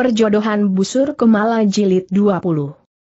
Perjodohan Busur Kemala Jilid 20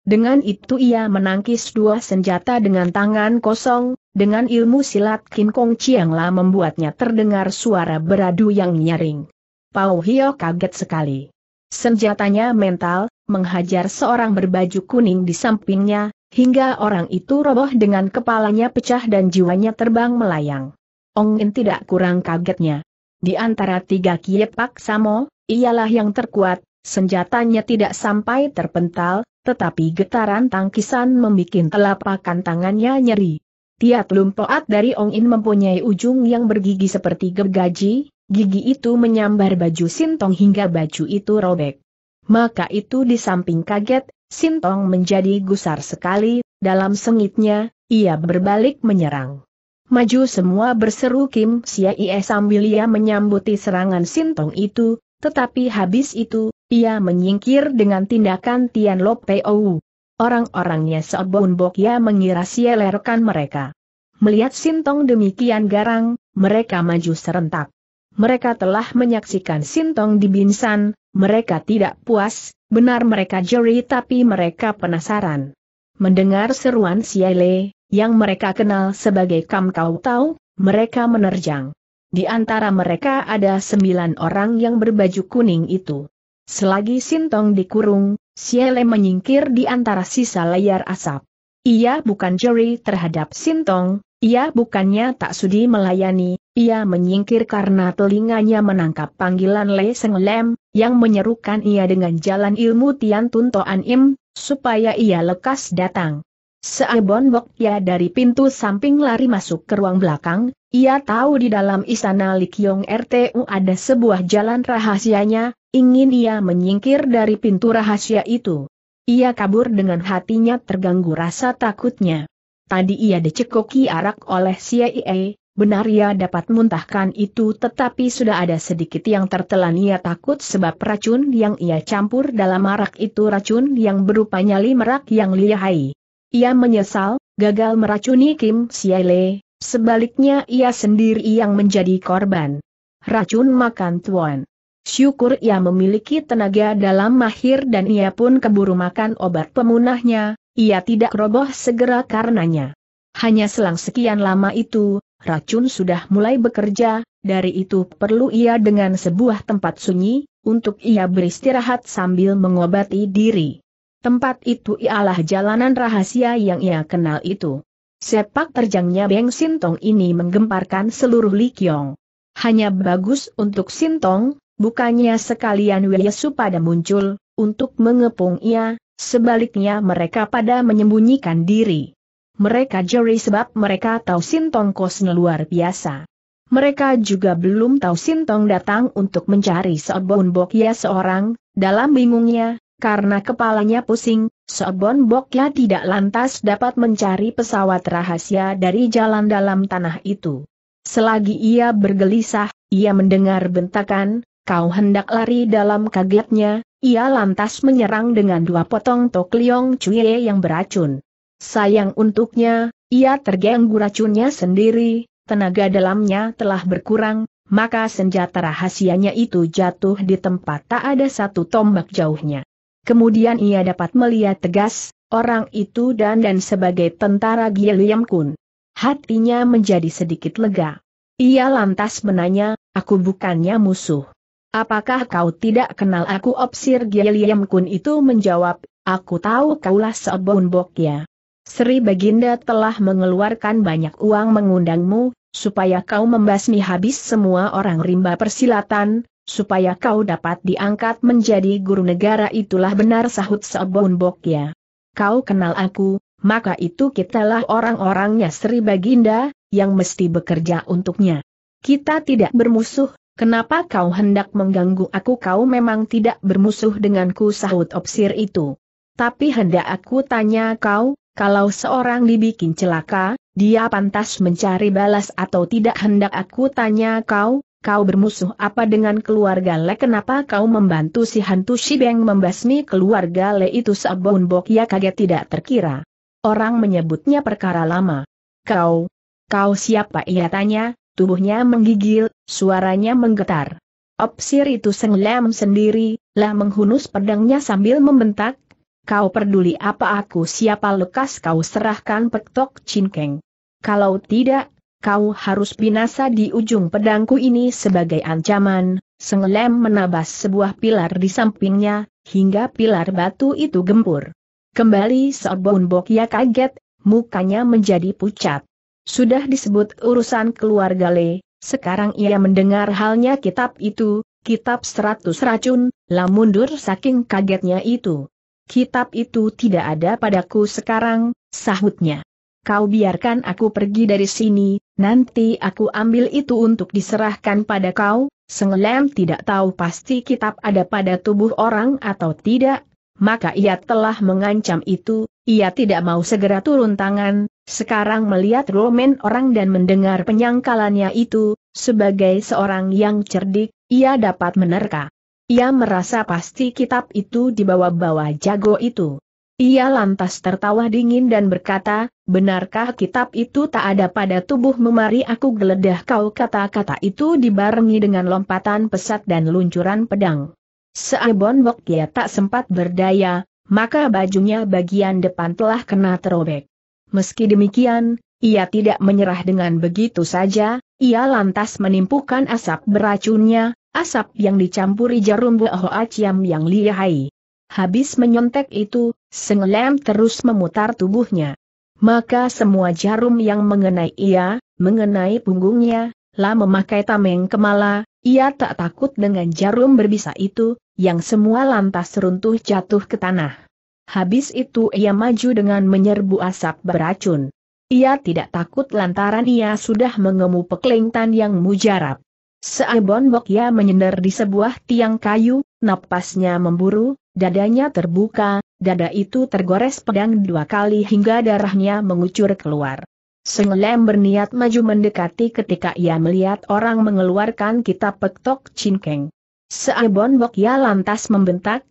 Dengan itu ia menangkis dua senjata dengan tangan kosong, dengan ilmu silat Kim Kong Chiangla membuatnya terdengar suara beradu yang nyaring. Pau Hio kaget sekali. Senjatanya mental, menghajar seorang berbaju kuning di sampingnya, hingga orang itu roboh dengan kepalanya pecah dan jiwanya terbang melayang. Ong In tidak kurang kagetnya. Di antara tiga kiepak Samo, ialah yang terkuat, Senjatanya tidak sampai terpental, tetapi getaran tangkisan membuat telapak tangannya nyeri. Tiat lumpoat dari Ong In mempunyai ujung yang bergigi seperti gergaji, gigi itu menyambar baju Sintong hingga baju itu robek. Maka itu di samping kaget, Sintong menjadi gusar sekali, dalam sengitnya, ia berbalik menyerang. Maju semua berseru Kim Sia Ie sambil ia menyambuti serangan Sintong itu, tetapi habis itu, ia menyingkir dengan tindakan Tian Lo Peu. Orang-orangnya bok Bokya mengira sielerkan mereka. Melihat Sintong demikian garang, mereka maju serentak. Mereka telah menyaksikan Sintong di Binsan, mereka tidak puas, benar mereka jeri tapi mereka penasaran. Mendengar seruan Siele, yang mereka kenal sebagai Kam Kau Tau, mereka menerjang. Di antara mereka ada sembilan orang yang berbaju kuning itu. Selagi Sintong dikurung, Siele menyingkir di antara sisa layar asap. Ia bukan juri terhadap Sintong, ia bukannya tak sudi melayani, ia menyingkir karena telinganya menangkap panggilan Le Seng Lem, yang menyerukan ia dengan jalan ilmu Tian Tun Toan Im, supaya ia lekas datang. Seabon Bok ia dari pintu samping lari masuk ke ruang belakang, ia tahu di dalam istana Likyong RTU ada sebuah jalan rahasianya, Ingin ia menyingkir dari pintu rahasia itu. Ia kabur dengan hatinya terganggu rasa takutnya. Tadi ia dicekoki arak oleh CIA, e. benar ia dapat muntahkan itu tetapi sudah ada sedikit yang tertelan ia takut sebab racun yang ia campur dalam arak itu racun yang berupa nyali merak yang lihai. Ia menyesal, gagal meracuni Kim Siale, sebaliknya ia sendiri yang menjadi korban. Racun makan tuan. Syukur ia memiliki tenaga dalam mahir dan ia pun keburu makan obat pemunahnya, ia tidak roboh segera karenanya. Hanya selang sekian lama itu, racun sudah mulai bekerja, dari itu perlu ia dengan sebuah tempat sunyi, untuk ia beristirahat sambil mengobati diri. Tempat itu ialah jalanan rahasia yang ia kenal itu. Sepak terjangnya Beng Sintong ini menggemparkan seluruh Likyong. Hanya bagus untuk Sintong, Bukannya sekalian Yesu pada muncul, untuk mengepung ia, sebaliknya mereka pada menyembunyikan diri. Mereka jeri sebab mereka tahu Sintong kosnya luar biasa. Mereka juga belum tahu Sintong datang untuk mencari Sobon Bokya seorang, dalam bingungnya, karena kepalanya pusing, Sobon Bokya tidak lantas dapat mencari pesawat rahasia dari jalan dalam tanah itu. Selagi ia bergelisah, ia mendengar bentakan, kau hendak lari dalam kagetnya, ia lantas menyerang dengan dua potong tok liong cuye yang beracun. Sayang untuknya, ia terganggu racunnya sendiri, tenaga dalamnya telah berkurang, maka senjata rahasianya itu jatuh di tempat tak ada satu tombak jauhnya. Kemudian ia dapat melihat tegas, orang itu dan dan sebagai tentara Giliam Kun. Hatinya menjadi sedikit lega. Ia lantas menanya, aku bukannya musuh. Apakah kau tidak kenal aku Opsir Giliam Kun itu menjawab, aku tahu kaulah seobon ya. Sri Baginda telah mengeluarkan banyak uang mengundangmu, supaya kau membasmi habis semua orang rimba persilatan, supaya kau dapat diangkat menjadi guru negara itulah benar sahut seobon ya. Kau kenal aku, maka itu kitalah orang-orangnya Sri Baginda, yang mesti bekerja untuknya. Kita tidak bermusuh, Kenapa kau hendak mengganggu aku kau memang tidak bermusuh denganku sahut opsir itu. Tapi hendak aku tanya kau, kalau seorang dibikin celaka, dia pantas mencari balas atau tidak hendak aku tanya kau, kau bermusuh apa dengan keluarga Le kenapa kau membantu si hantu Shibeng membasmi keluarga Le itu bok ya kaget tidak terkira. Orang menyebutnya perkara lama. Kau, kau siapa ia tanya, tubuhnya menggigil, suaranya menggetar. Opsir itu senglem sendiri, lah menghunus pedangnya sambil membentak, Kau peduli apa aku siapa lekas kau serahkan petok cinkeng. Kalau tidak, kau harus binasa di ujung pedangku ini sebagai ancaman, Senglem menabas sebuah pilar di sampingnya, hingga pilar batu itu gempur. Kembali Sobon ya kaget, mukanya menjadi pucat sudah disebut urusan keluarga Le, sekarang ia mendengar halnya kitab itu, kitab seratus racun, lah mundur saking kagetnya itu. Kitab itu tidak ada padaku sekarang, sahutnya. Kau biarkan aku pergi dari sini, nanti aku ambil itu untuk diserahkan pada kau, Sengelem tidak tahu pasti kitab ada pada tubuh orang atau tidak, maka ia telah mengancam itu, ia tidak mau segera turun tangan, sekarang melihat Roman orang dan mendengar penyangkalannya itu, sebagai seorang yang cerdik, ia dapat menerka. Ia merasa pasti kitab itu dibawa-bawa jago itu. Ia lantas tertawa dingin dan berkata, benarkah kitab itu tak ada pada tubuh memari aku geledah kau kata-kata itu dibarengi dengan lompatan pesat dan luncuran pedang. Seabon Ya tak sempat berdaya, maka bajunya bagian depan telah kena terobek. Meski demikian, ia tidak menyerah dengan begitu saja, ia lantas menimpukan asap beracunnya, asap yang dicampuri jarum buah aciam yang lihai. Habis menyontek itu, Senglem terus memutar tubuhnya. Maka semua jarum yang mengenai ia, mengenai punggungnya, lah memakai tameng kemala, ia tak takut dengan jarum berbisa itu, yang semua lantas runtuh jatuh ke tanah. Habis itu ia maju dengan menyerbu asap beracun. Ia tidak takut lantaran ia sudah mengemu peklingtan yang mujarab. Seabon bok ia menyender di sebuah tiang kayu, napasnya memburu, dadanya terbuka, dada itu tergores pedang dua kali hingga darahnya mengucur keluar. Seng Lem berniat maju mendekati ketika ia melihat orang mengeluarkan kitab Pektok Cinkeng. Seabon ia lantas membentak,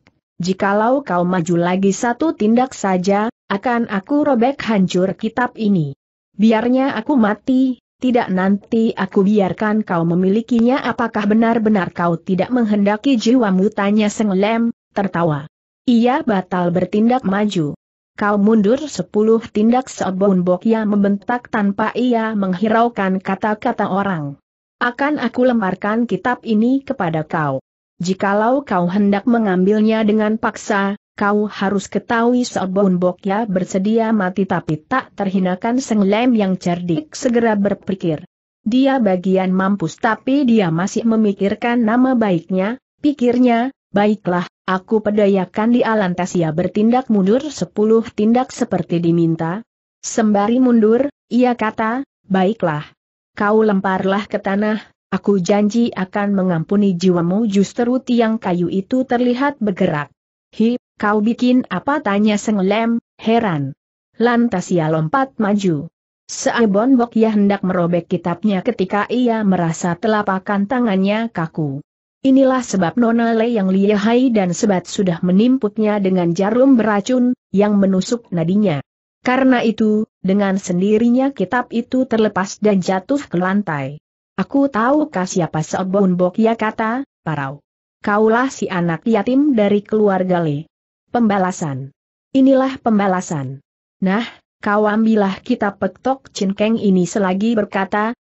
Jikalau kau maju lagi satu tindak saja, akan aku robek hancur kitab ini. Biarnya aku mati, tidak nanti aku biarkan kau memilikinya apakah benar-benar kau tidak menghendaki jiwamu tanya Seng Lem, tertawa. Ia batal bertindak maju kau mundur sepuluh tindak bok yang membentak tanpa ia menghiraukan kata-kata orang. Akan aku lemparkan kitab ini kepada kau. Jikalau kau hendak mengambilnya dengan paksa, kau harus ketahui bok ya bersedia mati tapi tak terhinakan Seng yang cerdik segera berpikir. Dia bagian mampus tapi dia masih memikirkan nama baiknya, pikirnya, Baiklah, aku pedayakan di Alantasia bertindak mundur sepuluh tindak seperti diminta. Sembari mundur, ia kata, baiklah. Kau lemparlah ke tanah, aku janji akan mengampuni jiwamu justru tiang kayu itu terlihat bergerak. Hi, kau bikin apa tanya senglem, heran. Lantasia lompat maju. Seabon Bok ia hendak merobek kitabnya ketika ia merasa telapakan tangannya kaku. Inilah sebab Nona Le yang lihai dan sebat sudah menimputnya dengan jarum beracun, yang menusuk nadinya. Karena itu, dengan sendirinya kitab itu terlepas dan jatuh ke lantai. Aku tahu kah siapa bok ya kata, parau. Kaulah si anak yatim dari keluarga Le. Pembalasan. Inilah pembalasan. Nah, kau ambillah kitab petok cinkeng ini selagi berkata,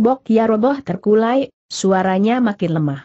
bok ya roboh terkulai, suaranya makin lemah.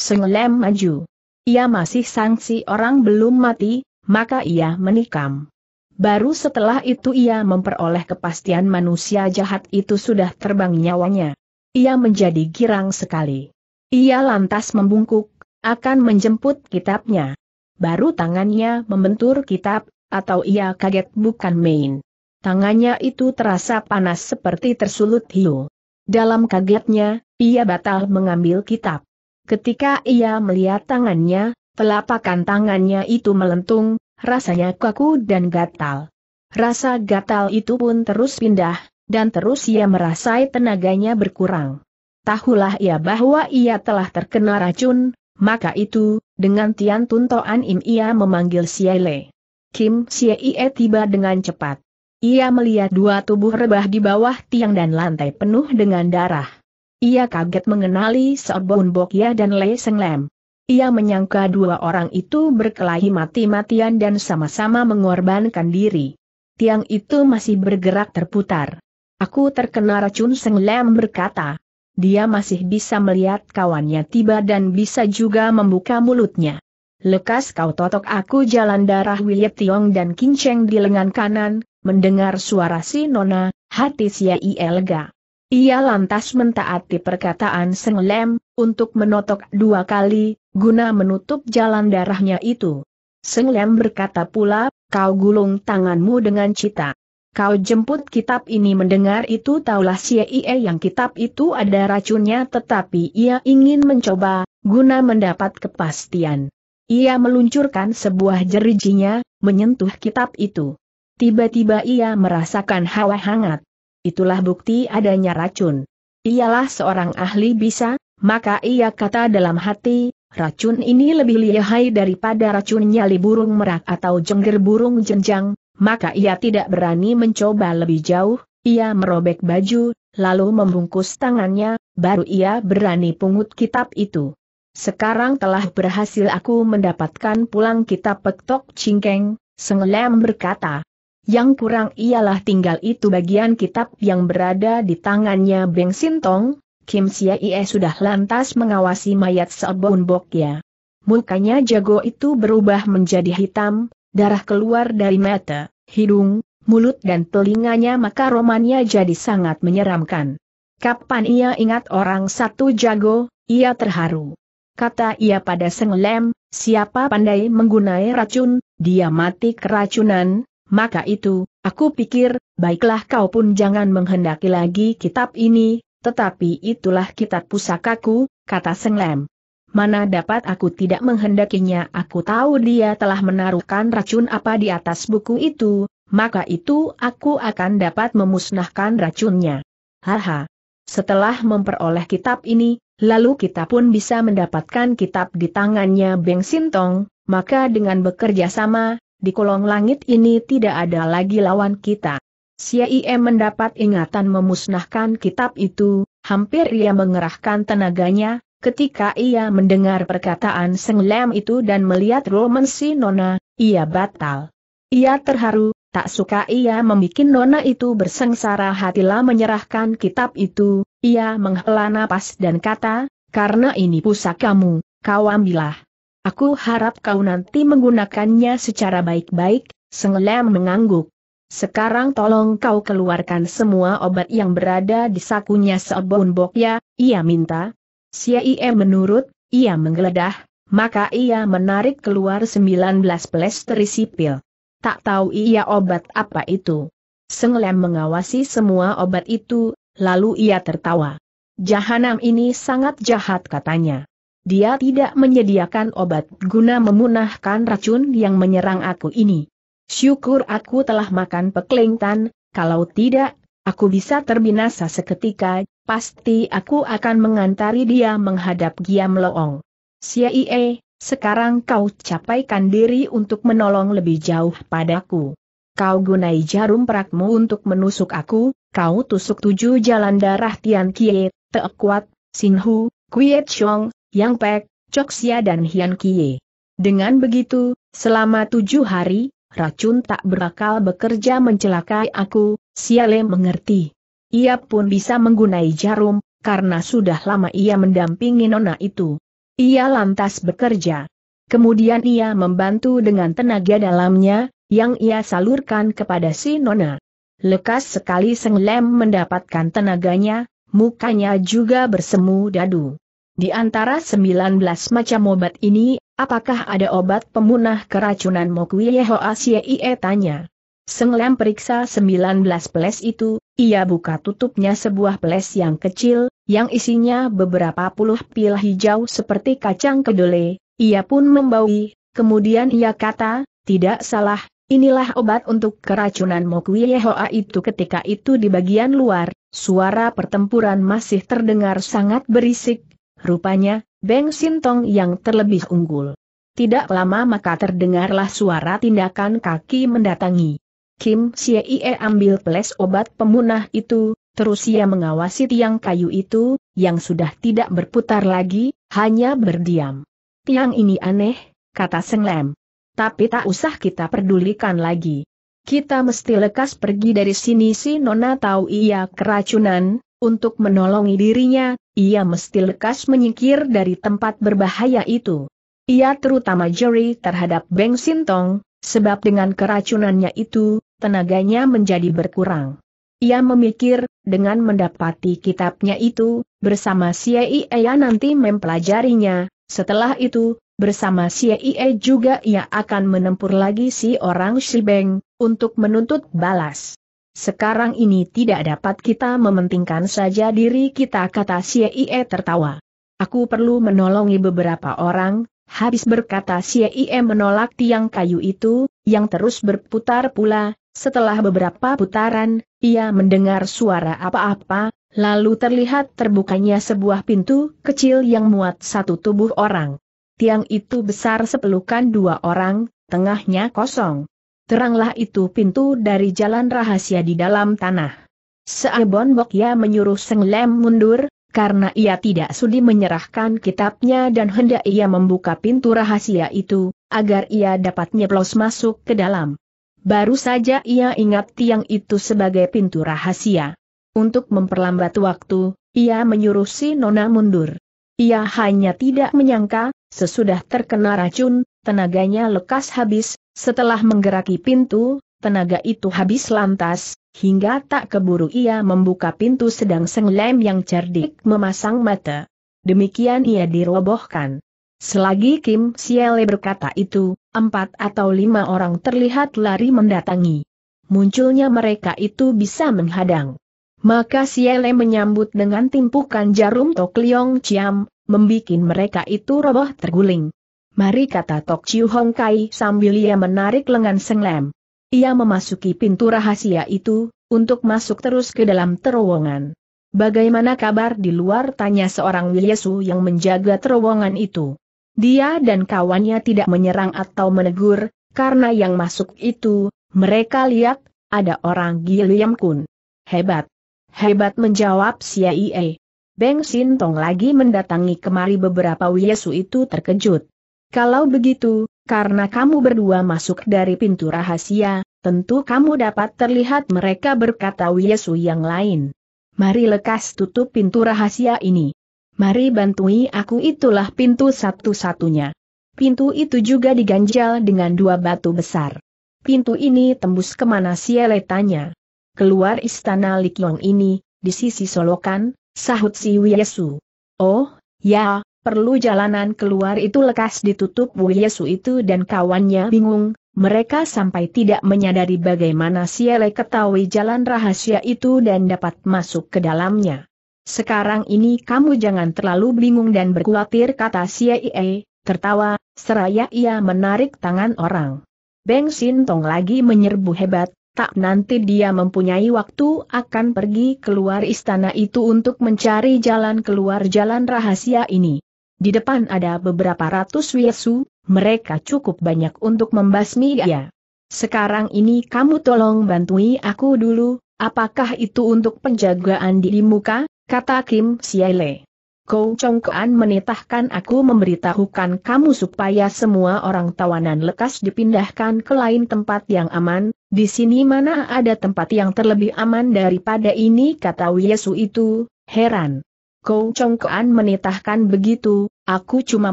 Selem maju. Ia masih sangsi orang belum mati, maka ia menikam. Baru setelah itu ia memperoleh kepastian manusia jahat itu sudah terbang nyawanya. Ia menjadi girang sekali. Ia lantas membungkuk, akan menjemput kitabnya. Baru tangannya membentur kitab, atau ia kaget bukan main. Tangannya itu terasa panas seperti tersulut hiu. Dalam kagetnya, ia batal mengambil kitab. Ketika ia melihat tangannya, telapakan tangannya itu melentung, rasanya kaku dan gatal. Rasa gatal itu pun terus pindah, dan terus ia merasai tenaganya berkurang. Tahulah ia bahwa ia telah terkena racun, maka itu, dengan Tian Toan Im ia memanggil Siele. Kim Siele tiba dengan cepat. Ia melihat dua tubuh rebah di bawah tiang dan lantai penuh dengan darah. Ia kaget mengenali Sobun Bokya dan Lei Seng Lem. Ia menyangka dua orang itu berkelahi mati-matian dan sama-sama mengorbankan diri. Tiang itu masih bergerak terputar. Aku terkena racun Seng Lem berkata. Dia masih bisa melihat kawannya tiba dan bisa juga membuka mulutnya. Lekas kau totok aku jalan darah William Tiong dan Kinceng di lengan kanan, mendengar suara si Nona, hati Sia Ielga. Ia lantas mentaati perkataan Seng Lem, untuk menotok dua kali, guna menutup jalan darahnya itu. Seng Lem berkata pula, kau gulung tanganmu dengan cita. Kau jemput kitab ini mendengar itu taulah si Ie yang kitab itu ada racunnya tetapi ia ingin mencoba, guna mendapat kepastian. Ia meluncurkan sebuah jerijinya, menyentuh kitab itu. Tiba-tiba ia merasakan hawa hangat itulah bukti adanya racun. Ialah seorang ahli bisa, maka ia kata dalam hati, racun ini lebih lihai daripada racun nyali burung merak atau jengger burung jenjang, maka ia tidak berani mencoba lebih jauh, ia merobek baju, lalu membungkus tangannya, baru ia berani pungut kitab itu. Sekarang telah berhasil aku mendapatkan pulang kitab Pektok Cingkeng, Senglem berkata, yang kurang ialah tinggal itu bagian kitab yang berada di tangannya Beng Sintong, Kim Sia Ie sudah lantas mengawasi mayat Seobon Bokya. Mukanya jago itu berubah menjadi hitam, darah keluar dari mata, hidung, mulut dan telinganya maka romannya jadi sangat menyeramkan. Kapan ia ingat orang satu jago, ia terharu. Kata ia pada Seng Lem, siapa pandai menggunai racun, dia mati keracunan, maka itu, aku pikir, baiklah kau pun jangan menghendaki lagi kitab ini, tetapi itulah kitab pusakaku, kata Senglem. Mana dapat aku tidak menghendakinya aku tahu dia telah menaruhkan racun apa di atas buku itu, maka itu aku akan dapat memusnahkan racunnya. Haha. Setelah memperoleh kitab ini, lalu kita pun bisa mendapatkan kitab di tangannya Beng Sintong, maka dengan bekerja sama, di kolong langit ini tidak ada lagi lawan kita. Siem mendapat ingatan memusnahkan kitab itu, hampir ia mengerahkan tenaganya, ketika ia mendengar perkataan Seng Lem itu dan melihat Roman si Nona, ia batal. Ia terharu, tak suka ia membuat Nona itu bersengsara hatilah menyerahkan kitab itu, ia menghela napas dan kata, karena ini pusakamu, kau ambillah. Aku harap kau nanti menggunakannya secara baik-baik, Senglem mengangguk. Sekarang tolong kau keluarkan semua obat yang berada di sakunya Seobon Bokya, ia minta. Siaie menurut, ia menggeledah, maka ia menarik keluar 19 plester sipil. Tak tahu ia obat apa itu. Senglem mengawasi semua obat itu, lalu ia tertawa. Jahanam ini sangat jahat katanya. Dia tidak menyediakan obat guna memunahkan racun yang menyerang aku ini. Syukur aku telah makan peklingtan, kalau tidak, aku bisa terbinasa seketika, pasti aku akan mengantari dia menghadap Giam Loong. Siaie, sekarang kau capaikan diri untuk menolong lebih jauh padaku. Kau gunai jarum perakmu untuk menusuk aku, kau tusuk tujuh jalan darah Tian Kie, Teekuat, Sinhu, Sin Kuiet Xiong, yang Pek, Coksia dan Hian Kie. Dengan begitu, selama tujuh hari, racun tak berakal bekerja mencelakai aku, Siale mengerti. Ia pun bisa menggunai jarum, karena sudah lama ia mendampingi nona itu. Ia lantas bekerja. Kemudian ia membantu dengan tenaga dalamnya, yang ia salurkan kepada si nona. Lekas sekali Seng Lem mendapatkan tenaganya, mukanya juga bersemu dadu. Di antara 19 macam obat ini, apakah ada obat pemunah keracunan Mokuye ia tanya. Senglem periksa 19 peles itu, ia buka tutupnya sebuah peles yang kecil, yang isinya beberapa puluh pil hijau seperti kacang kedele, ia pun membaui, kemudian ia kata, tidak salah, inilah obat untuk keracunan Mokuye Hoa itu ketika itu di bagian luar, suara pertempuran masih terdengar sangat berisik, Rupanya, Beng Sintong yang terlebih unggul. Tidak lama maka terdengarlah suara tindakan kaki mendatangi. Kim Siee ambil peles obat pemunah itu, terus ia mengawasi tiang kayu itu, yang sudah tidak berputar lagi, hanya berdiam. Tiang ini aneh, kata Seng Lem. Tapi tak usah kita pedulikan lagi. Kita mesti lekas pergi dari sini si Nona tahu ia keracunan, untuk menolongi dirinya, ia mesti lekas menyingkir dari tempat berbahaya itu. Ia terutama jeri terhadap Beng Sintong, sebab dengan keracunannya itu, tenaganya menjadi berkurang. Ia memikir, dengan mendapati kitabnya itu, bersama Siei ia nanti mempelajarinya, setelah itu, bersama Siei juga ia akan menempur lagi si orang Shibeng, untuk menuntut balas. Sekarang ini tidak dapat kita mementingkan saja diri kita kata Xie tertawa. Aku perlu menolongi beberapa orang, habis berkata Xie menolak tiang kayu itu, yang terus berputar pula, setelah beberapa putaran, ia mendengar suara apa-apa, lalu terlihat terbukanya sebuah pintu kecil yang muat satu tubuh orang. Tiang itu besar sepelukan dua orang, tengahnya kosong teranglah itu pintu dari jalan rahasia di dalam tanah. Seabon Bokya menyuruh Seng Lem mundur, karena ia tidak sudi menyerahkan kitabnya dan hendak ia membuka pintu rahasia itu, agar ia dapat nyeplos masuk ke dalam. Baru saja ia ingat tiang itu sebagai pintu rahasia. Untuk memperlambat waktu, ia menyuruh si Nona mundur. Ia hanya tidak menyangka, sesudah terkena racun, tenaganya lekas habis, setelah menggeraki pintu, tenaga itu habis lantas, hingga tak keburu ia membuka pintu sedang Seng yang cerdik memasang mata. Demikian ia dirobohkan. Selagi Kim Siele berkata itu, empat atau lima orang terlihat lari mendatangi. Munculnya mereka itu bisa menghadang. Maka Siele menyambut dengan timpukan jarum Tokliong ciam, membuat mereka itu roboh terguling. Mari kata Tok Chiu Hong Kai sambil ia menarik lengan Seng Lem. Ia memasuki pintu rahasia itu, untuk masuk terus ke dalam terowongan. Bagaimana kabar di luar tanya seorang Wiyasu yang menjaga terowongan itu. Dia dan kawannya tidak menyerang atau menegur, karena yang masuk itu, mereka lihat, ada orang Giliam Kun. Hebat. Hebat menjawab CIA. Beng Sintong lagi mendatangi kemari beberapa Wiyasu itu terkejut. Kalau begitu, karena kamu berdua masuk dari pintu rahasia, tentu kamu dapat terlihat mereka berkata Wiesu yang lain. Mari lekas tutup pintu rahasia ini. Mari bantui aku itulah pintu satu-satunya. Pintu itu juga diganjal dengan dua batu besar. Pintu ini tembus kemana sieletanya. Keluar istana Likyong ini, di sisi solokan, sahut si Wiesu. Oh, ya, perlu jalanan keluar itu lekas ditutup Wu Yesu itu dan kawannya bingung, mereka sampai tidak menyadari bagaimana Siele ketahui jalan rahasia itu dan dapat masuk ke dalamnya. Sekarang ini kamu jangan terlalu bingung dan berkhawatir kata Siele, tertawa, seraya ia menarik tangan orang. Beng Sintong lagi menyerbu hebat, tak nanti dia mempunyai waktu akan pergi keluar istana itu untuk mencari jalan keluar jalan rahasia ini. Di depan ada beberapa ratus wiesu, mereka cukup banyak untuk membasmi dia. Sekarang ini kamu tolong bantui aku dulu, apakah itu untuk penjagaan di muka, kata Kim Kou Kau Chongkoan menitahkan aku memberitahukan kamu supaya semua orang tawanan lekas dipindahkan ke lain tempat yang aman, di sini mana ada tempat yang terlebih aman daripada ini kata Yesu itu, heran. Kau Kuan menitahkan begitu, aku cuma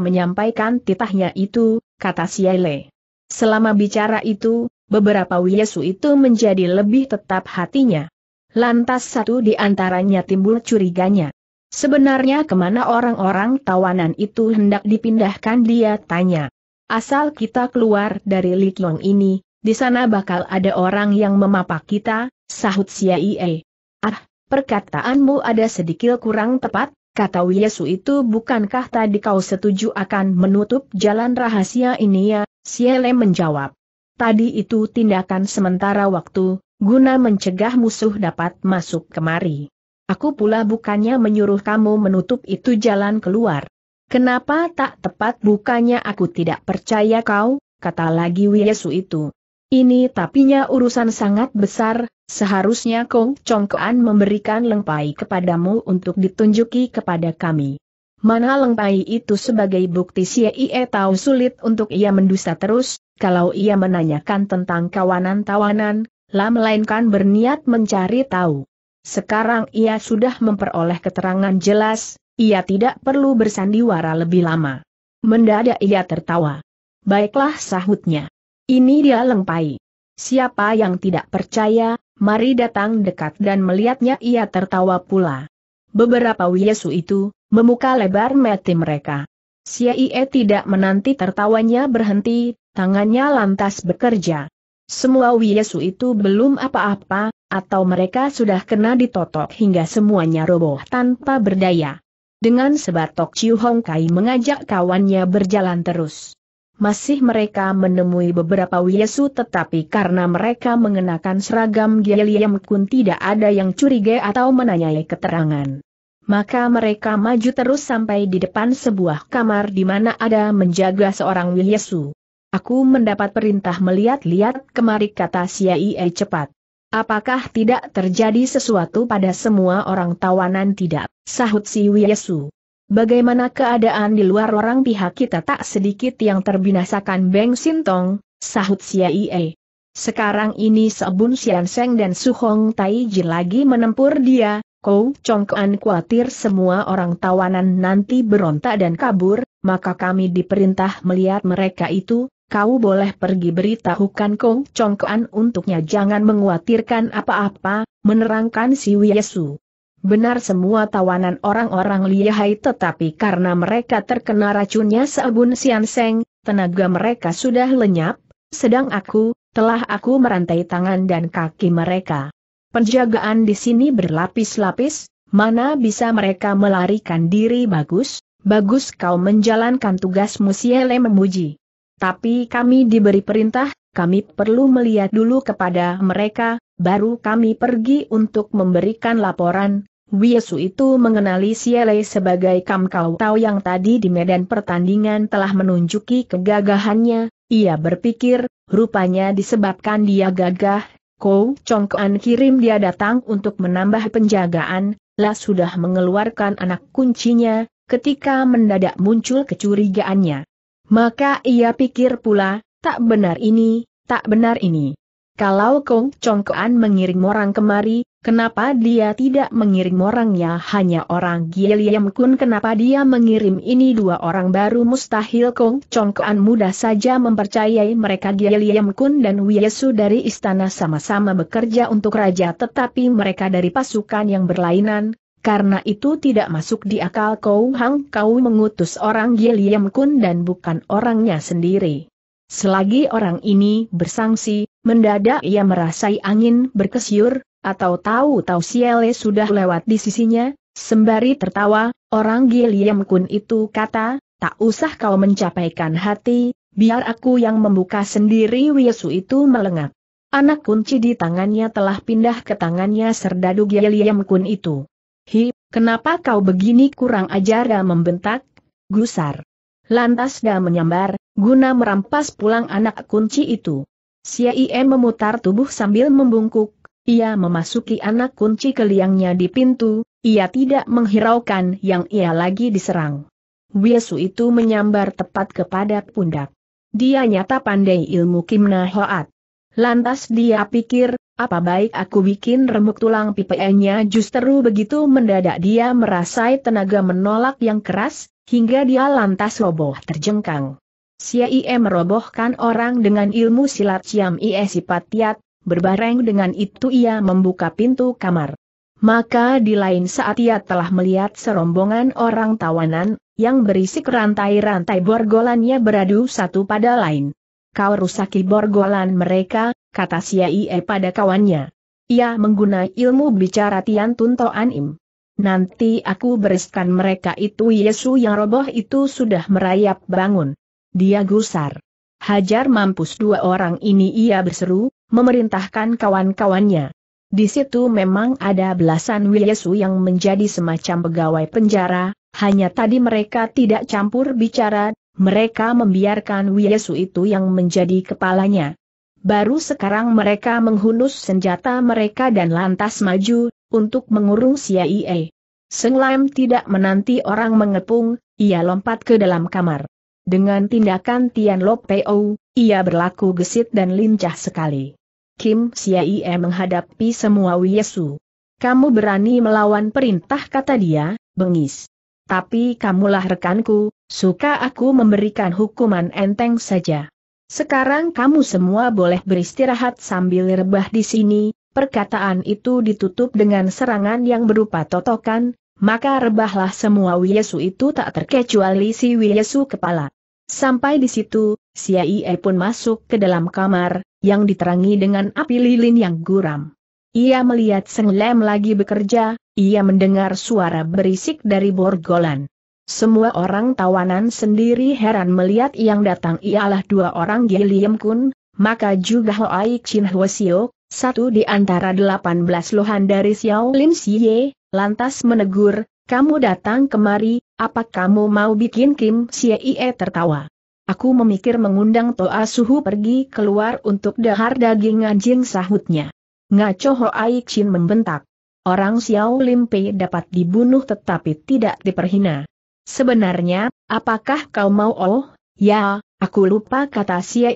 menyampaikan titahnya itu, kata Siaile. Selama bicara itu, beberapa Wiyasu itu menjadi lebih tetap hatinya. Lantas satu di antaranya timbul curiganya. Sebenarnya kemana orang-orang tawanan itu hendak dipindahkan dia tanya. Asal kita keluar dari Litlong ini, di sana bakal ada orang yang memapak kita, sahut Siaie. Ah, Perkataanmu ada sedikit kurang tepat, kata Wiyasu itu bukankah tadi kau setuju akan menutup jalan rahasia ini ya, Siele menjawab. Tadi itu tindakan sementara waktu, guna mencegah musuh dapat masuk kemari. Aku pula bukannya menyuruh kamu menutup itu jalan keluar. Kenapa tak tepat bukannya aku tidak percaya kau, kata lagi Wiyasu itu. Ini tapinya urusan sangat besar, seharusnya Kong Chong memberikan lengpai kepadamu untuk ditunjuki kepada kami. Mana lengpai itu sebagai bukti si Ie tahu sulit untuk ia mendusta terus, kalau ia menanyakan tentang kawanan-tawanan, lah melainkan berniat mencari tahu. Sekarang ia sudah memperoleh keterangan jelas, ia tidak perlu bersandiwara lebih lama. Mendadak ia tertawa. Baiklah sahutnya. Ini dia lempai. Siapa yang tidak percaya, mari datang dekat dan melihatnya ia tertawa pula. Beberapa Wiesu itu, memuka lebar mati mereka. Siaie tidak menanti tertawanya berhenti, tangannya lantas bekerja. Semua Wiesu itu belum apa-apa, atau mereka sudah kena ditotok hingga semuanya roboh tanpa berdaya. Dengan sebatok Ciu Hong Kai mengajak kawannya berjalan terus masih mereka menemui beberapa Wiesu tetapi karena mereka mengenakan seragam Giliam Kun tidak ada yang curiga atau menanyai keterangan. Maka mereka maju terus sampai di depan sebuah kamar di mana ada menjaga seorang Wiesu. Aku mendapat perintah melihat-lihat kemari kata Siaie cepat. Apakah tidak terjadi sesuatu pada semua orang tawanan tidak? Sahut si Wiesu. Bagaimana keadaan di luar orang pihak kita tak sedikit yang terbinasakan Beng Sintong, sahut Siaie. Sekarang ini Sebun Sian Seng dan Suhong Taiji lagi menempur dia, Kou Chongkuan khawatir semua orang tawanan nanti berontak dan kabur, maka kami diperintah melihat mereka itu, kau boleh pergi beritahukan Kou Chongkuan untuknya jangan menguatirkan apa-apa, menerangkan si Wiesu. Benar semua tawanan orang-orang lihai tetapi karena mereka terkena racunnya seabun sianseng, tenaga mereka sudah lenyap, sedang aku, telah aku merantai tangan dan kaki mereka. Penjagaan di sini berlapis-lapis, mana bisa mereka melarikan diri bagus, bagus kau menjalankan tugasmu Siele memuji. Tapi kami diberi perintah, kami perlu melihat dulu kepada mereka, baru kami pergi untuk memberikan laporan. Wiesu itu mengenali Siele sebagai Kam Kau Tau yang tadi di medan pertandingan telah menunjuki kegagahannya, ia berpikir, rupanya disebabkan dia gagah, Kou Chong Kuan kirim dia datang untuk menambah penjagaan, lah sudah mengeluarkan anak kuncinya, ketika mendadak muncul kecurigaannya. Maka ia pikir pula, tak benar ini, Tak benar ini. Kalau Kong Chongkoan mengirim orang kemari, kenapa dia tidak mengirim orangnya hanya orang Giliam Kun kenapa dia mengirim ini dua orang baru mustahil Kong Chongkoan mudah saja mempercayai mereka Giliam Kun dan Wiesu dari istana sama-sama bekerja untuk raja tetapi mereka dari pasukan yang berlainan, karena itu tidak masuk di akal kau Hang kau mengutus orang Giliam Kun dan bukan orangnya sendiri. Selagi orang ini bersangsi, mendadak ia merasai angin berkesyur, atau tahu-tahu Siele sudah lewat di sisinya, sembari tertawa, orang Giliam Kun itu kata, tak usah kau mencapaikan hati, biar aku yang membuka sendiri Wiesu itu melengak. Anak kunci di tangannya telah pindah ke tangannya serdadu Giliam Kun itu. Hi, kenapa kau begini kurang ajar membentak? Gusar. Lantas dia menyambar, guna merampas pulang anak kunci itu. Sien memutar tubuh sambil membungkuk, ia memasuki anak kunci ke liangnya di pintu, ia tidak menghiraukan yang ia lagi diserang. Wiesu itu menyambar tepat kepada pundak. Dia nyata pandai ilmu Kimna Hoat. Lantas dia pikir, apa baik aku bikin remuk tulang pipenya? justru begitu mendadak dia merasai tenaga menolak yang keras, hingga dia lantas roboh terjengkang. Siai merobohkan orang dengan ilmu silat Siam Ie Sipatiat, berbareng dengan itu ia membuka pintu kamar. Maka di lain saat ia telah melihat serombongan orang tawanan, yang berisik rantai-rantai borgolannya beradu satu pada lain. Kau rusaki borgolan mereka, kata Siai pada kawannya. Ia menggunakan ilmu bicara Tian Tuntoan Im. Nanti aku bereskan mereka itu Yesu yang roboh itu sudah merayap bangun. Dia gusar. Hajar mampus dua orang ini ia berseru, memerintahkan kawan-kawannya. Di situ memang ada belasan Yesu yang menjadi semacam pegawai penjara, hanya tadi mereka tidak campur bicara, mereka membiarkan Yesu itu yang menjadi kepalanya. Baru sekarang mereka menghunus senjata mereka dan lantas maju, untuk mengurung CIA. E. Seng Lam tidak menanti orang mengepung, ia lompat ke dalam kamar. Dengan tindakan Tian Lo Peo, ia berlaku gesit dan lincah sekali. Kim CIA e menghadapi semua Wiesu. Kamu berani melawan perintah kata dia, bengis. Tapi kamulah rekanku, suka aku memberikan hukuman enteng saja. Sekarang kamu semua boleh beristirahat sambil rebah di sini, Perkataan itu ditutup dengan serangan yang berupa totokan, maka rebahlah semua Wiyesu itu tak terkecuali si Wiyesu kepala. Sampai di situ, Aie pun masuk ke dalam kamar, yang diterangi dengan api lilin yang guram. Ia melihat Seng Lem lagi bekerja, ia mendengar suara berisik dari borgolan. Semua orang tawanan sendiri heran melihat yang datang ialah dua orang Giliem Kun, maka juga Hoai Chin Hwasio, satu di antara delapan belas lohan dari Xiao Lin Siye, lantas menegur, kamu datang kemari, apa kamu mau bikin Kim Xie tertawa? Aku memikir mengundang Toa Suhu pergi keluar untuk dahar daging anjing sahutnya. Ngaco Hoai Chin membentak. Orang Xiao Lim Pei dapat dibunuh tetapi tidak diperhina. Sebenarnya, apakah kau mau oh, ya, aku lupa kata Xie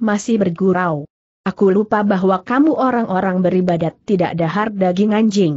masih bergurau. Aku lupa bahwa kamu orang-orang beribadat tidak dahar daging anjing.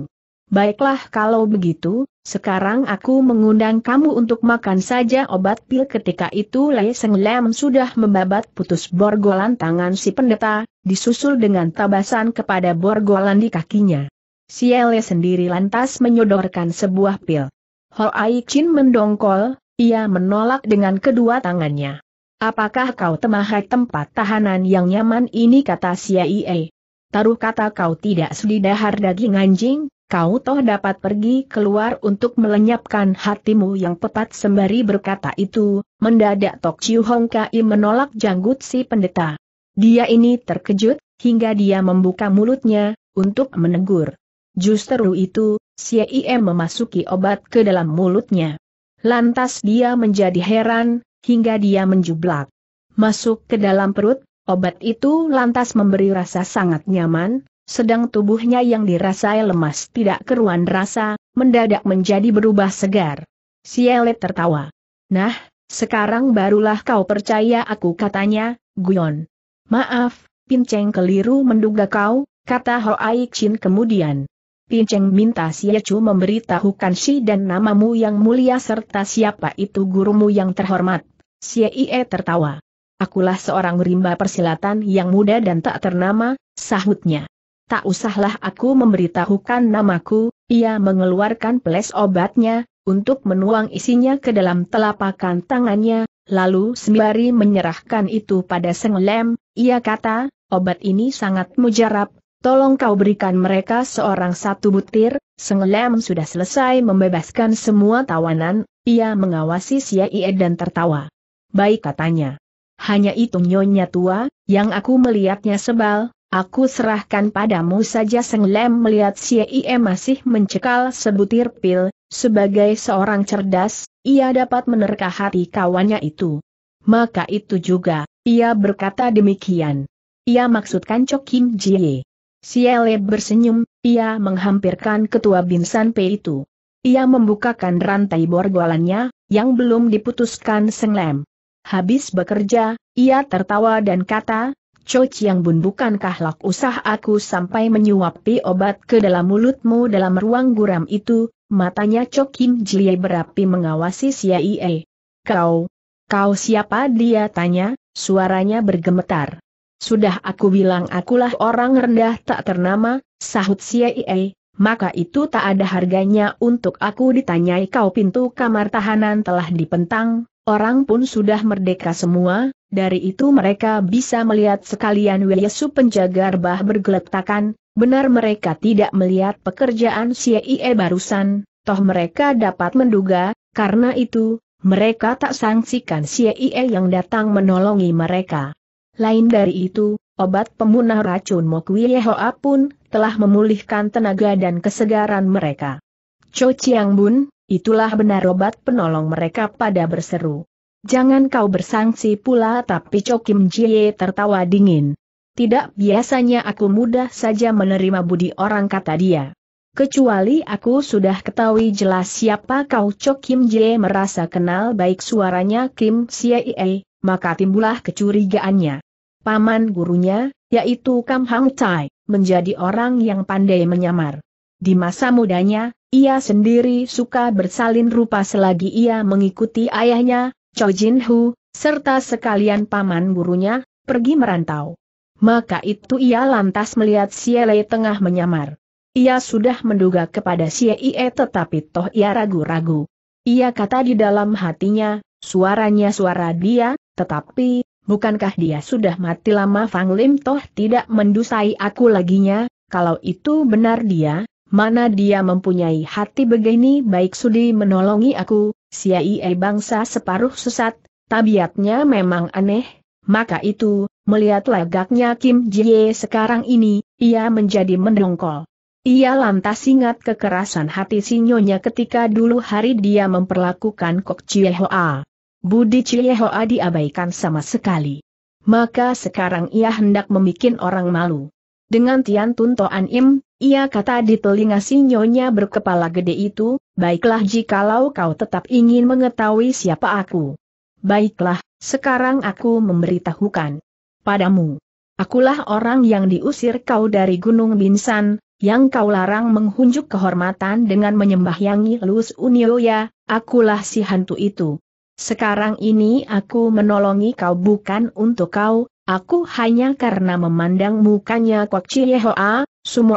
Baiklah kalau begitu, sekarang aku mengundang kamu untuk makan saja obat pil ketika itu Lei Seng Lam sudah membabat putus borgolan tangan si pendeta, disusul dengan tabasan kepada borgolan di kakinya. Si Siele sendiri lantas menyodorkan sebuah pil. Hoai Chin mendongkol, ia menolak dengan kedua tangannya. Apakah kau temahai tempat tahanan yang nyaman ini kata Siaie? Taruh kata kau tidak dahar daging anjing, kau toh dapat pergi keluar untuk melenyapkan hatimu yang tepat sembari berkata itu, mendadak Tok Chiu Hong Kai menolak janggut si pendeta. Dia ini terkejut, hingga dia membuka mulutnya, untuk menegur. Justru itu, Siaie memasuki obat ke dalam mulutnya. Lantas dia menjadi heran, hingga dia menjublak. Masuk ke dalam perut, obat itu lantas memberi rasa sangat nyaman, sedang tubuhnya yang dirasai lemas tidak keruan rasa, mendadak menjadi berubah segar. Sielet tertawa. Nah, sekarang barulah kau percaya aku katanya, Guyon. Maaf, Pinceng keliru menduga kau, kata Hoai Chin kemudian. Pinceng minta Siechu memberitahukan si dan namamu yang mulia serta siapa itu gurumu yang terhormat. Xie tertawa. Akulah seorang rimba persilatan yang muda dan tak ternama, sahutnya. Tak usahlah aku memberitahukan namaku, ia mengeluarkan peles obatnya, untuk menuang isinya ke dalam telapakan tangannya, lalu sembari menyerahkan itu pada Senglem, ia kata, obat ini sangat mujarab, tolong kau berikan mereka seorang satu butir, Senglem sudah selesai membebaskan semua tawanan, ia mengawasi Xie dan tertawa baik katanya. Hanya itu nyonya tua, yang aku melihatnya sebal, aku serahkan padamu saja senglem Lem melihat Ie masih mencekal sebutir pil, sebagai seorang cerdas, ia dapat menerka hati kawannya itu. Maka itu juga, ia berkata demikian. Ia maksudkan Cho Kim Jie. Si Siele bersenyum, ia menghampirkan ketua Binsan P itu. Ia membukakan rantai borgolannya, yang belum diputuskan senglem. Habis bekerja, ia tertawa dan kata, Cho Chiang Bun bukankah lak usah aku sampai menyuapi obat ke dalam mulutmu dalam ruang guram itu, matanya Cho Kim Jie berapi mengawasi Siaie. Kau, kau siapa dia tanya, suaranya bergemetar. Sudah aku bilang akulah orang rendah tak ternama, sahut Siaie, maka itu tak ada harganya untuk aku ditanyai kau pintu kamar tahanan telah dipentang, Orang pun sudah merdeka semua, dari itu mereka bisa melihat sekalian Wiyasu penjaga rebah bergeletakan, benar mereka tidak melihat pekerjaan CIE barusan, toh mereka dapat menduga, karena itu, mereka tak sangsikan CIE yang datang menolongi mereka. Lain dari itu, obat pemunah racun Mokwiyehoa pun telah memulihkan tenaga dan kesegaran mereka. Cho Chiang Bun, Itulah benar obat penolong mereka pada berseru. Jangan kau bersangsi pula tapi Chokim Jie tertawa dingin. Tidak biasanya aku mudah saja menerima budi orang kata dia. Kecuali aku sudah ketahui jelas siapa kau Chokim Jie merasa kenal baik suaranya Kim Siei, maka timbullah kecurigaannya. Paman gurunya, yaitu Kam Hang Tai, menjadi orang yang pandai menyamar. Di masa mudanya, ia sendiri suka bersalin rupa selagi ia mengikuti ayahnya, Cho Jin Hu, serta sekalian paman gurunya, pergi merantau. Maka itu ia lantas melihat Si Lei tengah menyamar. Ia sudah menduga kepada Si Ie tetapi toh ia ragu-ragu. Ia kata di dalam hatinya, suaranya suara dia, tetapi, bukankah dia sudah mati lama Fang Lim toh tidak mendusai aku laginya, kalau itu benar dia, mana dia mempunyai hati begini baik sudi menolongi aku, siai bangsa separuh sesat, tabiatnya memang aneh, maka itu, melihat lagaknya Kim Jie sekarang ini, ia menjadi mendongkol. Ia lantas ingat kekerasan hati si nyonya ketika dulu hari dia memperlakukan Kok Hoa. Budi Hoa diabaikan sama sekali. Maka sekarang ia hendak membuat orang malu. Dengan Tian Tun Toan Im, ia kata di telinga si nyonya berkepala gede itu, baiklah jikalau kau tetap ingin mengetahui siapa aku. Baiklah, sekarang aku memberitahukan padamu. Akulah orang yang diusir kau dari Gunung Binsan, yang kau larang menghunjuk kehormatan dengan menyembah Yangi Unioya, akulah si hantu itu. Sekarang ini aku menolongi kau bukan untuk kau, Aku hanya karena memandang mukanya Kwak Chiehoa,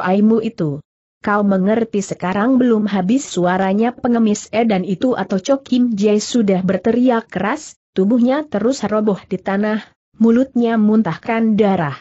aimu itu. Kau mengerti sekarang belum habis suaranya pengemis dan itu atau Cho Kim Jae sudah berteriak keras, tubuhnya terus roboh di tanah, mulutnya muntahkan darah.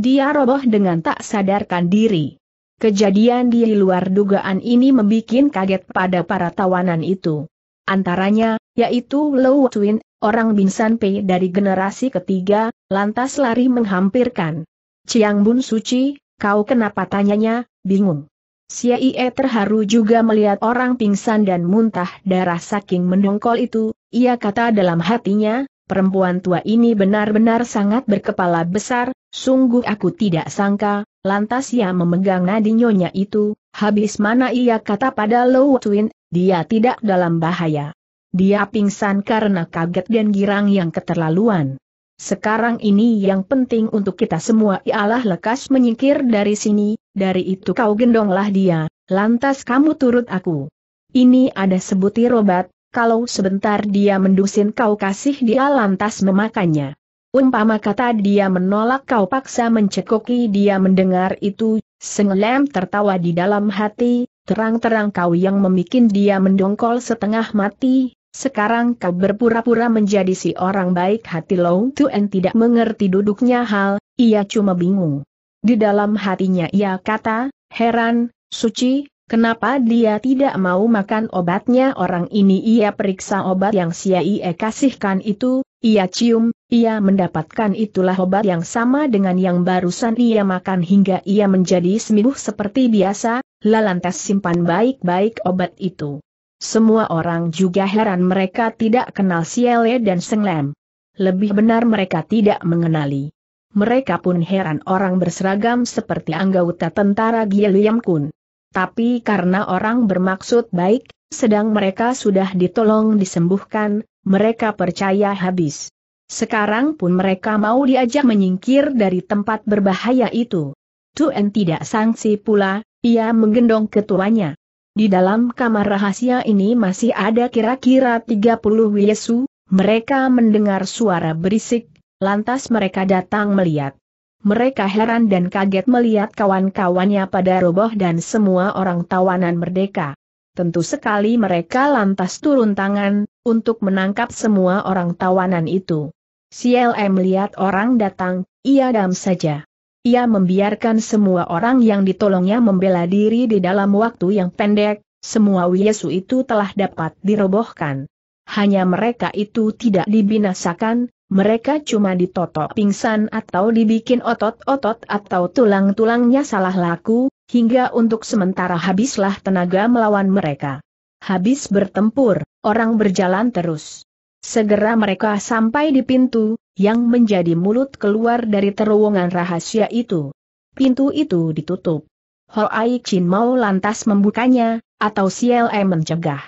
Dia roboh dengan tak sadarkan diri. Kejadian di luar dugaan ini membuat kaget pada para tawanan itu. Antaranya, yaitu Lou Twin, orang Binsan Pei dari generasi ketiga, Lantas lari menghampirkan. Ciang Bun Suci, kau kenapa tanyanya, bingung. Siaie terharu juga melihat orang pingsan dan muntah darah saking mendongkol itu, ia kata dalam hatinya, perempuan tua ini benar-benar sangat berkepala besar, sungguh aku tidak sangka, lantas ia memegang nadi nyonya itu, habis mana ia kata pada Low Twin, dia tidak dalam bahaya. Dia pingsan karena kaget dan girang yang keterlaluan. Sekarang ini yang penting untuk kita semua ialah lekas menyingkir dari sini, dari itu kau gendonglah dia, lantas kamu turut aku. Ini ada sebutir obat, kalau sebentar dia mendusin kau kasih dia lantas memakannya. Umpama kata dia menolak kau paksa mencekoki dia mendengar itu, sengelem tertawa di dalam hati, terang-terang kau yang memikin dia mendongkol setengah mati, sekarang kau berpura-pura menjadi si orang baik hati Long Tuen tidak mengerti duduknya hal, ia cuma bingung. Di dalam hatinya ia kata, heran, suci, kenapa dia tidak mau makan obatnya orang ini ia periksa obat yang Sia ia kasihkan itu, ia cium, ia mendapatkan itulah obat yang sama dengan yang barusan ia makan hingga ia menjadi sembuh seperti biasa, lalantas simpan baik-baik obat itu. Semua orang juga heran mereka tidak kenal Siele dan Senglem. Lebih benar mereka tidak mengenali. Mereka pun heran orang berseragam seperti anggota tentara Giliam Kun. Tapi karena orang bermaksud baik, sedang mereka sudah ditolong disembuhkan, mereka percaya habis. Sekarang pun mereka mau diajak menyingkir dari tempat berbahaya itu. tuan tidak sangsi pula, ia menggendong ketuanya. Di dalam kamar rahasia ini masih ada kira-kira 30 Yesu, mereka mendengar suara berisik, lantas mereka datang melihat. Mereka heran dan kaget melihat kawan-kawannya pada roboh dan semua orang tawanan merdeka. Tentu sekali mereka lantas turun tangan, untuk menangkap semua orang tawanan itu. CLM lihat melihat orang datang, ia dam saja. Ia membiarkan semua orang yang ditolongnya membela diri di dalam waktu yang pendek, semua Wiesu itu telah dapat dirobohkan. Hanya mereka itu tidak dibinasakan, mereka cuma ditotok pingsan atau dibikin otot-otot atau tulang-tulangnya salah laku, hingga untuk sementara habislah tenaga melawan mereka. Habis bertempur, orang berjalan terus. Segera mereka sampai di pintu, yang menjadi mulut keluar dari terowongan rahasia itu. Pintu itu ditutup. Ai Chin mau lantas membukanya, atau CLM mencegah.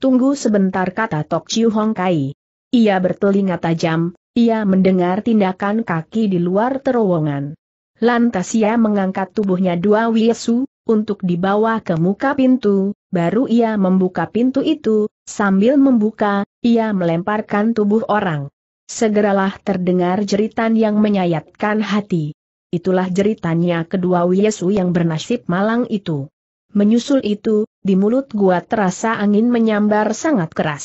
Tunggu sebentar kata Tok Chiu Hong Kai. Ia bertelinga tajam, ia mendengar tindakan kaki di luar terowongan. Lantas ia mengangkat tubuhnya dua wiesu, untuk dibawa ke muka pintu, baru ia membuka pintu itu, sambil membuka, ia melemparkan tubuh orang. Segeralah terdengar jeritan yang menyayatkan hati. Itulah jeritannya kedua Wiesu yang bernasib malang itu. Menyusul itu, di mulut gua terasa angin menyambar sangat keras.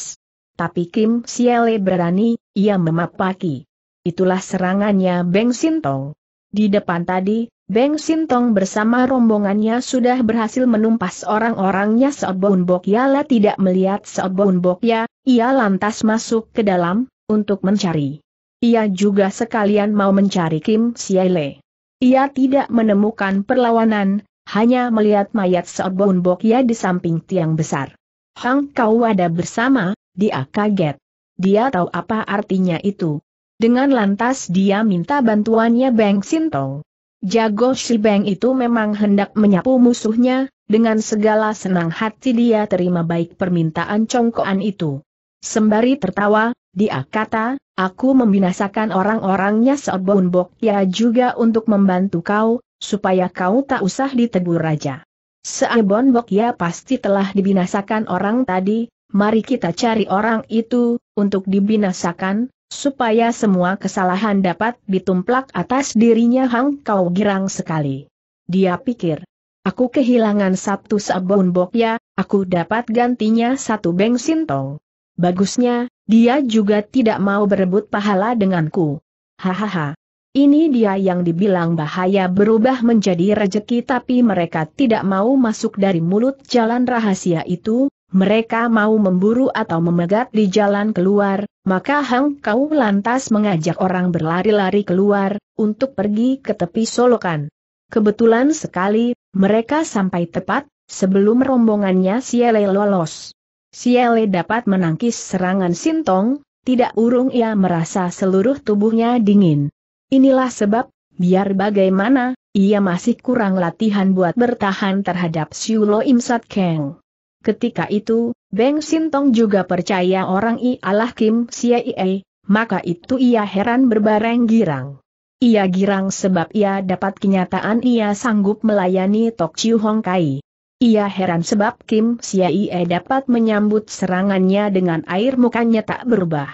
Tapi Kim Siele berani, ia memapaki. Itulah serangannya Beng Sintong. Di depan tadi, Beng Sintong bersama rombongannya sudah berhasil menumpas orang-orangnya Seobon Bokyala lah tidak melihat Seobon Bokya, ia lantas masuk ke dalam, untuk mencari. Ia juga sekalian mau mencari Kim Siele. Ia tidak menemukan perlawanan, hanya melihat mayat Seobon Bokya di samping tiang besar. Hang Kau ada bersama, dia kaget. Dia tahu apa artinya itu. Dengan lantas dia minta bantuannya Beng Sintong. Jago si Beng itu memang hendak menyapu musuhnya, dengan segala senang hati dia terima baik permintaan congkoan itu. Sembari tertawa, dia kata, aku membinasakan orang-orangnya seobong Bok ya juga untuk membantu kau, supaya kau tak usah ditegur raja. Seobon Bok ya pasti telah dibinasakan orang tadi, mari kita cari orang itu, untuk dibinasakan, supaya semua kesalahan dapat ditumplak atas dirinya Hang Kau girang sekali. Dia pikir, aku kehilangan satu bok ya, aku dapat gantinya satu bensin tong. Bagusnya, dia juga tidak mau berebut pahala denganku. Hahaha. Ini dia yang dibilang bahaya berubah menjadi rejeki tapi mereka tidak mau masuk dari mulut jalan rahasia itu, mereka mau memburu atau memegat di jalan keluar, maka Hang Kau lantas mengajak orang berlari-lari keluar, untuk pergi ke tepi solokan. Kebetulan sekali, mereka sampai tepat, sebelum rombongannya si lolos. Siele dapat menangkis serangan Sintong, tidak urung ia merasa seluruh tubuhnya dingin. Inilah sebab, biar bagaimana, ia masih kurang latihan buat bertahan terhadap Siulo Imsat Sat Keng. Ketika itu, Beng Sintong juga percaya orang ialah Kim Siee, maka itu ia heran berbareng girang. Ia girang sebab ia dapat kenyataan ia sanggup melayani Tok Chiu Hong Kai. Ia heran sebab Kim Siaie dapat menyambut serangannya dengan air mukanya tak berubah.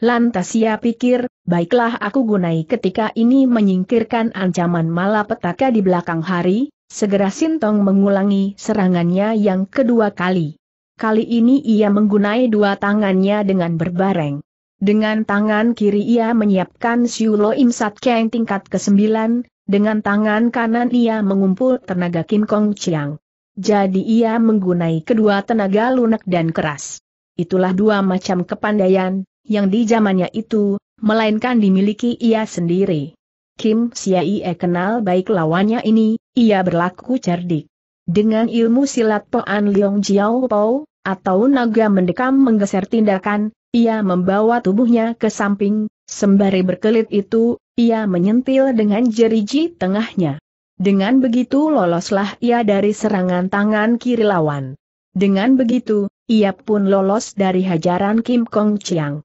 Lantas ia pikir, baiklah aku gunai ketika ini menyingkirkan ancaman malapetaka di belakang hari, segera Sintong mengulangi serangannya yang kedua kali. Kali ini ia menggunai dua tangannya dengan berbareng. Dengan tangan kiri ia menyiapkan Siulo Imsat Sat tingkat ke-9, dengan tangan kanan ia mengumpul tenaga Kim Kong Chiang. Jadi ia menggunai kedua tenaga lunak dan keras. Itulah dua macam kepandaian, yang di zamannya itu, melainkan dimiliki ia sendiri. Kim Siaie kenal baik lawannya ini, ia berlaku cerdik. Dengan ilmu silat Poan Leong Jiao Po, atau naga mendekam menggeser tindakan, ia membawa tubuhnya ke samping, sembari berkelit itu, ia menyentil dengan jeriji tengahnya. Dengan begitu loloslah ia dari serangan tangan kiri lawan. Dengan begitu, ia pun lolos dari hajaran Kim Kong Chiang.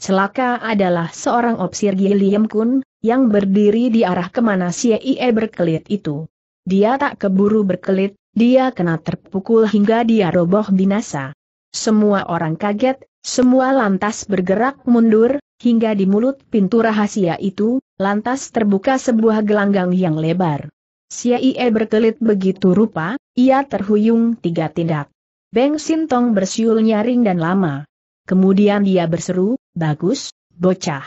Celaka adalah seorang opsir Gilliam Kun, yang berdiri di arah kemana ia berkelit itu. Dia tak keburu berkelit, dia kena terpukul hingga dia roboh binasa. Semua orang kaget, semua lantas bergerak mundur, hingga di mulut pintu rahasia itu, lantas terbuka sebuah gelanggang yang lebar. Siaie berkelit begitu rupa, ia terhuyung tiga tindak. Beng Sintong bersiul nyaring dan lama. Kemudian dia berseru, bagus, bocah.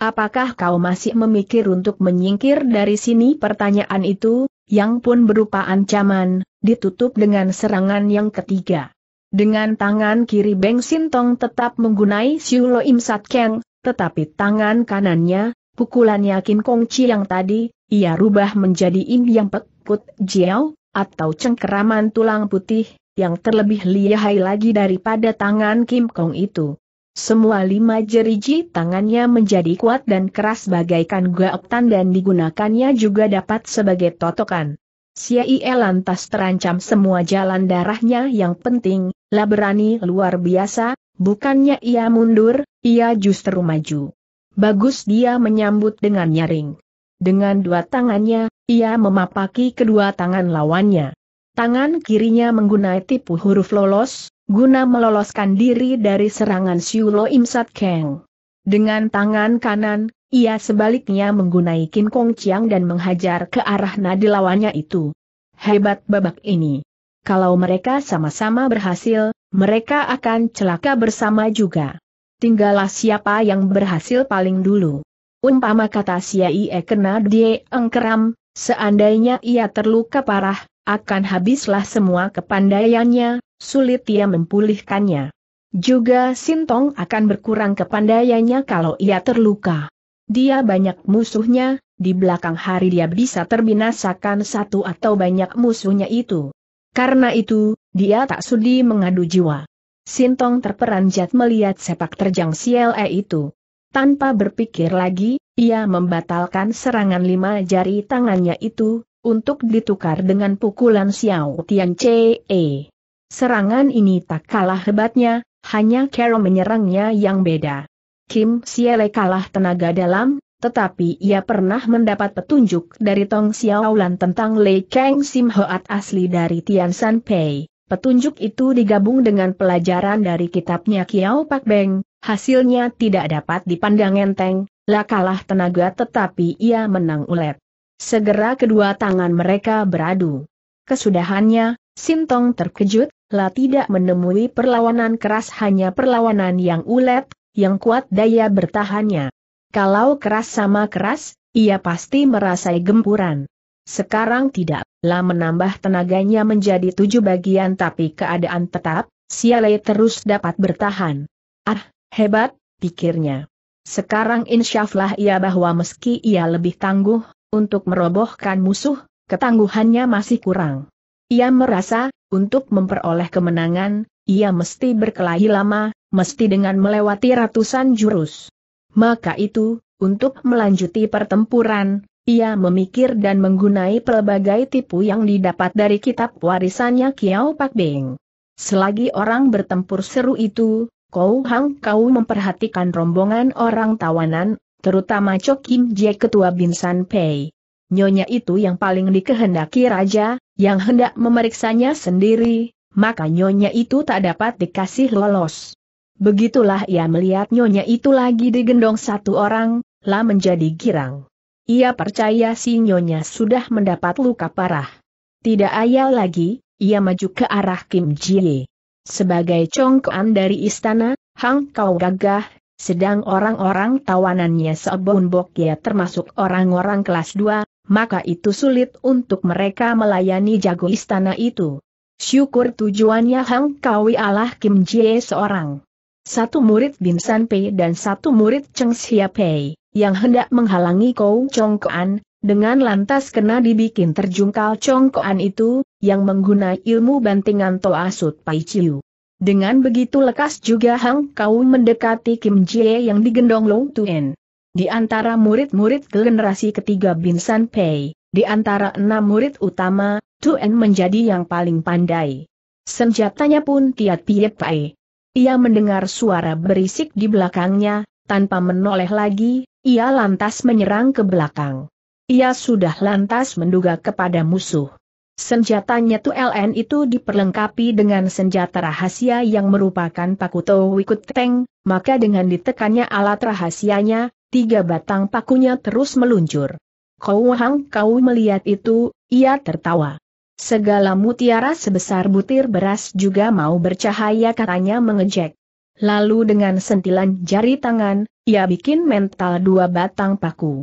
Apakah kau masih memikir untuk menyingkir dari sini pertanyaan itu, yang pun berupa ancaman, ditutup dengan serangan yang ketiga. Dengan tangan kiri Beng Sintong tetap menggunai Siulo Im Sat Keng, tetapi tangan kanannya, pukulannya Kim Kong Chi yang tadi, ia rubah menjadi Im Yang Pekut Jiao, atau cengkeraman tulang putih, yang terlebih lihai lagi daripada tangan Kim Kong itu. Semua lima jeriji tangannya menjadi kuat dan keras bagaikan gaoktan dan digunakannya juga dapat sebagai totokan. Siaie lantas terancam semua jalan darahnya yang penting, lah luar biasa, bukannya ia mundur, ia justru maju. Bagus dia menyambut dengan nyaring. Dengan dua tangannya, ia memapaki kedua tangan lawannya. Tangan kirinya menggunai tipu huruf lolos, guna meloloskan diri dari serangan Siulo Imsat Kang. Dengan tangan kanan, ia sebaliknya menggunai Kim Kong Chiang dan menghajar ke arah nadi lawannya itu. Hebat babak ini. Kalau mereka sama-sama berhasil, mereka akan celaka bersama juga. Tinggallah siapa yang berhasil paling dulu. Umpama kata Siaie kena die engkeram, seandainya ia terluka parah, akan habislah semua kepandaiannya, sulit ia mempulihkannya. Juga Sintong akan berkurang kepandaiannya kalau ia terluka. Dia banyak musuhnya, di belakang hari dia bisa terbinasakan satu atau banyak musuhnya itu. Karena itu, dia tak sudi mengadu jiwa. Sintong terperanjat melihat sepak terjang Siel E itu. Tanpa berpikir lagi, ia membatalkan serangan lima jari tangannya itu, untuk ditukar dengan pukulan Xiao Tian Che. Serangan ini tak kalah hebatnya, hanya Carol menyerangnya yang beda. Kim Siele kalah tenaga dalam, tetapi ia pernah mendapat petunjuk dari Tong Xiaolan tentang Lei Kang Sim Hoat asli dari Tian San Pei. Petunjuk itu digabung dengan pelajaran dari kitabnya Kiau Pak Beng, hasilnya tidak dapat dipandang enteng, lah kalah tenaga tetapi ia menang ulet. Segera kedua tangan mereka beradu. Kesudahannya, Sintong terkejut, lah tidak menemui perlawanan keras hanya perlawanan yang ulet, yang kuat daya bertahannya. Kalau keras sama keras, ia pasti merasai gempuran. Sekarang tidak. La menambah tenaganya menjadi tujuh bagian tapi keadaan tetap, Siale terus dapat bertahan. Ah, hebat, pikirnya. Sekarang insyaflah ia bahwa meski ia lebih tangguh, untuk merobohkan musuh, ketangguhannya masih kurang. Ia merasa, untuk memperoleh kemenangan, ia mesti berkelahi lama, mesti dengan melewati ratusan jurus. Maka itu, untuk melanjuti pertempuran, ia memikir dan menggunai pelbagai tipu yang didapat dari kitab warisannya Kiao Pak Beng. Selagi orang bertempur seru itu, Kou Hang Kau memperhatikan rombongan orang tawanan, terutama Cho Kim Jie Ketua Binsan Pei. Nyonya itu yang paling dikehendaki raja, yang hendak memeriksanya sendiri, maka nyonya itu tak dapat dikasih lolos. Begitulah ia melihat nyonya itu lagi digendong satu orang, lah menjadi girang. Ia percaya si Nyonya sudah mendapat luka parah. Tidak ayal lagi, ia maju ke arah Kim Jie. Sebagai congkoan dari istana, Hang Kau gagah, sedang orang-orang tawanannya Sebon ya, termasuk orang-orang kelas 2, maka itu sulit untuk mereka melayani jago istana itu. Syukur tujuannya Hang Kawi Allah Kim Jie seorang. Satu murid Bin San Pei dan satu murid Cheng Xia Pei yang hendak menghalangi kau Chongkoan, dengan lantas kena dibikin terjungkal Chongkoan itu, yang menggunai ilmu bantingan toa Toasut Pai Chiu. Dengan begitu lekas juga Hang Kau mendekati Kim Jie yang digendong Long Tuen. Di antara murid-murid generasi ketiga Binsan San Pei, di antara enam murid utama, Tuen menjadi yang paling pandai. Senjatanya pun Tiat Piet Pai. Ia mendengar suara berisik di belakangnya, tanpa menoleh lagi, ia lantas menyerang ke belakang. Ia sudah lantas menduga kepada musuh. Senjatanya LN itu diperlengkapi dengan senjata rahasia yang merupakan Pakuto Wikut Teng, maka dengan ditekannya alat rahasianya, tiga batang pakunya terus meluncur. Kau Hang Kau melihat itu, ia tertawa. Segala mutiara sebesar butir beras juga mau bercahaya katanya mengejek. Lalu dengan sentilan jari tangan, ia bikin mental dua batang paku.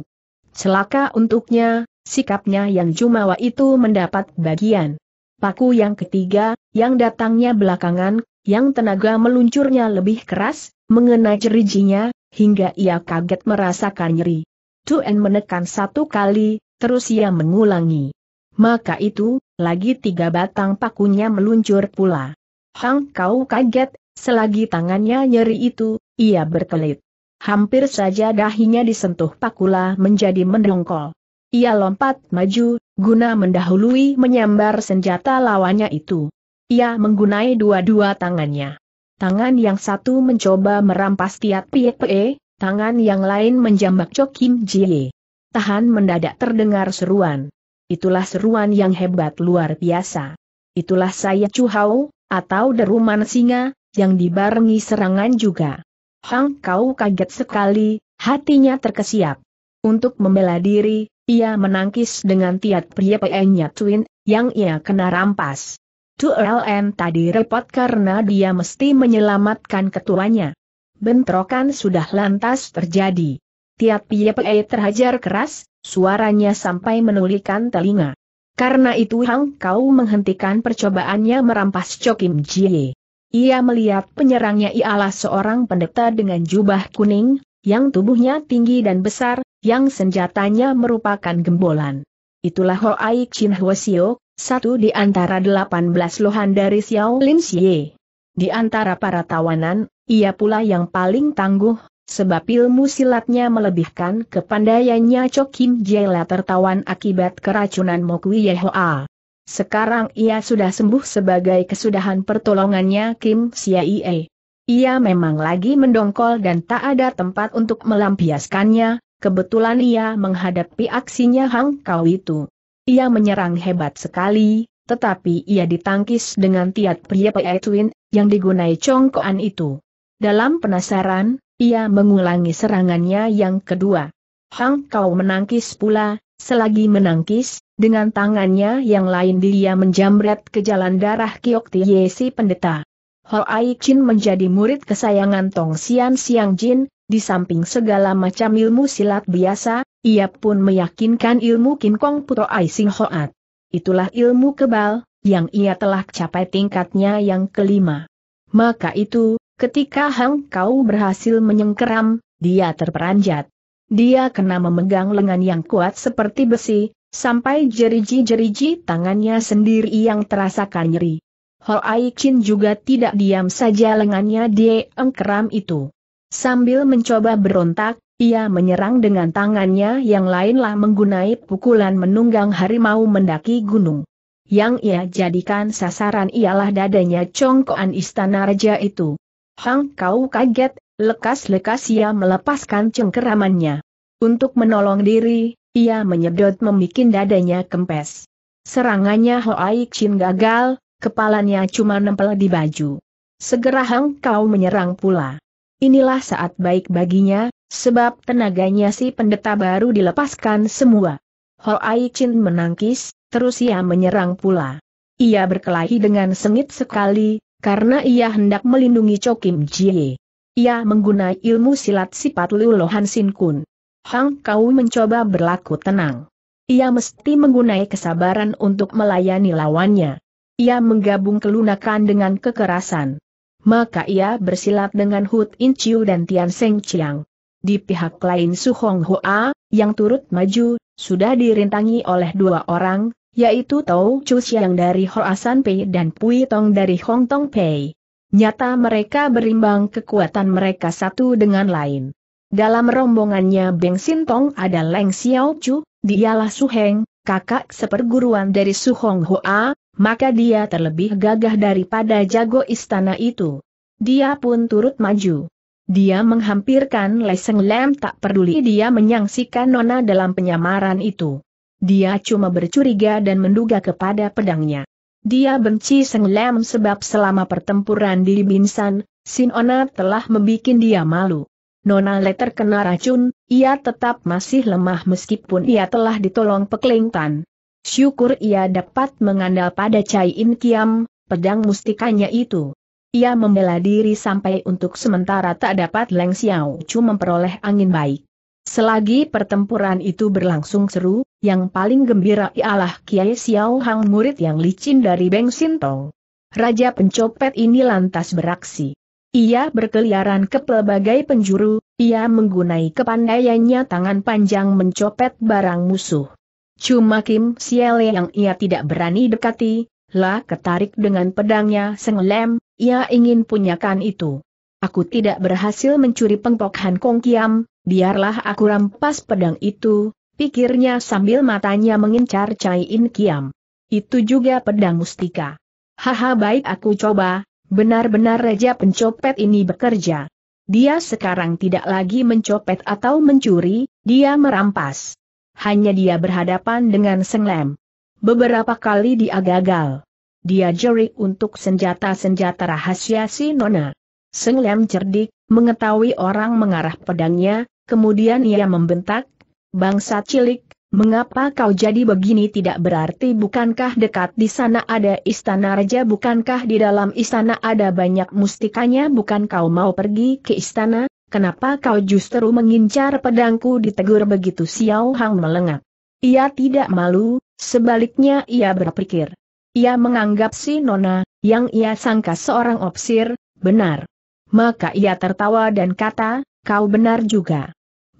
Celaka untuknya, sikapnya yang jumawa itu mendapat bagian. Paku yang ketiga, yang datangnya belakangan, yang tenaga meluncurnya lebih keras, mengenai jerijinya, hingga ia kaget merasakan nyeri. Tuen menekan satu kali, terus ia mengulangi. Maka itu, lagi tiga batang pakunya meluncur pula. Hang kau kaget, Selagi tangannya nyeri itu, ia berkelit. Hampir saja dahinya disentuh pakula menjadi mendongkol. Ia lompat maju, guna mendahului menyambar senjata lawannya itu. Ia menggunai dua-dua tangannya. Tangan yang satu mencoba merampas Tiat piepe, tangan yang lain menjambak cokim Jie. Tahan mendadak terdengar seruan. Itulah seruan yang hebat luar biasa. Itulah saya cuhau, atau deruman singa, yang dibarengi serangan juga. Hang Kau kaget sekali, hatinya terkesiap. Untuk membela diri, ia menangkis dengan tiat pria PN nya Twin, yang ia kena rampas. LN tadi repot karena dia mesti menyelamatkan ketuanya. Bentrokan sudah lantas terjadi. Tiat PN terhajar keras, suaranya sampai menulikan telinga. Karena itu Hang Kau menghentikan percobaannya merampas Chokim Jie. Ia melihat penyerangnya ialah seorang pendeta dengan jubah kuning, yang tubuhnya tinggi dan besar, yang senjatanya merupakan gembolan. Itulah Ho Hoai Chin Hwasio, satu di antara delapan belas lohan dari Xiao Lin Xie. Di antara para tawanan, ia pula yang paling tangguh, sebab ilmu silatnya melebihkan kepandaiannya Cho Kim Jela tertawan akibat keracunan Mokwi Yehoa. Sekarang ia sudah sembuh sebagai kesudahan pertolongannya Kim Siaie. Ia memang lagi mendongkol dan tak ada tempat untuk melampiaskannya, kebetulan ia menghadapi aksinya Hang Kau itu. Ia menyerang hebat sekali, tetapi ia ditangkis dengan tiat pria Twin, yang digunai congkoan itu. Dalam penasaran, ia mengulangi serangannya yang kedua. Hang Kau menangkis pula, selagi menangkis, dengan tangannya yang lain dia menjamret ke jalan darah Kiok Tie si pendeta. Ai Chin menjadi murid kesayangan Tong Xian Siang Jin, di samping segala macam ilmu silat biasa, ia pun meyakinkan ilmu Kim Kong Puto Ai Sing Hoat. Itulah ilmu kebal, yang ia telah capai tingkatnya yang kelima. Maka itu, ketika Hang Kau berhasil menyengkeram, dia terperanjat. Dia kena memegang lengan yang kuat seperti besi, Sampai jeriji-jeriji tangannya sendiri yang terasakan nyeri. Ho Aikin juga tidak diam saja lengannya engkeram itu. Sambil mencoba berontak, ia menyerang dengan tangannya yang lainlah menggunai pukulan menunggang harimau mendaki gunung. Yang ia jadikan sasaran ialah dadanya congkoan istana raja itu. Hang kau kaget, lekas-lekas ia melepaskan cengkeramannya. Untuk menolong diri, ia menyedot membuat dadanya kempes. Serangannya Hoai Chin gagal, kepalanya cuma nempel di baju. Segera Hang Kau menyerang pula. Inilah saat baik baginya, sebab tenaganya si pendeta baru dilepaskan semua. Hoai Chin menangkis, terus ia menyerang pula. Ia berkelahi dengan sengit sekali, karena ia hendak melindungi Chokim Jie. Ia menggunakan ilmu silat sifat Lulohan Sin Kun. Hang Kau mencoba berlaku tenang. Ia mesti menggunai kesabaran untuk melayani lawannya. Ia menggabung kelunakan dengan kekerasan. Maka ia bersilat dengan Hu In Chiu dan Tian Seng Chiang. Di pihak lain Su Hong Hua, yang turut maju, sudah dirintangi oleh dua orang, yaitu Tau Chu Xiang dari Hoasan Pei dan Pui Tong dari Hong Tong Pei. Nyata mereka berimbang kekuatan mereka satu dengan lain. Dalam rombongannya Beng Sintong ada Leng Xiao Chu, dialah Su Heng, kakak seperguruan dari Su Hong Hoa, maka dia terlebih gagah daripada jago istana itu. Dia pun turut maju. Dia menghampirkan Leseng Lem tak peduli dia menyangsikan Nona dalam penyamaran itu. Dia cuma bercuriga dan menduga kepada pedangnya. Dia benci Seng Lem sebab selama pertempuran di Binsan, Sinona telah membuat dia malu. Nona Le terkena racun, ia tetap masih lemah meskipun ia telah ditolong pekelingtan. Syukur ia dapat mengandal pada Cai In Kiam, pedang mustikanya itu. Ia membela diri sampai untuk sementara tak dapat Leng Xiao Chu memperoleh angin baik. Selagi pertempuran itu berlangsung seru, yang paling gembira ialah Kiai Xiao Hang murid yang licin dari Beng Sintong. Raja pencopet ini lantas beraksi. Ia berkeliaran ke pelbagai penjuru, ia menggunai kepandaiannya tangan panjang mencopet barang musuh. Cuma Kim Siele yang ia tidak berani dekati, lah ketarik dengan pedangnya senglem, ia ingin punyakan itu. Aku tidak berhasil mencuri pengpok Han Kong Kiam, biarlah aku rampas pedang itu, pikirnya sambil matanya mengincar Cai In Kiam. Itu juga pedang mustika. Haha baik aku coba, Benar-benar Raja pencopet ini bekerja. Dia sekarang tidak lagi mencopet atau mencuri, dia merampas. Hanya dia berhadapan dengan Senglem. Beberapa kali dia gagal. Dia jerik untuk senjata-senjata rahasia si Nona. Senglem cerdik, mengetahui orang mengarah pedangnya, kemudian ia membentak, bangsa cilik, Mengapa kau jadi begini tidak berarti bukankah dekat di sana ada istana raja bukankah di dalam istana ada banyak mustikanya bukan kau mau pergi ke istana, kenapa kau justru mengincar pedangku ditegur begitu Xiao Hang melengak. Ia tidak malu, sebaliknya ia berpikir. Ia menganggap si Nona, yang ia sangka seorang opsir, benar. Maka ia tertawa dan kata, kau benar juga.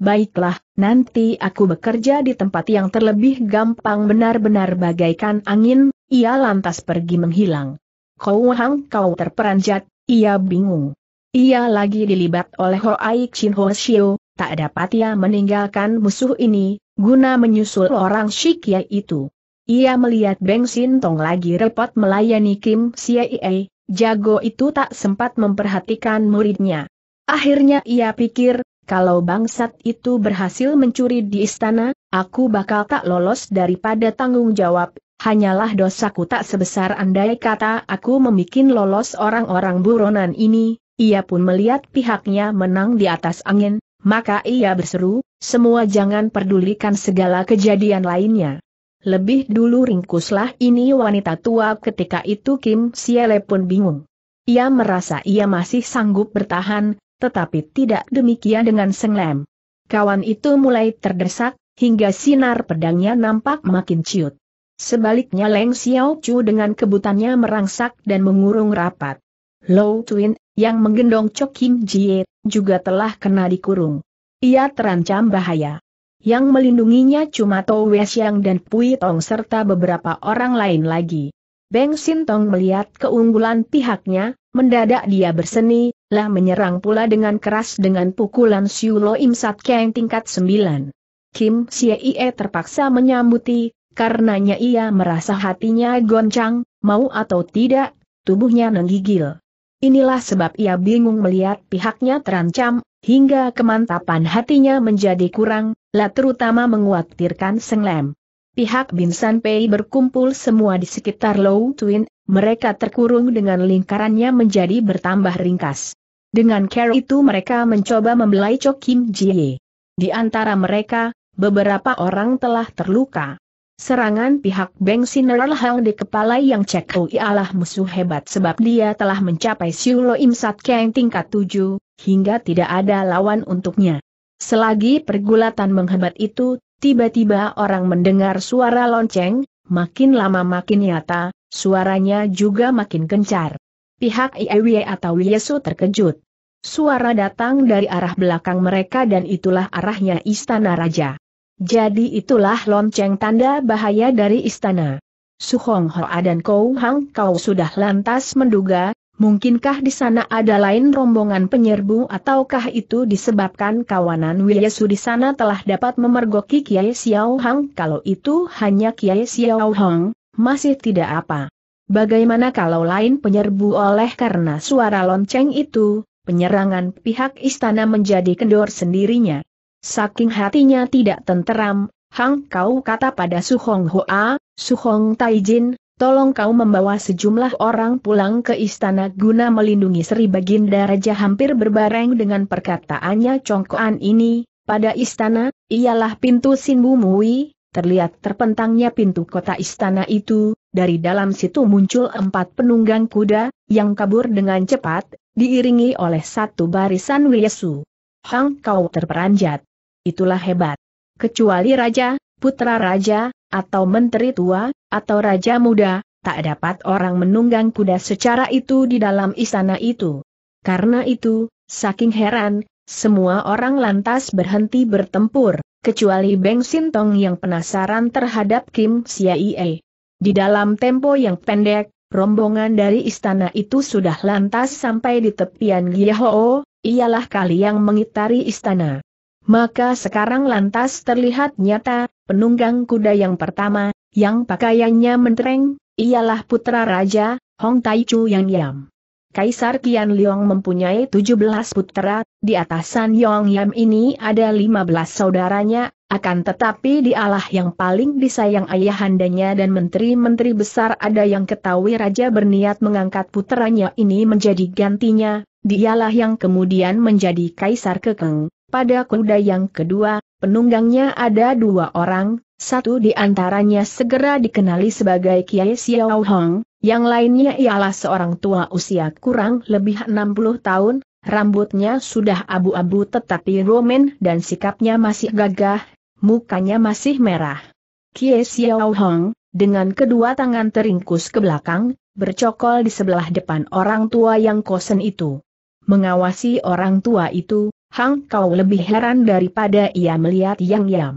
Baiklah, nanti aku bekerja di tempat yang terlebih gampang benar-benar bagaikan angin, ia lantas pergi menghilang. Kau Hang kau terperanjat, ia bingung. Ia lagi dilibat oleh Hoai Chin Ho Shio, tak dapat ia meninggalkan musuh ini, guna menyusul orang Shikia itu. Ia melihat Beng Sin Tong lagi repot melayani Kim Siei, jago itu tak sempat memperhatikan muridnya. Akhirnya ia pikir, kalau bangsat itu berhasil mencuri di istana, aku bakal tak lolos daripada tanggung jawab, hanyalah dosaku tak sebesar andai kata aku memikin lolos orang-orang buronan ini, ia pun melihat pihaknya menang di atas angin, maka ia berseru, semua jangan pedulikan segala kejadian lainnya. Lebih dulu ringkuslah ini wanita tua ketika itu Kim Siele pun bingung. Ia merasa ia masih sanggup bertahan, tetapi tidak demikian dengan Seng Kawan itu mulai terdesak, hingga sinar pedangnya nampak makin ciut. Sebaliknya Leng Xiao Chu dengan kebutannya merangsak dan mengurung rapat. Low Twin, yang menggendong Chok Kim Jie, juga telah kena dikurung. Ia terancam bahaya. Yang melindunginya cuma Tou Wei Xiang dan Pui Tong serta beberapa orang lain lagi. Beng Sintong melihat keunggulan pihaknya, mendadak dia berseni, lah menyerang pula dengan keras dengan pukulan Siulo Im Sat Keng tingkat 9. Kim Siei terpaksa menyambuti, karenanya ia merasa hatinya goncang, mau atau tidak, tubuhnya menggigil. Inilah sebab ia bingung melihat pihaknya terancam, hingga kemantapan hatinya menjadi kurang, lah terutama menguatirkan Seng Lem. Pihak Bin Pei berkumpul semua di sekitar Low Twin, mereka terkurung dengan lingkarannya menjadi bertambah ringkas. Dengan care itu mereka mencoba membelai Cho Kim Jie. Di antara mereka, beberapa orang telah terluka. Serangan pihak Beng Sineral Hang di kepala yang cek ialah musuh hebat sebab dia telah mencapai Lo Im Sat Keng tingkat 7, hingga tidak ada lawan untuknya. Selagi pergulatan menghebat itu, Tiba-tiba orang mendengar suara lonceng, makin lama makin nyata, suaranya juga makin kencar. Pihak Iewie atau Yesu terkejut. Suara datang dari arah belakang mereka dan itulah arahnya istana raja. Jadi itulah lonceng tanda bahaya dari istana. Suhong Hoa dan Kou Hang Kau sudah lantas menduga, Mungkinkah di sana ada lain rombongan penyerbu ataukah itu disebabkan kawanan Wiesu di sana telah dapat memergoki Kiai Xiao Hang kalau itu hanya Kiai Xiao Hang, masih tidak apa. Bagaimana kalau lain penyerbu oleh karena suara lonceng itu, penyerangan pihak istana menjadi kendor sendirinya. Saking hatinya tidak tenteram, Hang Kau kata pada Su Hong Hoa, Su Hong Taijin, tolong kau membawa sejumlah orang pulang ke istana guna melindungi Sri Baginda Raja hampir berbareng dengan perkataannya congkoan ini, pada istana, ialah pintu Sinbu Mui, terlihat terpentangnya pintu kota istana itu, dari dalam situ muncul empat penunggang kuda, yang kabur dengan cepat, diiringi oleh satu barisan Wiesu. Hang kau terperanjat. Itulah hebat. Kecuali raja, putra raja, atau menteri tua, atau raja muda, tak dapat orang menunggang kuda secara itu di dalam istana itu. Karena itu, saking heran, semua orang lantas berhenti bertempur, kecuali Beng Sintong yang penasaran terhadap Kim Siaie. Di dalam tempo yang pendek, rombongan dari istana itu sudah lantas sampai di tepian Giyahoo, ialah kali yang mengitari istana. Maka sekarang lantas terlihat nyata, penunggang kuda yang pertama, yang pakaiannya mentereng, ialah putra raja, Hong Taichu Yang Yam. Kaisar Qian Liong mempunyai 17 putra, di atasan Yong Yam ini ada 15 saudaranya, akan tetapi dialah yang paling disayang ayahandanya dan menteri-menteri besar ada yang ketahui raja berniat mengangkat putranya ini menjadi gantinya, dialah yang kemudian menjadi kaisar kekeng, pada kuda yang kedua, penunggangnya ada dua orang, satu di antaranya segera dikenali sebagai Kiai Xiao Hong, yang lainnya ialah seorang tua usia kurang lebih 60 tahun, rambutnya sudah abu-abu tetapi romen dan sikapnya masih gagah, mukanya masih merah. Kiai Xiao Hong, dengan kedua tangan teringkus ke belakang, bercokol di sebelah depan orang tua yang kosen itu. Mengawasi orang tua itu, Hang kau lebih heran daripada ia melihat Yang Yam.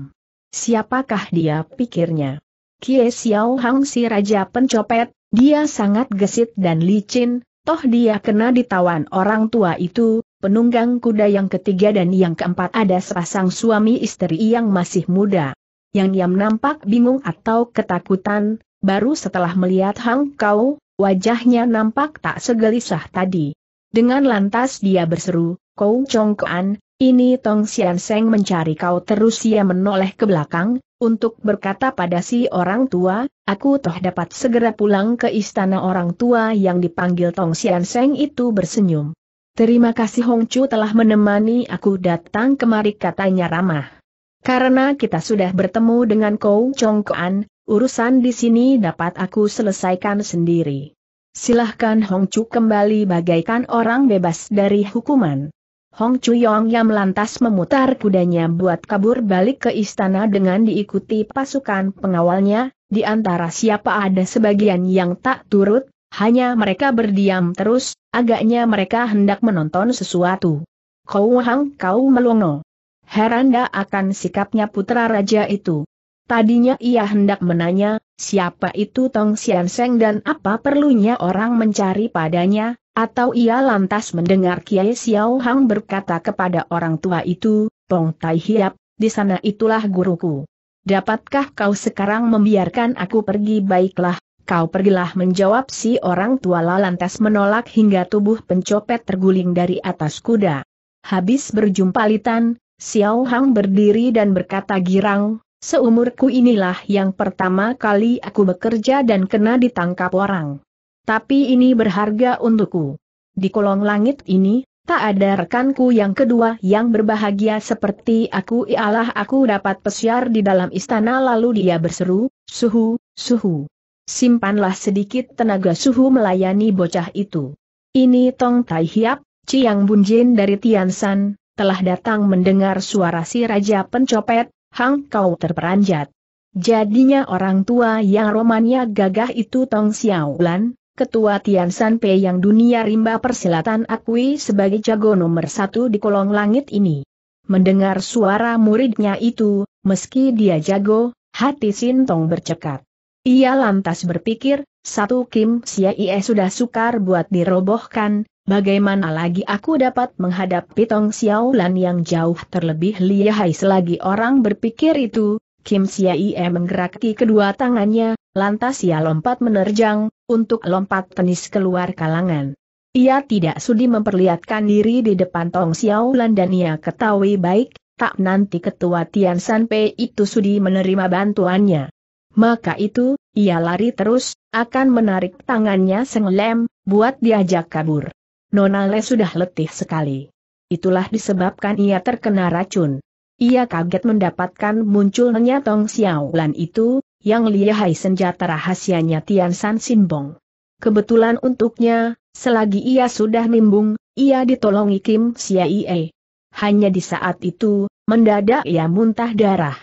Siapakah dia pikirnya? Kie Xiao Hang si raja pencopet, dia sangat gesit dan licin, toh dia kena ditawan orang tua itu, penunggang kuda yang ketiga dan yang keempat ada sepasang suami istri yang masih muda. Yang Yam nampak bingung atau ketakutan, baru setelah melihat Hang Kau, wajahnya nampak tak segelisah tadi. Dengan lantas dia berseru, Kou Chongkoan, ini Tong Sian Seng mencari kau terus ia menoleh ke belakang, untuk berkata pada si orang tua, aku toh dapat segera pulang ke istana orang tua yang dipanggil Tong Sian Seng itu bersenyum. Terima kasih Hong Chu telah menemani aku datang kemari katanya ramah. Karena kita sudah bertemu dengan Kou Chongkoan, urusan di sini dapat aku selesaikan sendiri. Silahkan Hong Chu kembali bagaikan orang bebas dari hukuman. Hong Chuyong yang lantas memutar kudanya buat kabur balik ke istana dengan diikuti pasukan pengawalnya, di antara siapa ada sebagian yang tak turut, hanya mereka berdiam terus, agaknya mereka hendak menonton sesuatu. Kau Hang kau melongo. Heranda akan sikapnya putra raja itu. Tadinya ia hendak menanya, siapa itu Tong Sian Seng dan apa perlunya orang mencari padanya, atau ia lantas mendengar Kiai Xiao Hang berkata kepada orang tua itu, Tong Tai Hiap, di sana itulah guruku. Dapatkah kau sekarang membiarkan aku pergi baiklah, kau pergilah menjawab si orang tua lantas menolak hingga tubuh pencopet terguling dari atas kuda. Habis berjumpa litan, Xiao Hang berdiri dan berkata girang, Seumurku inilah yang pertama kali aku bekerja dan kena ditangkap orang. Tapi ini berharga untukku. Di kolong langit ini, tak ada rekanku yang kedua yang berbahagia seperti aku ialah aku dapat pesiar di dalam istana lalu dia berseru, suhu, suhu. Simpanlah sedikit tenaga suhu melayani bocah itu. Ini Tong Tai Hiap, Ciang Bunjin dari Tiansan, telah datang mendengar suara si Raja Pencopet, Hang kau terperanjat. Jadinya orang tua yang romannya gagah itu Tong Xiaolan, ketua Tian San Pei yang dunia rimba persilatan akui sebagai jago nomor satu di kolong langit ini. Mendengar suara muridnya itu, meski dia jago, hati Tong bercekat. Ia lantas berpikir, satu Kim Siaie sudah sukar buat dirobohkan, Bagaimana lagi aku dapat menghadapi Tong Xiaolan yang jauh terlebih lihai selagi orang berpikir itu, Kim Siaie menggeraki kedua tangannya, lantas ia lompat menerjang, untuk lompat tenis keluar kalangan. Ia tidak sudi memperlihatkan diri di depan Tong Xiaolan dan ia ketahui baik, tak nanti ketua Tian San Pei itu sudi menerima bantuannya. Maka itu, ia lari terus, akan menarik tangannya senglem, buat diajak kabur. Nona Le sudah letih sekali. Itulah disebabkan ia terkena racun. Ia kaget mendapatkan munculnya Tong Xiao Lan itu, yang lihai senjata rahasianya Tian San Sinbong. Kebetulan untuknya, selagi ia sudah nimbung, ia ditolongi Kim Siaie. Hanya di saat itu, mendadak ia muntah darah.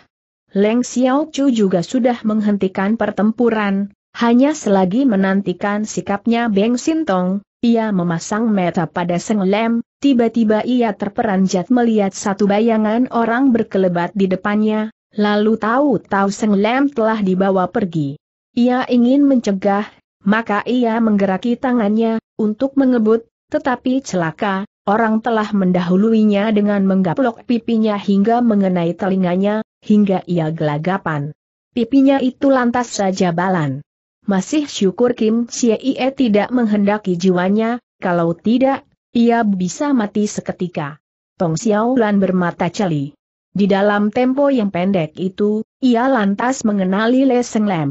Leng Xiao Chu juga sudah menghentikan pertempuran, hanya selagi menantikan sikapnya Beng Sintong, ia memasang meta pada Seng Lem, tiba-tiba ia terperanjat melihat satu bayangan orang berkelebat di depannya, lalu tahu-tahu Seng Lem telah dibawa pergi. Ia ingin mencegah, maka ia menggeraki tangannya, untuk mengebut, tetapi celaka, orang telah mendahuluinya dengan menggaplok pipinya hingga mengenai telinganya, hingga ia gelagapan. Pipinya itu lantas saja balan. Masih syukur Kim Chie tidak menghendaki jiwanya, kalau tidak, ia bisa mati seketika. Tong Xiao Xiaolan bermata celi. Di dalam tempo yang pendek itu, ia lantas mengenali Le Seng Lem.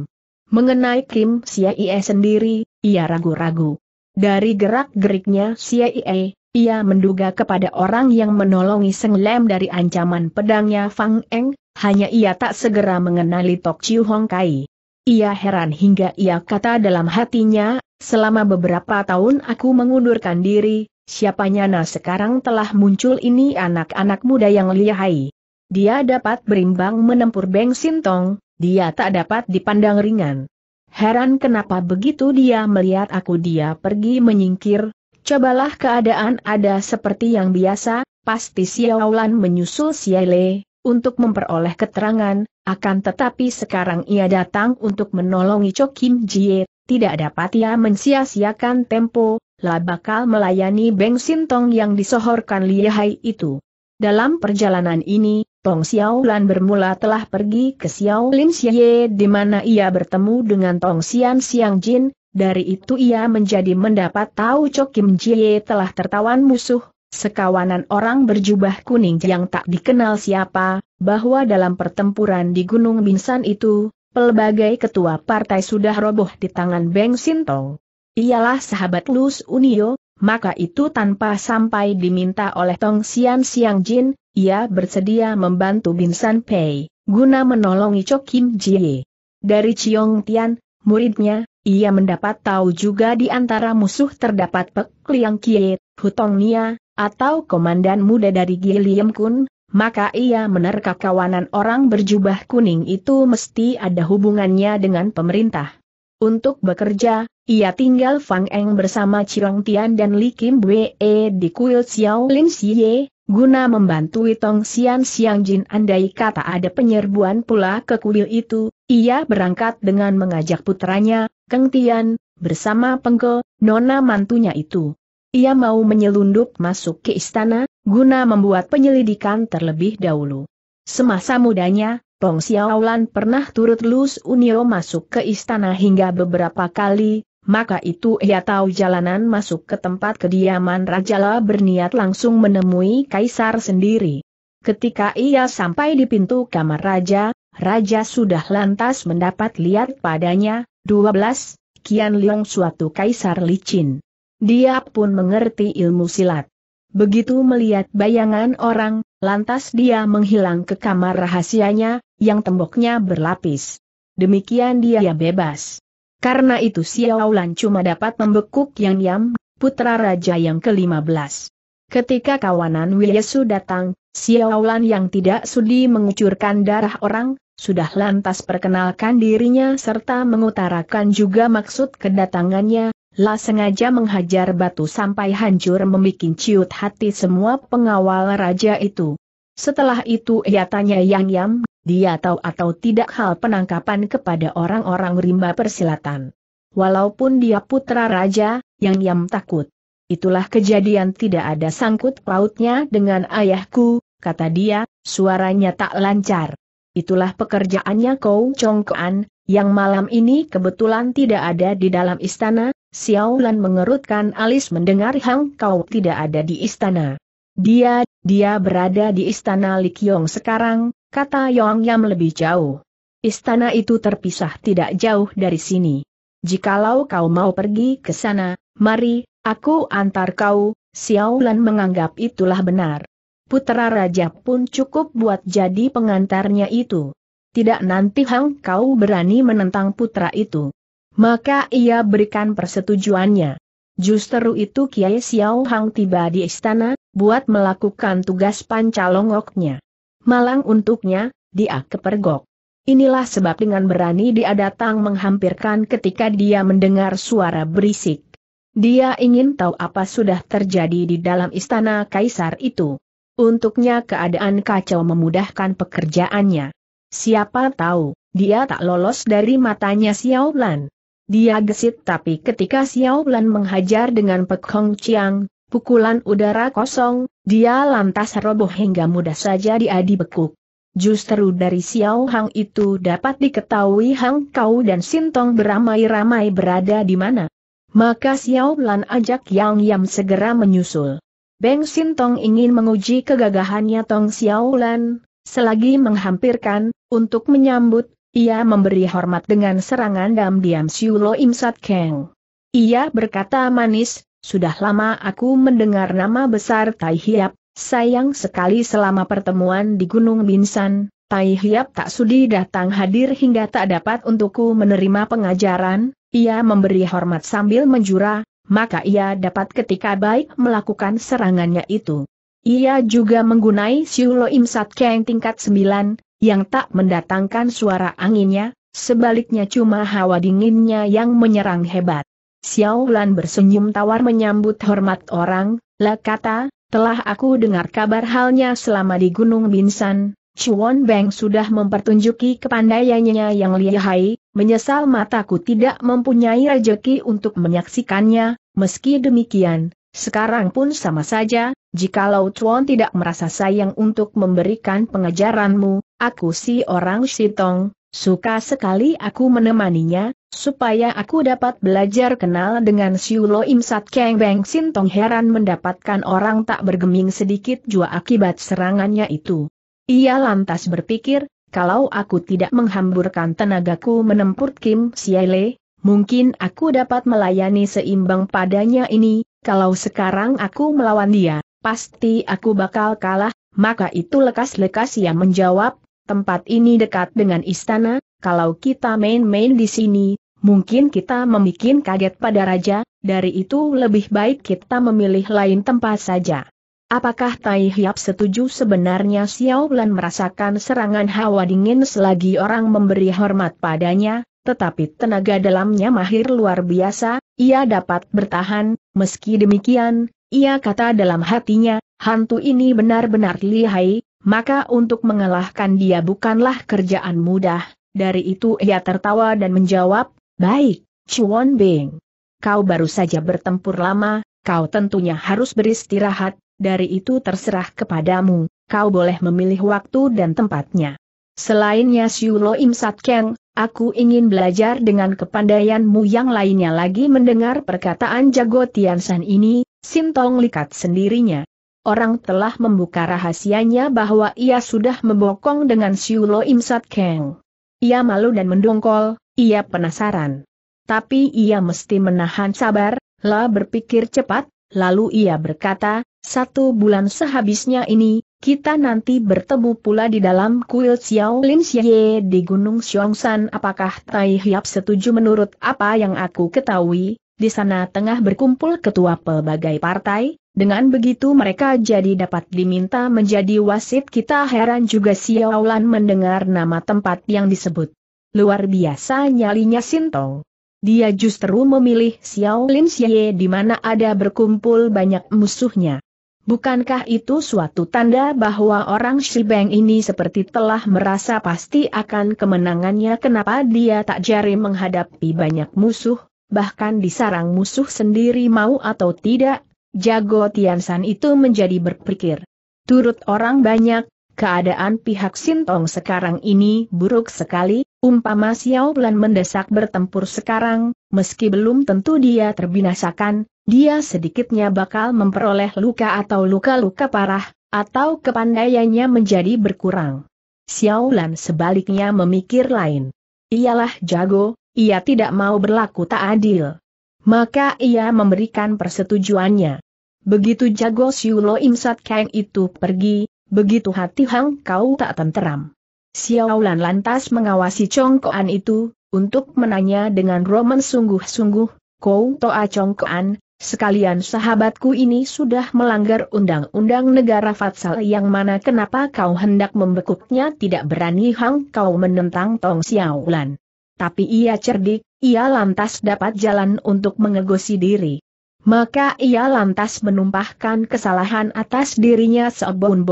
Mengenai Kim Siaie sendiri, ia ragu-ragu. Dari gerak-geriknya Siaie, ia menduga kepada orang yang menolongi Seng Lam dari ancaman pedangnya Fang Eng, hanya ia tak segera mengenali Tok Chiu Hong Kai. Ia heran hingga ia kata dalam hatinya, selama beberapa tahun aku mengundurkan diri, siapanya nah sekarang telah muncul ini anak-anak muda yang lihai. Dia dapat berimbang menempur Beng Sintong, dia tak dapat dipandang ringan. Heran kenapa begitu dia melihat aku dia pergi menyingkir, cobalah keadaan ada seperti yang biasa, pasti Xiaolan menyusul Xiaile, untuk memperoleh keterangan, akan tetapi sekarang ia datang untuk menolongi Cho Kim Jie, tidak dapat ia mensia-siakan tempo, lah bakal melayani Beng Sintong yang disohorkan Lihai itu. Dalam perjalanan ini, Tong Xiaolan bermula telah pergi ke Xiao Lin Xie di mana ia bertemu dengan Tong Xian Xiang Jin, dari itu ia menjadi mendapat tahu Cho Kim Jie telah tertawan musuh, sekawanan orang berjubah kuning yang tak dikenal siapa, bahwa dalam pertempuran di Gunung Binsan itu, pelbagai ketua partai sudah roboh di tangan Beng Sinto. Ialah sahabat Lus Unio, maka itu tanpa sampai diminta oleh Tong Sian Siang Jin, ia bersedia membantu Binsan Pei, guna menolongi Cho Kim Jie. Dari Chiong Tian, muridnya, ia mendapat tahu juga di antara musuh terdapat Pek Liang Kie, Hutong Nia, atau komandan muda dari Gilliam Kun, maka ia menerka kawanan orang berjubah kuning itu mesti ada hubungannya dengan pemerintah. Untuk bekerja, ia tinggal Fang Eng bersama Chirong Tian dan Li Kim Wei e di kuil Xiao Lin Xie, guna membantu Tong Xian Xiang Jin andai kata ada penyerbuan pula ke kuil itu, ia berangkat dengan mengajak putranya, Keng Tian, bersama Pengke, nona mantunya itu. Ia mau menyelundup masuk ke istana, guna membuat penyelidikan terlebih dahulu. Semasa mudanya, Pong Xiaolan pernah turut Lus Unio masuk ke istana hingga beberapa kali, maka itu ia tahu jalanan masuk ke tempat kediaman Raja La berniat langsung menemui Kaisar sendiri. Ketika ia sampai di pintu kamar Raja, Raja sudah lantas mendapat lihat padanya, 12, Kian Liong suatu Kaisar licin. Dia pun mengerti ilmu silat. Begitu melihat bayangan orang, lantas dia menghilang ke kamar rahasianya, yang temboknya berlapis. Demikian dia bebas. Karena itu Xiao cuma dapat membekuk Yang Yam, putra raja yang ke-15. Ketika kawanan Wiyesu datang, Xiao yang tidak sudi mengucurkan darah orang, sudah lantas perkenalkan dirinya serta mengutarakan juga maksud kedatangannya, lah sengaja menghajar batu sampai hancur membuat ciut hati semua pengawal raja itu. Setelah itu ia tanya Yang Yam, dia tahu atau tidak hal penangkapan kepada orang-orang rimba persilatan. Walaupun dia putra raja, Yang Yam takut. Itulah kejadian tidak ada sangkut pautnya dengan ayahku, kata dia, suaranya tak lancar. Itulah pekerjaannya kau Chongkoan, yang malam ini kebetulan tidak ada di dalam istana, Xiaolan mengerutkan alis mendengar Hang Kau tidak ada di istana. Dia, dia berada di istana Likyong sekarang, kata Yong Yam lebih jauh. Istana itu terpisah tidak jauh dari sini. Jikalau kau mau pergi ke sana, mari, aku antar kau, Xiaolan menganggap itulah benar. Putra Raja pun cukup buat jadi pengantarnya itu. Tidak nanti Hang Kau berani menentang putra itu maka ia berikan persetujuannya. Justru itu Kiai Xiao Hang tiba di istana, buat melakukan tugas pancalongoknya. Malang untuknya, dia kepergok. Inilah sebab dengan berani dia datang menghampirkan ketika dia mendengar suara berisik. Dia ingin tahu apa sudah terjadi di dalam istana kaisar itu. Untuknya keadaan kacau memudahkan pekerjaannya. Siapa tahu, dia tak lolos dari matanya Xiao Lan. Dia gesit tapi ketika Xiao Lan menghajar dengan Pek Hong Chiang, pukulan udara kosong, dia lantas roboh hingga mudah saja dia dibekuk. Justru dari Xiao Hang itu dapat diketahui Hang Kau dan Sintong beramai-ramai berada di mana. Maka Xiao Lan ajak Yang Yam segera menyusul. Beng Sintong ingin menguji kegagahannya Tong Xiao Lan, selagi menghampirkan, untuk menyambut, ia memberi hormat dengan serangan dam-diam Siu Lo Keng. Ia berkata manis, sudah lama aku mendengar nama besar Tai Hiap, sayang sekali selama pertemuan di Gunung Binsan, Tai Hiap tak sudi datang hadir hingga tak dapat untukku menerima pengajaran, ia memberi hormat sambil menjura, maka ia dapat ketika baik melakukan serangannya itu. Ia juga menggunai Siulo Imsat Keng tingkat 9, yang tak mendatangkan suara anginnya, sebaliknya cuma hawa dinginnya yang menyerang hebat. Xiao Lan bersenyum tawar menyambut hormat orang, lah kata, telah aku dengar kabar halnya selama di Gunung Binsan, Chuan Beng sudah mempertunjuki kepandaiannya yang lihai, menyesal mataku tidak mempunyai rejeki untuk menyaksikannya, meski demikian, sekarang pun sama saja, jikalau Chuan tidak merasa sayang untuk memberikan pengajaranmu, Aku si orang Sitong, suka sekali aku menemaninya, supaya aku dapat belajar kenal dengan Siulo Imsat Keng Beng Sintong heran mendapatkan orang tak bergeming sedikit jua akibat serangannya itu. Ia lantas berpikir, kalau aku tidak menghamburkan tenagaku menempur Kim Siele, mungkin aku dapat melayani seimbang padanya ini, kalau sekarang aku melawan dia, pasti aku bakal kalah, maka itu lekas-lekas ia menjawab, tempat ini dekat dengan istana, kalau kita main-main di sini, mungkin kita membuat kaget pada raja, dari itu lebih baik kita memilih lain tempat saja. Apakah Tai Hiap setuju sebenarnya Xiao Lan merasakan serangan hawa dingin selagi orang memberi hormat padanya, tetapi tenaga dalamnya mahir luar biasa, ia dapat bertahan, meski demikian, ia kata dalam hatinya, hantu ini benar-benar lihai, maka untuk mengalahkan dia bukanlah kerjaan mudah. Dari itu ia tertawa dan menjawab, Baik, Chuan Bing. Kau baru saja bertempur lama, kau tentunya harus beristirahat, dari itu terserah kepadamu, kau boleh memilih waktu dan tempatnya. Selainnya Lo Im Sat Keng, aku ingin belajar dengan kepandaianmu yang lainnya lagi mendengar perkataan jago Tian Tiansan ini, Sintong likat sendirinya orang telah membuka rahasianya bahwa ia sudah membokong dengan Siulo Im Sat Kang. Ia malu dan mendongkol, ia penasaran. Tapi ia mesti menahan sabar, la berpikir cepat, lalu ia berkata, satu bulan sehabisnya ini, kita nanti bertemu pula di dalam kuil Xiao Lin Xie di Gunung Xiongsan. Apakah Tai Hiap setuju menurut apa yang aku ketahui, di sana tengah berkumpul ketua pelbagai partai, dengan begitu mereka jadi dapat diminta menjadi wasit kita heran juga Xiao Lan mendengar nama tempat yang disebut. Luar biasa nyalinya Sintong. Dia justru memilih Xiao Lin Xie di mana ada berkumpul banyak musuhnya. Bukankah itu suatu tanda bahwa orang Shibeng ini seperti telah merasa pasti akan kemenangannya kenapa dia tak jari menghadapi banyak musuh, bahkan disarang musuh sendiri mau atau tidak Jago Tiansan itu menjadi berpikir. Turut orang banyak, keadaan pihak Sintong sekarang ini buruk sekali, umpama Xiao Lan mendesak bertempur sekarang, meski belum tentu dia terbinasakan, dia sedikitnya bakal memperoleh luka atau luka-luka parah, atau kepandaiannya menjadi berkurang. Xiao Lan sebaliknya memikir lain. Ialah jago, ia tidak mau berlaku tak adil. Maka ia memberikan persetujuannya. Begitu jago Siulo Imsat Kang itu pergi, begitu hati Hang Kau tak tenteram. Xiaolan lantas mengawasi congkoan itu, untuk menanya dengan roman sungguh-sungguh, Kau Toa Congkoan, sekalian sahabatku ini sudah melanggar undang-undang negara fatsal yang mana kenapa kau hendak membekuknya tidak berani Hang Kau menentang Tong Xiaolan. Tapi ia cerdik, ia lantas dapat jalan untuk mengegosi diri. Maka ia lantas menumpahkan kesalahan atas dirinya Sobun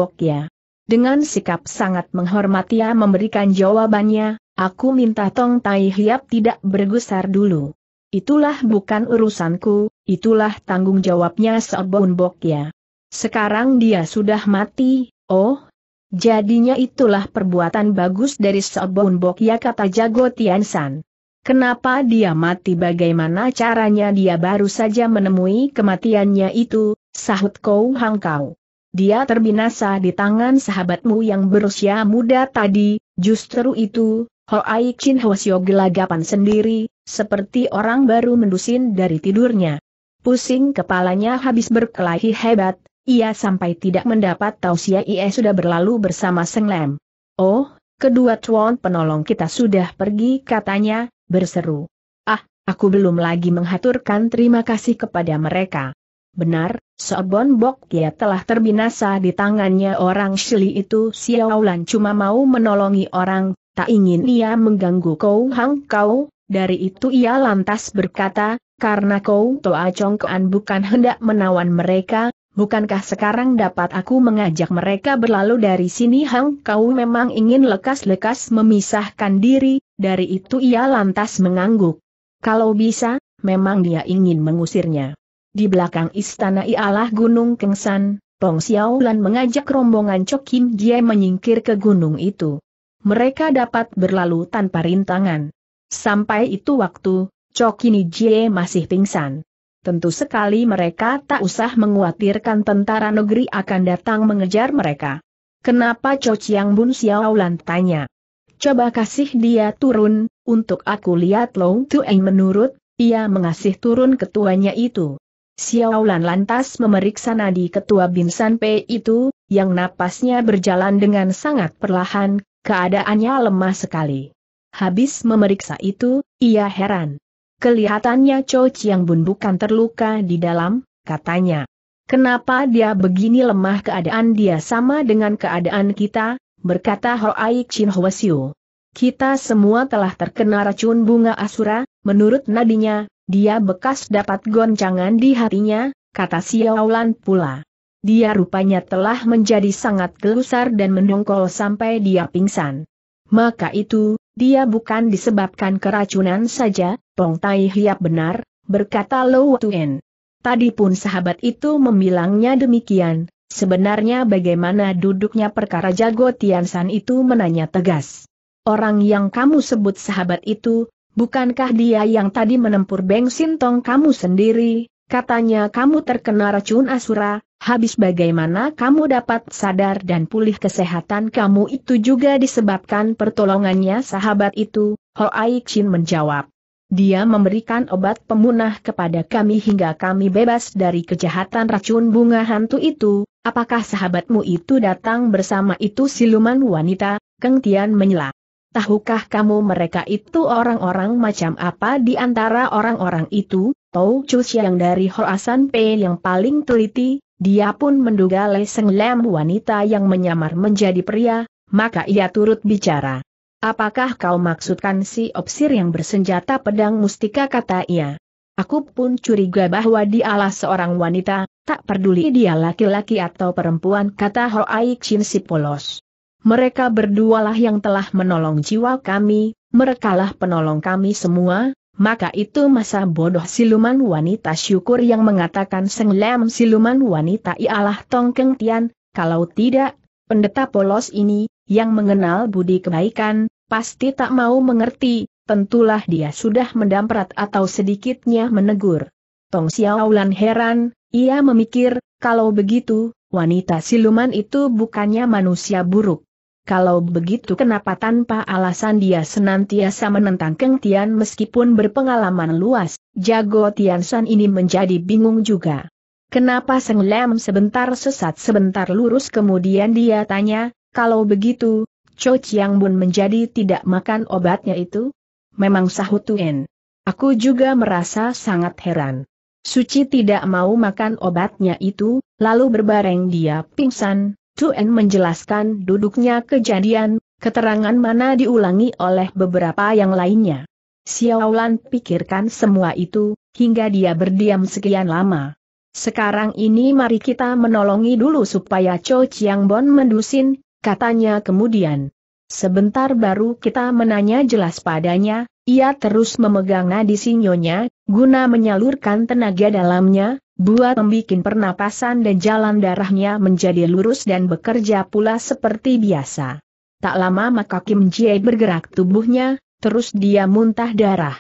Dengan sikap sangat menghormati ia memberikan jawabannya, aku minta Tong Tai Hiap tidak bergusar dulu. Itulah bukan urusanku, itulah tanggung jawabnya Sobun Sekarang dia sudah mati, oh, Jadinya itulah perbuatan bagus dari Sobon Bokya kata Jago Tian San. Kenapa dia mati bagaimana caranya dia baru saja menemui kematiannya itu, sahut kau hangkau. Dia terbinasa di tangan sahabatmu yang berusia muda tadi, justru itu, Hoai Chin Hwasyo gelagapan sendiri, seperti orang baru mendusin dari tidurnya. Pusing kepalanya habis berkelahi hebat, ia sampai tidak mendapat tausia ia sudah berlalu bersama Seng Lem. Oh, kedua tuan penolong kita sudah pergi katanya, berseru. Ah, aku belum lagi menghaturkan terima kasih kepada mereka. Benar, Sobon Bok Kia telah terbinasa di tangannya orang Shili itu Xiaolan cuma mau menolongi orang, tak ingin ia mengganggu Kau Hang Kau, dari itu ia lantas berkata, karena Kau Toa Kuan bukan hendak menawan mereka, bukankah sekarang dapat aku mengajak mereka berlalu dari sini Hang Kau memang ingin lekas-lekas memisahkan diri, dari itu ia lantas mengangguk. Kalau bisa, memang dia ingin mengusirnya. Di belakang istana ialah Gunung Kengsan, Pong Xiaolan mengajak rombongan Chokim Kim Jie menyingkir ke gunung itu. Mereka dapat berlalu tanpa rintangan. Sampai itu waktu, Chok Jie masih pingsan. Tentu sekali mereka tak usah menguatirkan tentara negeri akan datang mengejar mereka. Kenapa Cho Chiang Bun Xiaolan tanya? coba kasih dia turun, untuk aku lihat Lou Tueng menurut, ia mengasih turun ketuanya itu. Xiaolan lantas memeriksa nadi ketua Binsan P itu, yang napasnya berjalan dengan sangat perlahan, keadaannya lemah sekali. Habis memeriksa itu, ia heran. Kelihatannya Cho Chiang Bun bukan terluka di dalam, katanya. Kenapa dia begini lemah keadaan dia sama dengan keadaan kita, berkata Hoai Chin Hwasyu. Kita semua telah terkena racun bunga asura, menurut nadinya, dia bekas dapat goncangan di hatinya, kata Xiaolan pula. Dia rupanya telah menjadi sangat gelusar dan mendongkol sampai dia pingsan. Maka itu, dia bukan disebabkan keracunan saja, Tong Tai Hiap benar, berkata Lo Tuen. Tadi pun sahabat itu membilangnya demikian, Sebenarnya bagaimana duduknya perkara jago Tian Tiansan itu menanya tegas. Orang yang kamu sebut sahabat itu, bukankah dia yang tadi menempur Beng Sintong kamu sendiri, katanya kamu terkena racun asura, habis bagaimana kamu dapat sadar dan pulih kesehatan kamu itu juga disebabkan pertolongannya sahabat itu, Ho Chin menjawab. Dia memberikan obat pemunah kepada kami hingga kami bebas dari kejahatan racun bunga hantu itu, apakah sahabatmu itu datang bersama itu siluman wanita, Keng Tian menyela. Tahukah kamu mereka itu orang-orang macam apa di antara orang-orang itu? Tau Chu yang dari Hoasan P yang paling teliti, dia pun menduga Leseng Lam wanita yang menyamar menjadi pria, maka ia turut bicara. Apakah kau maksudkan si opsir yang bersenjata pedang mustika kata ia? Aku pun curiga bahwa dialah seorang wanita, tak peduli dia laki-laki atau perempuan kata Hoai Chin si polos. Mereka berdualah yang telah menolong jiwa kami, merekalah penolong kami semua, maka itu masa bodoh siluman wanita syukur yang mengatakan senglem siluman wanita ialah Tongkeng Tian, kalau tidak, pendeta polos ini, yang mengenal budi kebaikan, pasti tak mau mengerti, tentulah dia sudah mendamprat atau sedikitnya menegur. Tong Xiaolan heran, ia memikir, kalau begitu, wanita siluman itu bukannya manusia buruk. Kalau begitu kenapa tanpa alasan dia senantiasa menentang Keng Tian meskipun berpengalaman luas, jago Tian San ini menjadi bingung juga. Kenapa Seng Lem sebentar sesat sebentar lurus kemudian dia tanya, kalau begitu, Cho Chiang Bun menjadi tidak makan obatnya itu? Memang sahut Tuen. Aku juga merasa sangat heran. Suci tidak mau makan obatnya itu, lalu berbareng dia pingsan, Tuen menjelaskan duduknya kejadian, keterangan mana diulangi oleh beberapa yang lainnya. Xiaolan pikirkan semua itu, hingga dia berdiam sekian lama. Sekarang ini mari kita menolongi dulu supaya Cho Chiang Bon mendusin, katanya kemudian. Sebentar baru kita menanya jelas padanya, ia terus memegang nadi sinyonya, guna menyalurkan tenaga dalamnya, buat membuat pernapasan dan jalan darahnya menjadi lurus dan bekerja pula seperti biasa. Tak lama maka Kim Jie bergerak tubuhnya, terus dia muntah darah.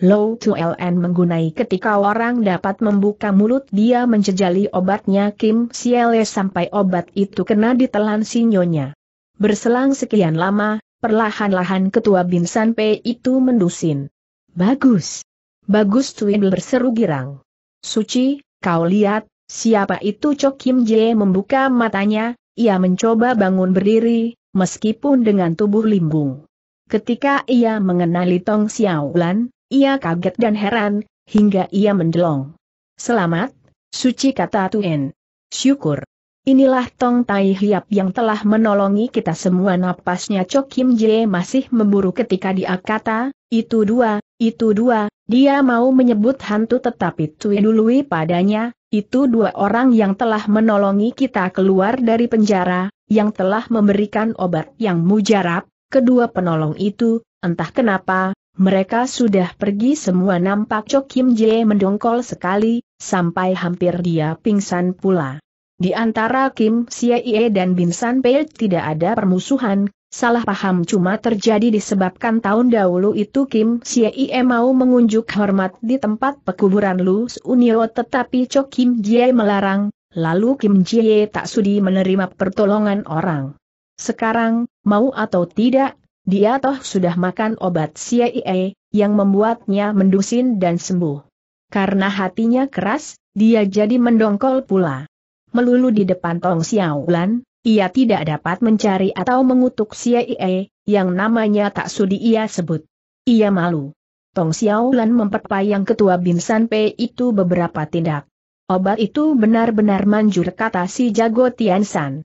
Low to LN menggunai ketika orang dapat membuka mulut dia menjejali obatnya Kim Siele sampai obat itu kena ditelan sinyonya. Berselang sekian lama, perlahan-lahan ketua Binsan P itu mendusin. Bagus. Bagus Twin berseru girang. Suci, kau lihat, siapa itu Cok Kim Jie? membuka matanya, ia mencoba bangun berdiri, meskipun dengan tubuh limbung. Ketika ia mengenali Tong Xiaolan, ia kaget dan heran, hingga ia mendelong. Selamat, suci kata Tuen. Syukur. Inilah Tong Tai Hiap yang telah menolongi kita semua napasnya Cok Kim Jie masih memburu ketika dia kata, itu dua, itu dua, dia mau menyebut hantu tetapi Tui dului padanya, itu dua orang yang telah menolongi kita keluar dari penjara, yang telah memberikan obat yang mujarab, kedua penolong itu, entah kenapa, mereka sudah pergi semua nampak Cho Kim Jie mendongkol sekali, sampai hampir dia pingsan pula. Di antara Kim Siee dan Bin San Pei tidak ada permusuhan, salah paham cuma terjadi disebabkan tahun dahulu itu Kim Siee mau mengunjuk hormat di tempat pekuburan Lu Unio tetapi Cho Kim Jie melarang, lalu Kim Jie tak sudi menerima pertolongan orang. Sekarang, mau atau tidak, dia toh sudah makan obat CIE, yang membuatnya mendusin dan sembuh. Karena hatinya keras, dia jadi mendongkol pula. Melulu di depan Tong Xiaolan, ia tidak dapat mencari atau mengutuk CIE, yang namanya tak sudi ia sebut. Ia malu. Tong Xiaolan memperpayang ketua Binsan P itu beberapa tindak. Obat itu benar-benar manjur kata si jago Tian San.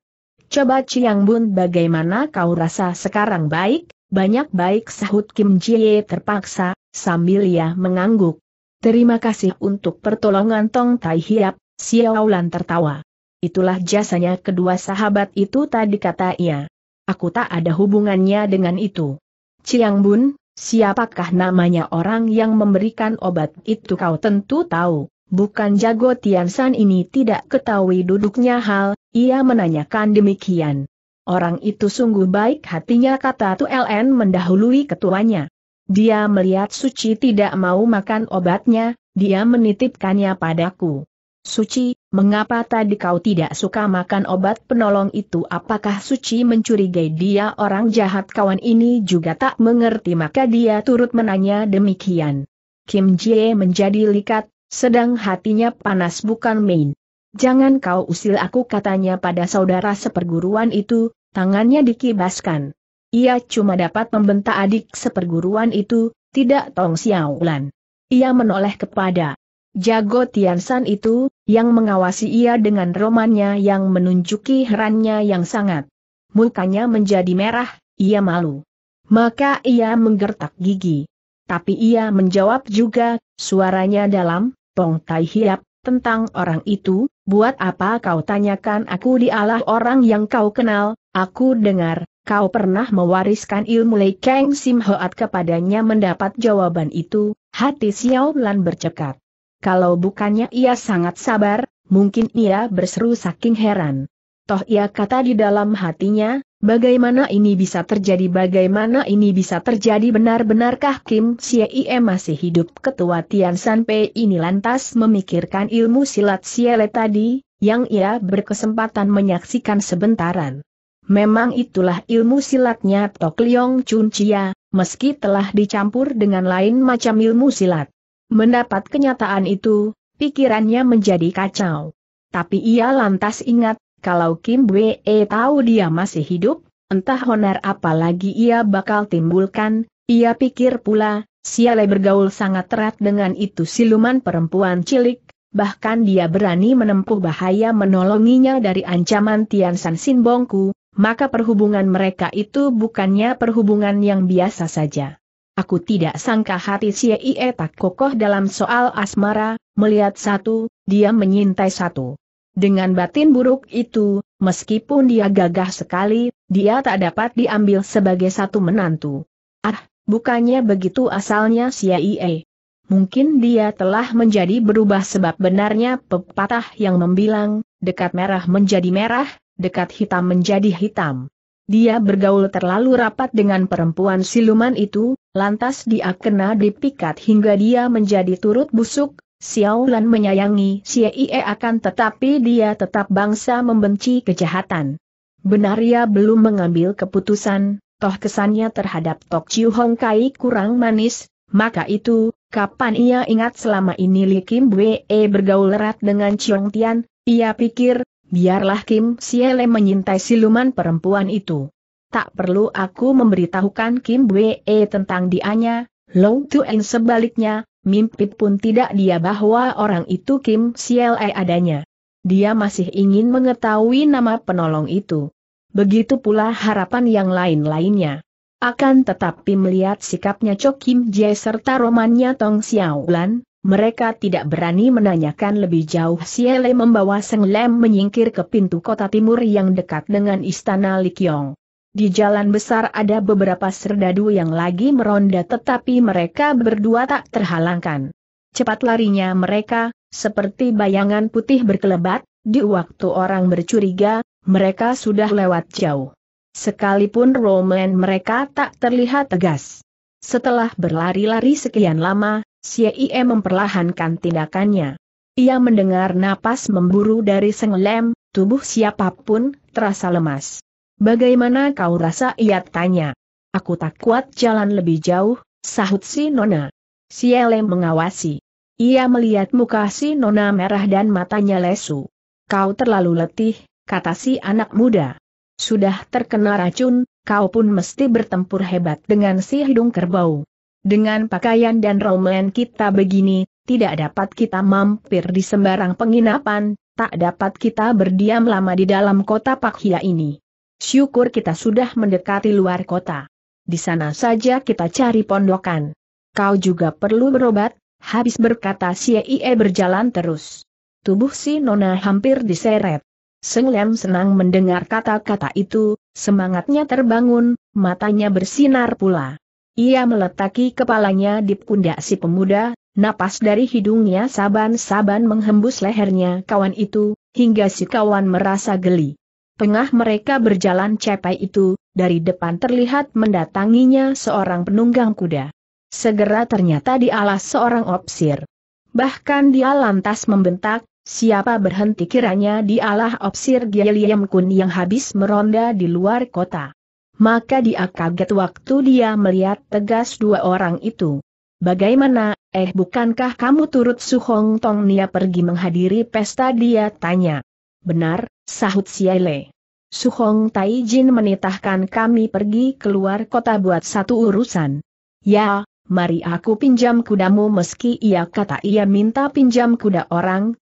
Coba Ciang Bun bagaimana kau rasa sekarang baik? Banyak baik sahut Kim Jie terpaksa, sambil ia mengangguk. Terima kasih untuk pertolongan Tong Tai Hiap, Xiao Lan tertawa. Itulah jasanya kedua sahabat itu tadi kata ia. Aku tak ada hubungannya dengan itu. Ciang Bun, siapakah namanya orang yang memberikan obat itu kau tentu tahu bukan jago Tiansan ini tidak ketahui duduknya hal, ia menanyakan demikian. Orang itu sungguh baik hatinya kata Tu LN mendahului ketuanya. Dia melihat Suci tidak mau makan obatnya, dia menitipkannya padaku. Suci, mengapa tadi kau tidak suka makan obat penolong itu? Apakah Suci mencurigai dia orang jahat kawan ini juga tak mengerti maka dia turut menanya demikian. Kim Jie menjadi likat, sedang hatinya panas bukan main. Jangan kau usil aku katanya pada saudara seperguruan itu, tangannya dikibaskan. Ia cuma dapat membentak adik seperguruan itu, tidak Tong siaulan. Ia menoleh kepada Jago Tiansan itu, yang mengawasi ia dengan romannya yang menunjuki herannya yang sangat. Mukanya menjadi merah, ia malu. Maka ia menggertak gigi. Tapi ia menjawab juga, suaranya dalam, Pong Tai Hiap, tentang orang itu, buat apa kau tanyakan aku dialah orang yang kau kenal, aku dengar, kau pernah mewariskan ilmu Lei Kang Sim Hoat kepadanya mendapat jawaban itu, hati Xiao Lan bercekat. Kalau bukannya ia sangat sabar, mungkin ia berseru saking heran. Toh ia kata di dalam hatinya, Bagaimana ini bisa terjadi? Bagaimana ini bisa terjadi? Benar-benarkah Kim Siee masih hidup? Ketua Tian Pei ini lantas memikirkan ilmu silat Siele tadi, yang ia berkesempatan menyaksikan sebentaran. Memang itulah ilmu silatnya Tok Leong Chun Chia, meski telah dicampur dengan lain macam ilmu silat. Mendapat kenyataan itu, pikirannya menjadi kacau. Tapi ia lantas ingat, kalau Kim Wee tahu dia masih hidup, entah honor apa lagi ia bakal timbulkan, ia pikir pula, Siale bergaul sangat erat dengan itu siluman perempuan cilik, bahkan dia berani menempuh bahaya menolonginya dari ancaman Tian San Sin Bongku, maka perhubungan mereka itu bukannya perhubungan yang biasa saja. Aku tidak sangka hati Siei tak kokoh dalam soal asmara, melihat satu, dia menyintai satu. Dengan batin buruk itu, meskipun dia gagah sekali, dia tak dapat diambil sebagai satu menantu. Ah, bukannya begitu asalnya CIA. Mungkin dia telah menjadi berubah sebab benarnya pepatah yang membilang, dekat merah menjadi merah, dekat hitam menjadi hitam. Dia bergaul terlalu rapat dengan perempuan siluman itu, lantas dia kena dipikat hingga dia menjadi turut busuk, Xiaolan menyayangi Xie akan tetapi dia tetap bangsa membenci kejahatan. Benar ia belum mengambil keputusan, toh kesannya terhadap Tok Chiu Hong Kai kurang manis, maka itu, kapan ia ingat selama ini Li Kim Wee e bergaul erat dengan Chiong Tian, ia pikir, biarlah Kim Le menyintai siluman perempuan itu. Tak perlu aku memberitahukan Kim Wee e tentang dianya, Long Tuen sebaliknya, Mimpi pun tidak dia bahwa orang itu Kim Siel E adanya. Dia masih ingin mengetahui nama penolong itu. Begitu pula harapan yang lain-lainnya. Akan tetapi melihat sikapnya Cho Kim Jae serta romannya Tong Xiao Lan, mereka tidak berani menanyakan lebih jauh Siele membawa Seng Lem menyingkir ke pintu kota timur yang dekat dengan istana Likyong. Di jalan besar ada beberapa serdadu yang lagi meronda tetapi mereka berdua tak terhalangkan. Cepat larinya mereka, seperti bayangan putih berkelebat, di waktu orang bercuriga, mereka sudah lewat jauh. Sekalipun Roman mereka tak terlihat tegas. Setelah berlari-lari sekian lama, Siem memperlahankan tindakannya. Ia mendengar napas memburu dari Senglem, tubuh siapapun terasa lemas. Bagaimana kau rasa ia tanya. Aku tak kuat jalan lebih jauh, sahut si Nona. Si Ele mengawasi. Ia melihat muka si Nona merah dan matanya lesu. Kau terlalu letih, kata si anak muda. Sudah terkena racun, kau pun mesti bertempur hebat dengan si hidung kerbau. Dengan pakaian dan romen kita begini, tidak dapat kita mampir di sembarang penginapan, tak dapat kita berdiam lama di dalam kota Pakhia ini. Syukur kita sudah mendekati luar kota. Di sana saja kita cari pondokan. Kau juga perlu berobat, habis berkata si Ie berjalan terus. Tubuh si Nona hampir diseret. Seng Lem senang mendengar kata-kata itu, semangatnya terbangun, matanya bersinar pula. Ia meletaki kepalanya di pundak si pemuda, napas dari hidungnya saban-saban menghembus lehernya kawan itu, hingga si kawan merasa geli. Tengah mereka berjalan cepai itu, dari depan terlihat mendatanginya seorang penunggang kuda. Segera ternyata dialah seorang opsir. Bahkan dia lantas membentak, Siapa berhenti kiranya dialah opsir Giliam Kun yang habis meronda di luar kota. Maka dia kaget waktu dia melihat tegas dua orang itu. Bagaimana, eh bukankah kamu turut Suhong Tong Nia pergi menghadiri pesta dia tanya. Benar, sahut Siale. Suhong Taijin menitahkan kami pergi keluar kota buat satu urusan. Ya, mari aku pinjam kudamu meski ia kata ia minta pinjam kuda orang,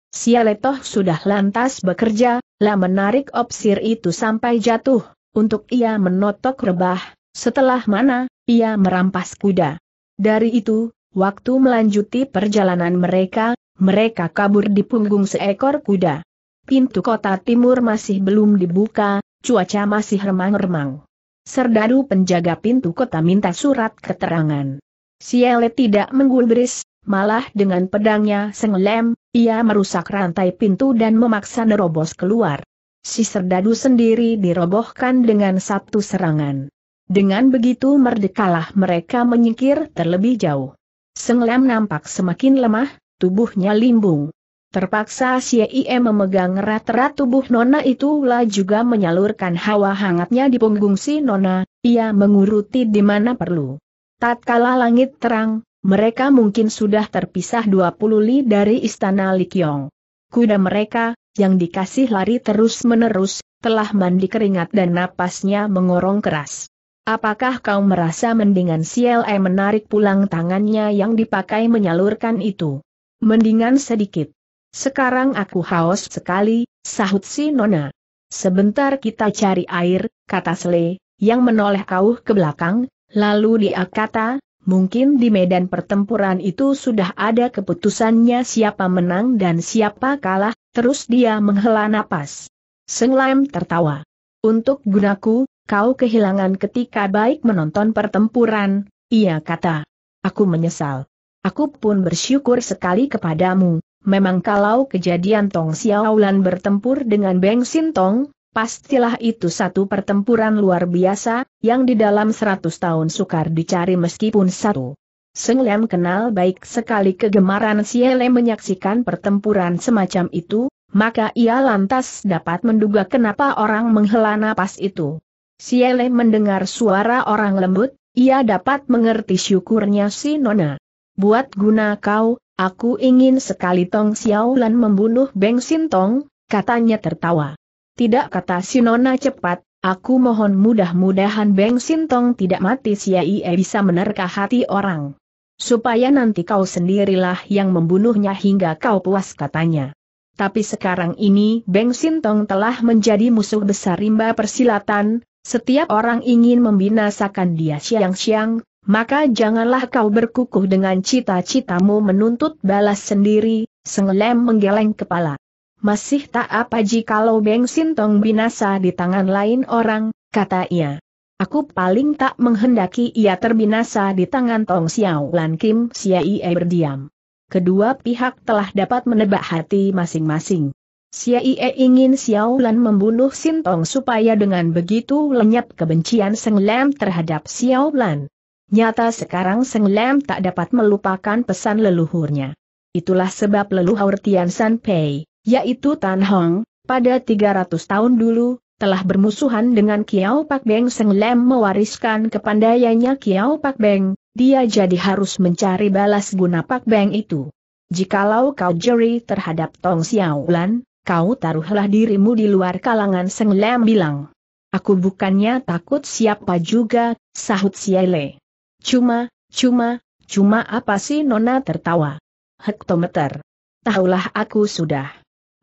toh sudah lantas bekerja, lah menarik opsir itu sampai jatuh, untuk ia menotok rebah, setelah mana, ia merampas kuda. Dari itu, waktu melanjuti perjalanan mereka, mereka kabur di punggung seekor kuda. Pintu kota timur masih belum dibuka, cuaca masih remang-remang. Serdadu penjaga pintu kota minta surat keterangan. Siele tidak menggulbris, malah dengan pedangnya Senglem, ia merusak rantai pintu dan memaksa nerobos keluar. Si serdadu sendiri dirobohkan dengan satu serangan. Dengan begitu merdekalah mereka menyingkir terlebih jauh. Senglem nampak semakin lemah, tubuhnya limbung. Terpaksa Ie memegang erat-erat tubuh Nona itulah juga menyalurkan hawa hangatnya di punggung si Nona, ia menguruti di mana perlu. Tatkala langit terang, mereka mungkin sudah terpisah 20 li dari istana Likyong. Kuda mereka, yang dikasih lari terus-menerus, telah mandi keringat dan napasnya mengorong keras. Apakah kau merasa mendingan Ie menarik pulang tangannya yang dipakai menyalurkan itu? Mendingan sedikit. Sekarang aku haus sekali, sahut si Nona. Sebentar kita cari air, kata Sele, yang menoleh kauh ke belakang, lalu dia kata, mungkin di medan pertempuran itu sudah ada keputusannya siapa menang dan siapa kalah, terus dia menghela napas. Senglem tertawa. Untuk gunaku, kau kehilangan ketika baik menonton pertempuran, ia kata. Aku menyesal. Aku pun bersyukur sekali kepadamu, memang kalau kejadian Tong Xiaolan bertempur dengan Beng Sintong, pastilah itu satu pertempuran luar biasa, yang di dalam seratus tahun sukar dicari meskipun satu. Seng Lem kenal baik sekali kegemaran Siele menyaksikan pertempuran semacam itu, maka ia lantas dapat menduga kenapa orang menghela napas itu. Siele mendengar suara orang lembut, ia dapat mengerti syukurnya si Nona. Buat guna kau, Aku ingin sekali Tong Xiaolan membunuh Beng Sintong, katanya tertawa. Tidak kata Sinona cepat, aku mohon mudah-mudahan Beng Sintong tidak mati sia ia e bisa menerka hati orang. Supaya nanti kau sendirilah yang membunuhnya hingga kau puas katanya. Tapi sekarang ini Beng Sintong telah menjadi musuh besar rimba persilatan, setiap orang ingin membinasakan dia siang-siang, maka janganlah kau berkukuh dengan cita-citamu menuntut balas sendiri, Sengelem menggeleng kepala. Masih tak apa jikalau Beng Sintong binasa di tangan lain orang, kata ia. Aku paling tak menghendaki ia terbinasa di tangan Tong Xiao Lan Kim Siai e berdiam. Kedua pihak telah dapat menebak hati masing-masing. Siai e ingin Xiao Lan membunuh Sintong supaya dengan begitu lenyap kebencian Seng Lam terhadap Xiao Lan. Nyata sekarang Seng Lem tak dapat melupakan pesan leluhurnya. Itulah sebab leluhur Tian San Pei, yaitu Tan Hong, pada 300 tahun dulu, telah bermusuhan dengan Kiao Pak Beng Seng Lem mewariskan kepandaiannya Kiao Pak Beng, dia jadi harus mencari balas guna Pak Beng itu. Jikalau kau juri terhadap Tong Xiaolan, kau taruhlah dirimu di luar kalangan Seng Lem bilang. Aku bukannya takut siapa juga, sahut Siele. Cuma, cuma, cuma apa sih Nona tertawa? Hektometer. Tahulah aku sudah.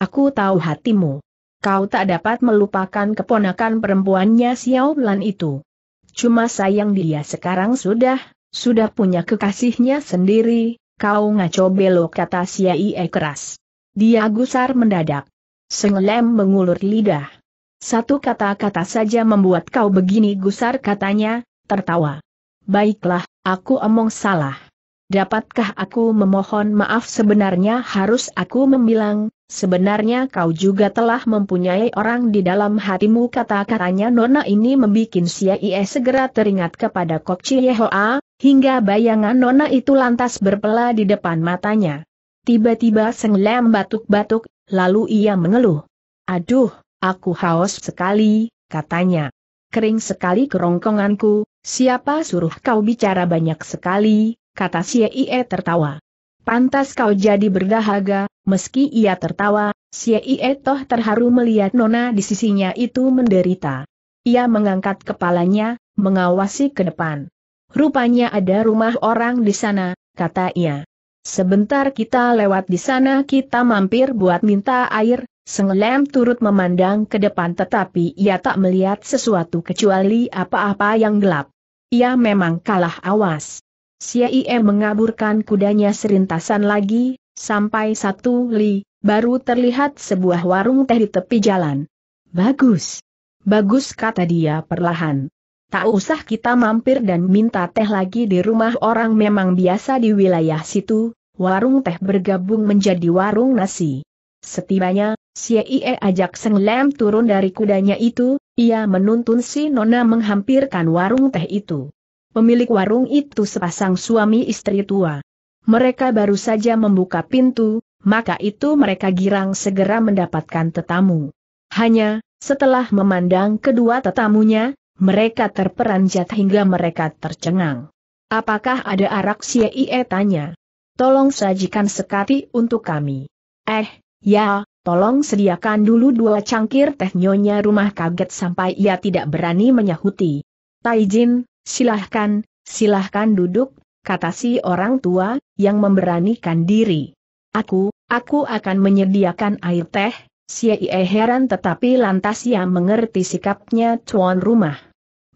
Aku tahu hatimu. Kau tak dapat melupakan keponakan perempuannya Xiao Lan itu. Cuma sayang dia sekarang sudah, sudah punya kekasihnya sendiri, kau ngaco belok kata Siai keras. Dia gusar mendadak. Sengelem mengulur lidah. Satu kata-kata saja membuat kau begini gusar katanya, tertawa baiklah, aku omong salah. Dapatkah aku memohon maaf sebenarnya harus aku membilang, sebenarnya kau juga telah mempunyai orang di dalam hatimu kata-katanya nona ini membuat si Ie segera teringat kepada Kokci Yehoa, hingga bayangan nona itu lantas berpela di depan matanya. Tiba-tiba Seng batuk-batuk, lalu ia mengeluh. Aduh, aku haus sekali, katanya. Kering sekali kerongkonganku, Siapa suruh kau bicara banyak sekali, kata Ie tertawa. Pantas kau jadi berdahaga, meski ia tertawa, Ie toh terharu melihat Nona di sisinya itu menderita. Ia mengangkat kepalanya, mengawasi ke depan. Rupanya ada rumah orang di sana, kata ia. Sebentar kita lewat di sana kita mampir buat minta air, Senglem turut memandang ke depan tetapi ia tak melihat sesuatu kecuali apa-apa yang gelap. Ia memang kalah awas. Xie mengaburkan kudanya serintasan lagi, sampai satu li, baru terlihat sebuah warung teh di tepi jalan. Bagus. Bagus kata dia perlahan. Tak usah kita mampir dan minta teh lagi di rumah orang memang biasa di wilayah situ, warung teh bergabung menjadi warung nasi. Setibanya, Xie ajak Seng Lem turun dari kudanya itu, ia menuntun si Nona menghampirkan warung teh itu. Pemilik warung itu sepasang suami istri tua. Mereka baru saja membuka pintu, maka itu mereka girang segera mendapatkan tetamu. Hanya, setelah memandang kedua tetamunya, mereka terperanjat hingga mereka tercengang. Apakah ada arak Xie tanya? Tolong sajikan sekati untuk kami. Eh, ya, Tolong sediakan dulu dua cangkir teh nyonya rumah kaget sampai ia tidak berani menyahuti. Taijin, silahkan, silahkan duduk, kata si orang tua, yang memberanikan diri. Aku, aku akan menyediakan air teh, si ia heran tetapi lantas ia mengerti sikapnya tuan rumah.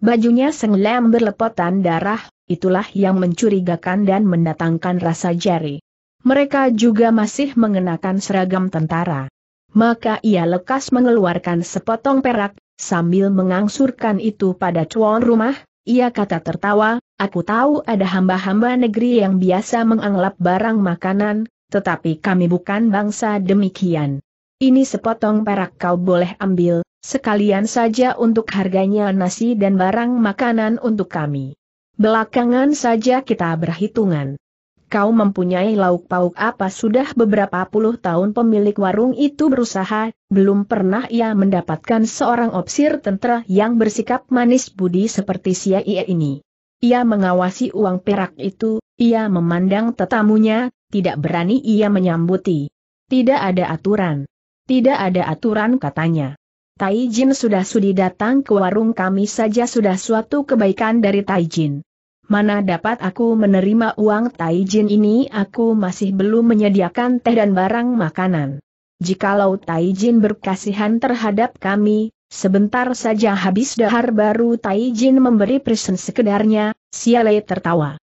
Bajunya senglem berlepotan darah, itulah yang mencurigakan dan mendatangkan rasa jari. Mereka juga masih mengenakan seragam tentara maka ia lekas mengeluarkan sepotong perak, sambil mengangsurkan itu pada cuan rumah, ia kata tertawa, aku tahu ada hamba-hamba negeri yang biasa menganglap barang makanan, tetapi kami bukan bangsa demikian. Ini sepotong perak kau boleh ambil, sekalian saja untuk harganya nasi dan barang makanan untuk kami. Belakangan saja kita berhitungan kau mempunyai lauk pauk apa sudah beberapa puluh tahun pemilik warung itu berusaha, belum pernah ia mendapatkan seorang opsir tentera yang bersikap manis budi seperti si ia ini. Ia mengawasi uang perak itu, ia memandang tetamunya, tidak berani ia menyambuti. Tidak ada aturan. Tidak ada aturan katanya. Taijin sudah sudi datang ke warung kami saja sudah suatu kebaikan dari Taijin mana dapat aku menerima uang Taijin ini aku masih belum menyediakan teh dan barang makanan. Jikalau Taijin berkasihan terhadap kami, sebentar saja habis dahar baru Taijin memberi presen sekedarnya, Siale tertawa.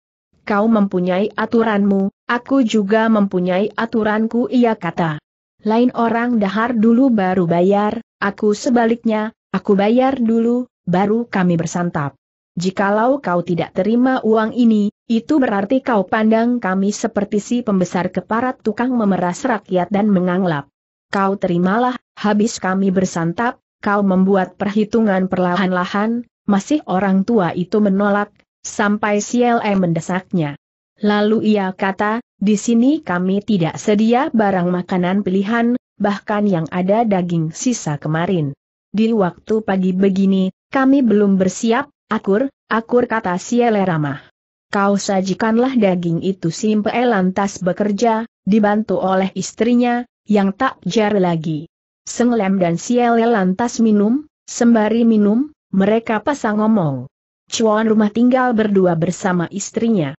Kau mempunyai aturanmu, aku juga mempunyai aturanku ia kata. Lain orang dahar dulu baru bayar, aku sebaliknya, aku bayar dulu, baru kami bersantap. Jikalau kau tidak terima uang ini, itu berarti kau pandang kami seperti si pembesar keparat tukang memeras rakyat dan menganglap. Kau terimalah, habis kami bersantap, kau membuat perhitungan perlahan-lahan, masih orang tua itu menolak, sampai CLM mendesaknya. Lalu ia kata, di sini kami tidak sedia barang makanan pilihan, bahkan yang ada daging sisa kemarin. Di waktu pagi begini, kami belum bersiap, Akur, akur kata Siele ramah. Kau sajikanlah daging itu Simpe lantas bekerja, dibantu oleh istrinya, yang tak jar lagi. Senglem dan Siele lantas minum, sembari minum, mereka pasang ngomong. Cuan rumah tinggal berdua bersama istrinya.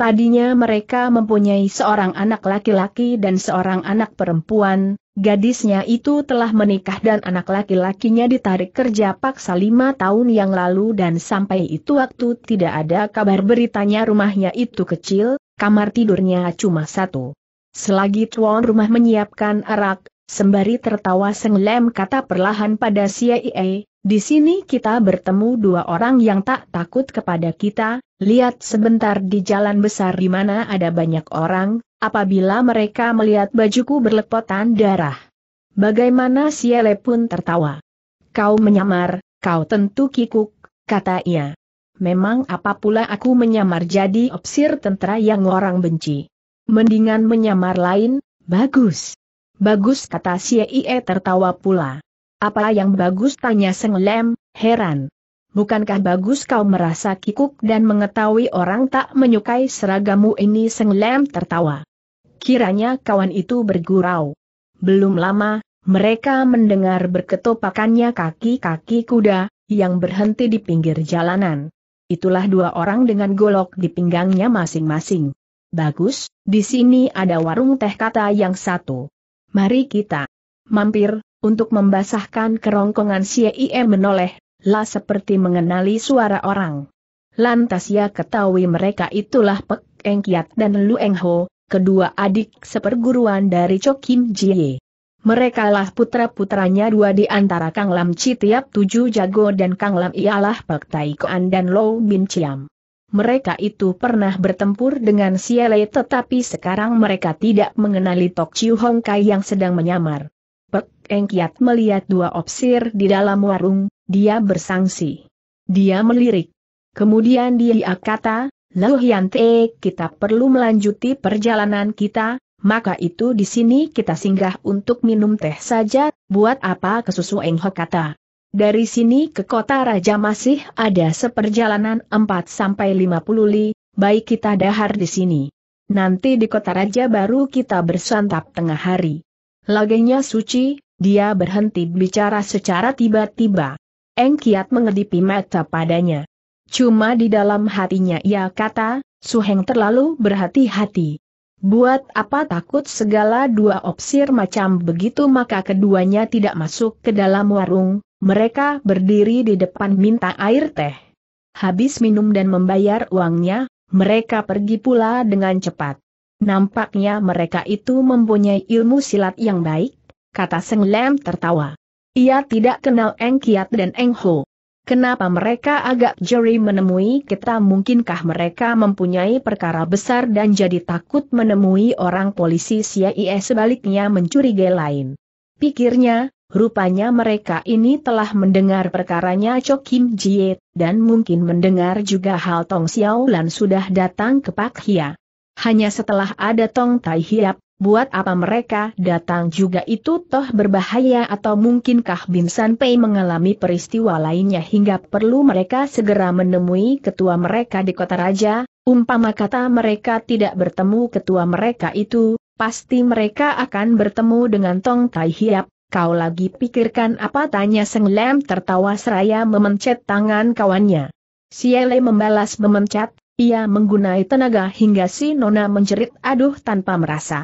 Tadinya mereka mempunyai seorang anak laki-laki dan seorang anak perempuan, gadisnya itu telah menikah dan anak laki-lakinya ditarik kerja paksa lima tahun yang lalu dan sampai itu waktu tidak ada kabar beritanya rumahnya itu kecil, kamar tidurnya cuma satu. Selagi tuan rumah menyiapkan arak, sembari tertawa senglem kata perlahan pada CIA, di sini kita bertemu dua orang yang tak takut kepada kita, lihat sebentar di jalan besar di mana ada banyak orang, apabila mereka melihat bajuku berlepotan darah. Bagaimana Siele pun tertawa. Kau menyamar, kau tentu kikuk, kata ia. Memang apa pula aku menyamar jadi opsir tentara yang orang benci. Mendingan menyamar lain, bagus. Bagus kata Siele tertawa pula. Apa yang bagus tanya Senglem, heran. Bukankah bagus kau merasa kikuk dan mengetahui orang tak menyukai seragamu ini Senglem tertawa. Kiranya kawan itu bergurau. Belum lama, mereka mendengar berketopakannya kaki-kaki kuda, yang berhenti di pinggir jalanan. Itulah dua orang dengan golok di pinggangnya masing-masing. Bagus, di sini ada warung teh kata yang satu. Mari kita mampir, untuk membasahkan kerongkongan Siem menoleh, lah seperti mengenali suara orang. Lantas ia ketahui mereka itulah Pek Eng Kiat dan Lu Eng Ho, kedua adik seperguruan dari Chokim Jie. Mereka lah putra-putranya dua di antara Kang Lam Chi tiap tujuh jago dan Kang Lam ialah Pek Tai Koan dan Low Bin Chiam. Mereka itu pernah bertempur dengan Siele tetapi sekarang mereka tidak mengenali Tok Chiu Hong Kai yang sedang menyamar. Pek Kiat melihat dua opsir di dalam warung, dia bersangsi. Dia melirik. Kemudian dia kata, Loh Yante, kita perlu melanjuti perjalanan kita, maka itu di sini kita singgah untuk minum teh saja, buat apa ke susu Ho kata. Dari sini ke kota Raja masih ada seperjalanan 4-50 li, baik kita dahar di sini. Nanti di kota Raja baru kita bersantap tengah hari. Laganya suci, dia berhenti bicara secara tiba-tiba. Eng Kiat mengedipi mata padanya. Cuma di dalam hatinya ia kata, Suheng terlalu berhati-hati. Buat apa takut segala dua opsir macam begitu maka keduanya tidak masuk ke dalam warung, mereka berdiri di depan minta air teh. Habis minum dan membayar uangnya, mereka pergi pula dengan cepat. Nampaknya mereka itu mempunyai ilmu silat yang baik, kata Seng Lem tertawa. Ia tidak kenal Eng Kiat dan Eng Ho. Kenapa mereka agak jeri menemui kita mungkinkah mereka mempunyai perkara besar dan jadi takut menemui orang polisi CIA sebaliknya mencurigai lain. Pikirnya, rupanya mereka ini telah mendengar perkaranya Cho Kim Jie, dan mungkin mendengar juga hal Tong Xiao Lan sudah datang ke Pak Hia. Hanya setelah ada Tong Tai Hiap, buat apa mereka datang juga itu toh berbahaya atau mungkinkah Bin San Pei mengalami peristiwa lainnya hingga perlu mereka segera menemui ketua mereka di kota raja, umpama kata mereka tidak bertemu ketua mereka itu, pasti mereka akan bertemu dengan Tong Tai Hiap, Kau lagi pikirkan apa tanya Seng Lem tertawa seraya memencet tangan kawannya. Siele membalas memencet, ia menggunai tenaga hingga si Nona menjerit aduh tanpa merasa.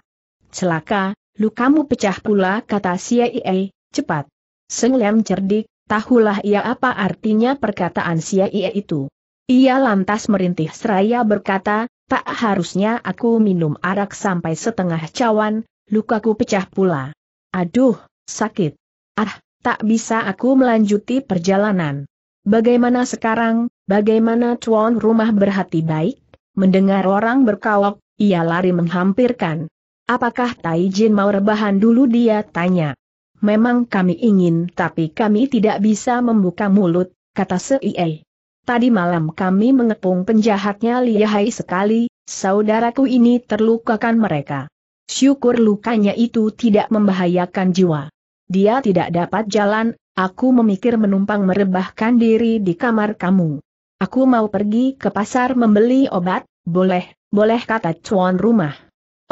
Celaka, lukamu pecah pula kata si Ie, cepat. Seng cerdik, tahulah ia apa artinya perkataan si Ie itu. Ia lantas merintih seraya berkata, tak harusnya aku minum arak sampai setengah cawan, lukaku pecah pula. Aduh, sakit. Ah, tak bisa aku melanjuti perjalanan. Bagaimana sekarang, Bagaimana tuan rumah berhati baik? Mendengar orang berkawok, ia lari menghampirkan. Apakah Tai Jin mau rebahan dulu dia tanya. Memang kami ingin tapi kami tidak bisa membuka mulut, kata Seiei. Tadi malam kami mengepung penjahatnya lihai sekali, saudaraku ini terlukakan mereka. Syukur lukanya itu tidak membahayakan jiwa. Dia tidak dapat jalan, aku memikir menumpang merebahkan diri di kamar kamu. Aku mau pergi ke pasar membeli obat, boleh, boleh kata cuan rumah.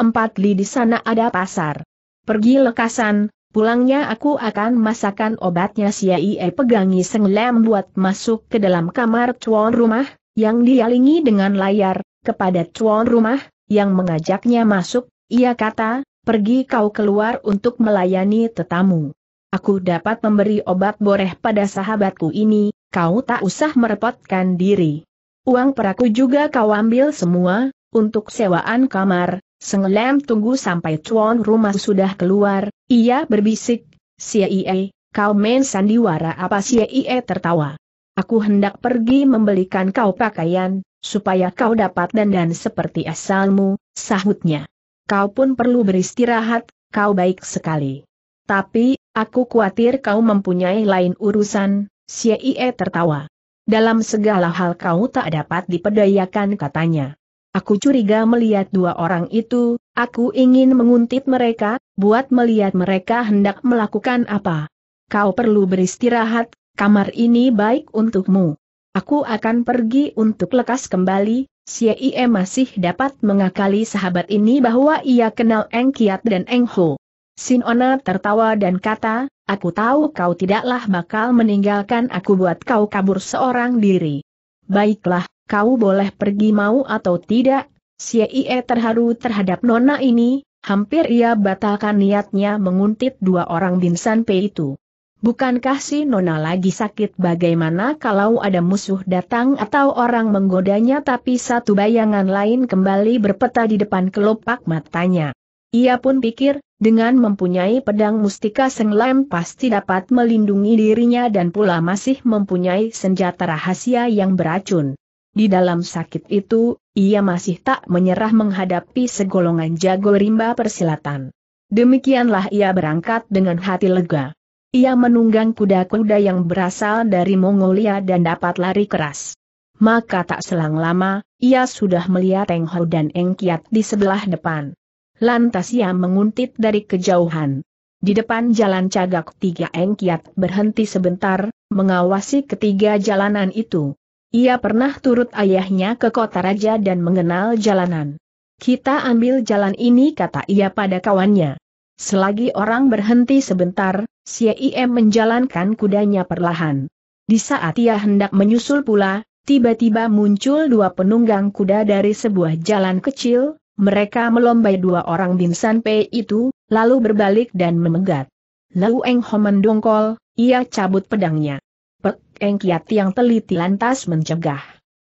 Empat li di sana ada pasar. Pergi lekasan, Pulangnya aku akan masakan obatnya si Ie pegangi Seng buat masuk ke dalam kamar cuan rumah, yang dialingi dengan layar, kepada cuan rumah, yang mengajaknya masuk, ia kata, pergi kau keluar untuk melayani tetamu. Aku dapat memberi obat boreh pada sahabatku ini, kau tak usah merepotkan diri. Uang peraku juga kau ambil semua, untuk sewaan kamar, sengelem tunggu sampai cuan rumah sudah keluar, ia berbisik, iye, kau main sandiwara apa iye tertawa. Aku hendak pergi membelikan kau pakaian, supaya kau dapat dandan seperti asalmu, sahutnya. Kau pun perlu beristirahat, kau baik sekali. Tapi, aku khawatir kau mempunyai lain urusan, Xie tertawa. Dalam segala hal kau tak dapat diperdayakan katanya. Aku curiga melihat dua orang itu, aku ingin menguntit mereka, buat melihat mereka hendak melakukan apa. Kau perlu beristirahat, kamar ini baik untukmu. Aku akan pergi untuk lekas kembali, Xie masih dapat mengakali sahabat ini bahwa ia kenal Eng Kiat dan Eng Ho. Sinona tertawa dan kata, aku tahu kau tidaklah bakal meninggalkan aku buat kau kabur seorang diri. Baiklah, kau boleh pergi mau atau tidak, Ie terharu terhadap Nona ini, hampir ia batalkan niatnya menguntit dua orang Binsan P itu. Bukankah si Nona lagi sakit bagaimana kalau ada musuh datang atau orang menggodanya tapi satu bayangan lain kembali berpeta di depan kelopak matanya. Ia pun pikir, dengan mempunyai pedang mustika Senglem pasti dapat melindungi dirinya dan pula masih mempunyai senjata rahasia yang beracun. Di dalam sakit itu, ia masih tak menyerah menghadapi segolongan jago rimba persilatan. Demikianlah ia berangkat dengan hati lega. Ia menunggang kuda-kuda yang berasal dari Mongolia dan dapat lari keras. Maka tak selang lama, ia sudah melihat Eng Ho dan Eng Kiat di sebelah depan. Lantas ia menguntit dari kejauhan. Di depan jalan cagak tiga engkiat berhenti sebentar, mengawasi ketiga jalanan itu. Ia pernah turut ayahnya ke kota raja dan mengenal jalanan. Kita ambil jalan ini kata ia pada kawannya. Selagi orang berhenti sebentar, si IM menjalankan kudanya perlahan. Di saat ia hendak menyusul pula, tiba-tiba muncul dua penunggang kuda dari sebuah jalan kecil, mereka melombai dua orang Binsan Pei itu, lalu berbalik dan memegat. Lalu Eng Ho dongkol, ia cabut pedangnya. Pek Eng Kiat yang teliti lantas mencegah.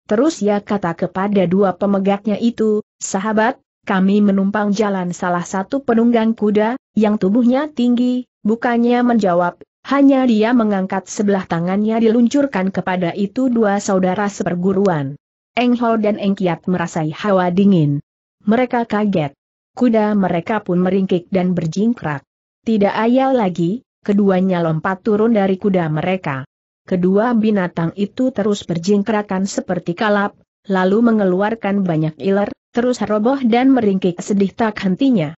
Terus ia kata kepada dua pemegatnya itu, sahabat, kami menumpang jalan salah satu penunggang kuda, yang tubuhnya tinggi, bukannya menjawab, hanya dia mengangkat sebelah tangannya diluncurkan kepada itu dua saudara seperguruan. Eng Ho dan Eng Kiat merasai hawa dingin. Mereka kaget. Kuda mereka pun meringkik dan berjingkrak. Tidak ayal lagi, keduanya lompat turun dari kuda mereka. Kedua binatang itu terus berjingkrakan seperti kalap, lalu mengeluarkan banyak iler, terus roboh dan meringkik sedih tak hentinya.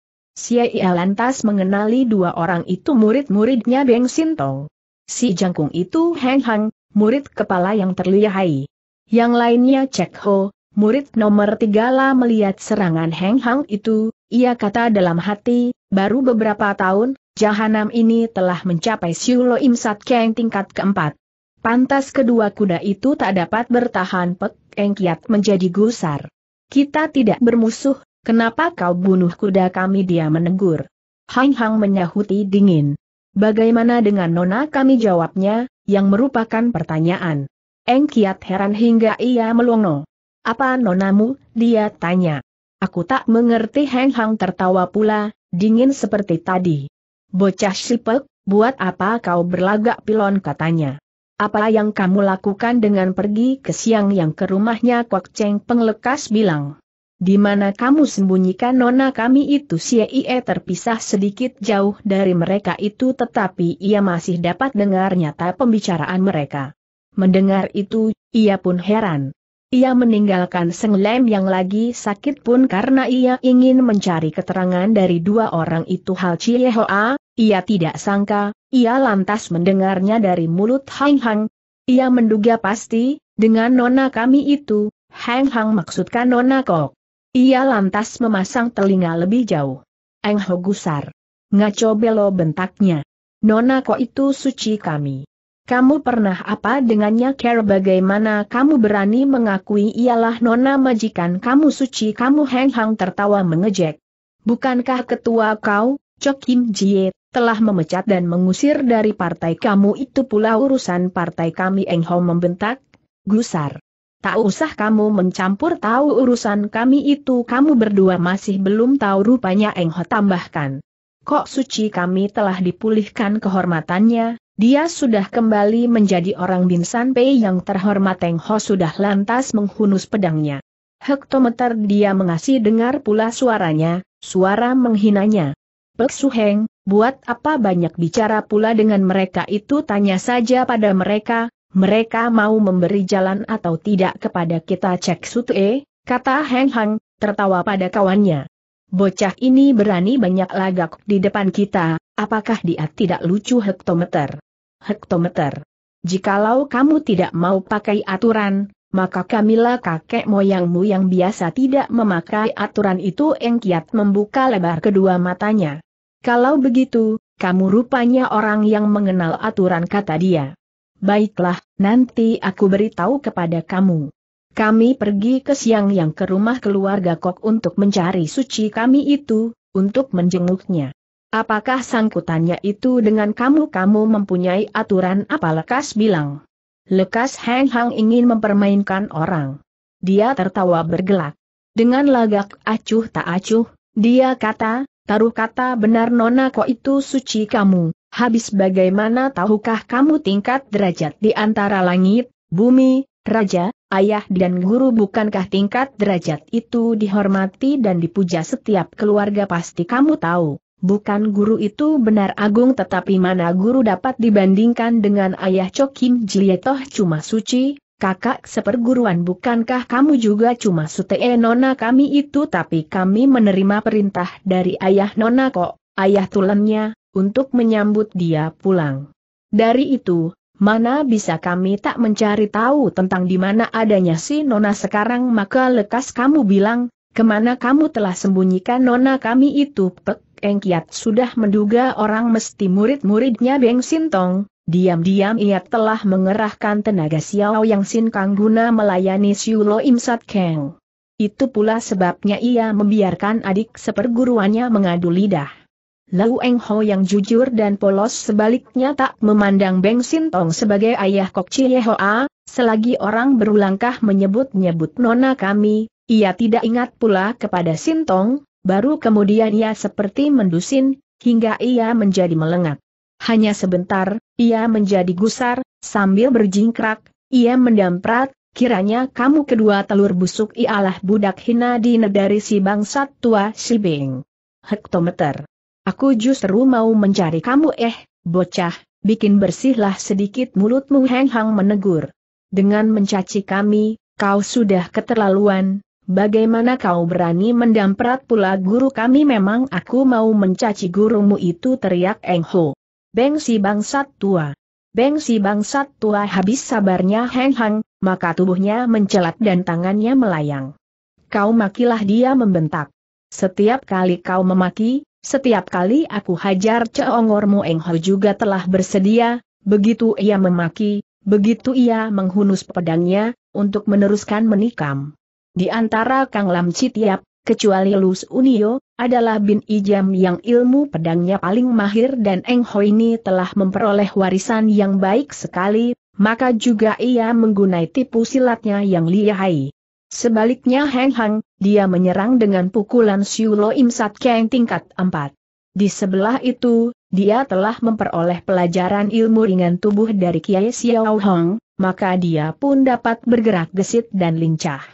Ia lantas mengenali dua orang itu murid-muridnya Beng Sintong. Si jangkung itu Heng Hang, murid kepala yang terlihai. Yang lainnya Cek Ho, Murid nomor tiga lah melihat serangan Heng Hang itu, ia kata dalam hati, baru beberapa tahun, jahanam ini telah mencapai Siulo Im Sat Keng tingkat keempat. Pantas kedua kuda itu tak dapat bertahan Pek Eng Kiat menjadi gusar. Kita tidak bermusuh, kenapa kau bunuh kuda kami dia menegur. Hang Hang menyahuti dingin. Bagaimana dengan nona kami jawabnya, yang merupakan pertanyaan. Eng Kiat heran hingga ia melongo. Apa nonamu? Dia tanya. Aku tak mengerti Heng Hang tertawa pula, dingin seperti tadi. Bocah sipek, buat apa kau berlagak pilon katanya. Apa yang kamu lakukan dengan pergi ke siang yang ke rumahnya Kwak Cheng penglekas bilang. Di mana kamu sembunyikan nona kami itu si Ie terpisah sedikit jauh dari mereka itu tetapi ia masih dapat dengar nyata pembicaraan mereka. Mendengar itu, ia pun heran. Ia meninggalkan Seng Lem yang lagi sakit pun karena ia ingin mencari keterangan dari dua orang itu Hal Chie Hoa, ia tidak sangka, ia lantas mendengarnya dari mulut Hang Hang. Ia menduga pasti, dengan nona kami itu, Hang Hang maksudkan nona kok. Ia lantas memasang telinga lebih jauh. Eng Ho Gusar. Ngaco belo bentaknya. Nona kok itu suci kami. Kamu pernah apa dengannya Cara bagaimana kamu berani mengakui ialah nona majikan kamu suci kamu Heng Hang tertawa mengejek. Bukankah ketua kau, Chok Kim Jie, telah memecat dan mengusir dari partai kamu itu pula urusan partai kami Eng Hong membentak? Gusar. Tak usah kamu mencampur tahu urusan kami itu kamu berdua masih belum tahu rupanya Eng Ho tambahkan. Kok suci kami telah dipulihkan kehormatannya, dia sudah kembali menjadi orang Binsan Pei yang terhormat Teng Ho sudah lantas menghunus pedangnya. Hektometer dia mengasih dengar pula suaranya, suara menghinanya. Pek Heng, buat apa banyak bicara pula dengan mereka itu tanya saja pada mereka, mereka mau memberi jalan atau tidak kepada kita cek sutue, kata Heng Hang, tertawa pada kawannya. Bocah ini berani banyak lagak di depan kita, apakah dia tidak lucu hektometer? Hektometer. Jikalau kamu tidak mau pakai aturan, maka kamilah kakek moyangmu yang biasa tidak memakai aturan itu Engkiat membuka lebar kedua matanya. Kalau begitu, kamu rupanya orang yang mengenal aturan kata dia. Baiklah, nanti aku beritahu kepada kamu. Kami pergi ke siang yang ke rumah keluarga Kok untuk mencari suci kami itu, untuk menjenguknya. Apakah sangkutannya itu dengan kamu? Kamu mempunyai aturan apa? Lekas bilang. Lekas Hang Hang ingin mempermainkan orang. Dia tertawa bergelak. Dengan lagak acuh tak acuh, dia kata, taruh kata benar Nona kok itu suci kamu, habis bagaimana tahukah kamu tingkat derajat di antara langit, bumi, Raja, ayah dan guru bukankah tingkat derajat itu dihormati dan dipuja setiap keluarga pasti kamu tahu. Bukan guru itu benar agung tetapi mana guru dapat dibandingkan dengan ayah cokim Jilietoh cuma suci, kakak seperguruan bukankah kamu juga cuma sute eh, nona kami itu tapi kami menerima perintah dari ayah nona kok, ayah tulennya, untuk menyambut dia pulang. Dari itu, Mana bisa kami tak mencari tahu tentang di mana adanya si Nona sekarang maka lekas kamu bilang, kemana kamu telah sembunyikan Nona kami itu pek. Engkiat sudah menduga orang mesti murid-muridnya Beng Sintong, diam-diam ia telah mengerahkan tenaga Xiao Yang Sin Kang guna melayani Siulo Im Sat Kang. Itu pula sebabnya ia membiarkan adik seperguruannya mengadu lidah. Lau Eng Ho yang jujur dan polos sebaliknya tak memandang Beng Sintong sebagai ayah Kok Chie Hoa, selagi orang berulangkah menyebut-nyebut nona kami, ia tidak ingat pula kepada Sintong, baru kemudian ia seperti mendusin, hingga ia menjadi melengat. Hanya sebentar, ia menjadi gusar, sambil berjingkrak, ia mendamprat, kiranya kamu kedua telur busuk ialah budak hina di dari si bangsat tua si Beng. Hektometer Aku justru mau mencari kamu eh, bocah, bikin bersihlah sedikit mulutmu Heng Hang menegur. Dengan mencaci kami, kau sudah keterlaluan, bagaimana kau berani mendamprat pula guru kami memang aku mau mencaci gurumu itu teriak Eng Ho. Bengsi bangsat tua. Bengsi bangsat tua habis sabarnya Heng Hang, maka tubuhnya mencelat dan tangannya melayang. Kau makilah dia membentak. Setiap kali kau memaki, setiap kali aku hajar Ceongor Engho juga telah bersedia, begitu ia memaki, begitu ia menghunus pedangnya, untuk meneruskan menikam. Di antara Kang Lam Citiap, kecuali Lus Unio, adalah Bin Ijam yang ilmu pedangnya paling mahir dan Engho ini telah memperoleh warisan yang baik sekali, maka juga ia menggunai tipu silatnya yang lihai. Sebaliknya Heng Hang, dia menyerang dengan pukulan Siulo Im Sat Keng tingkat 4. Di sebelah itu, dia telah memperoleh pelajaran ilmu ringan tubuh dari Kiai Xiao Hong, maka dia pun dapat bergerak gesit dan lincah.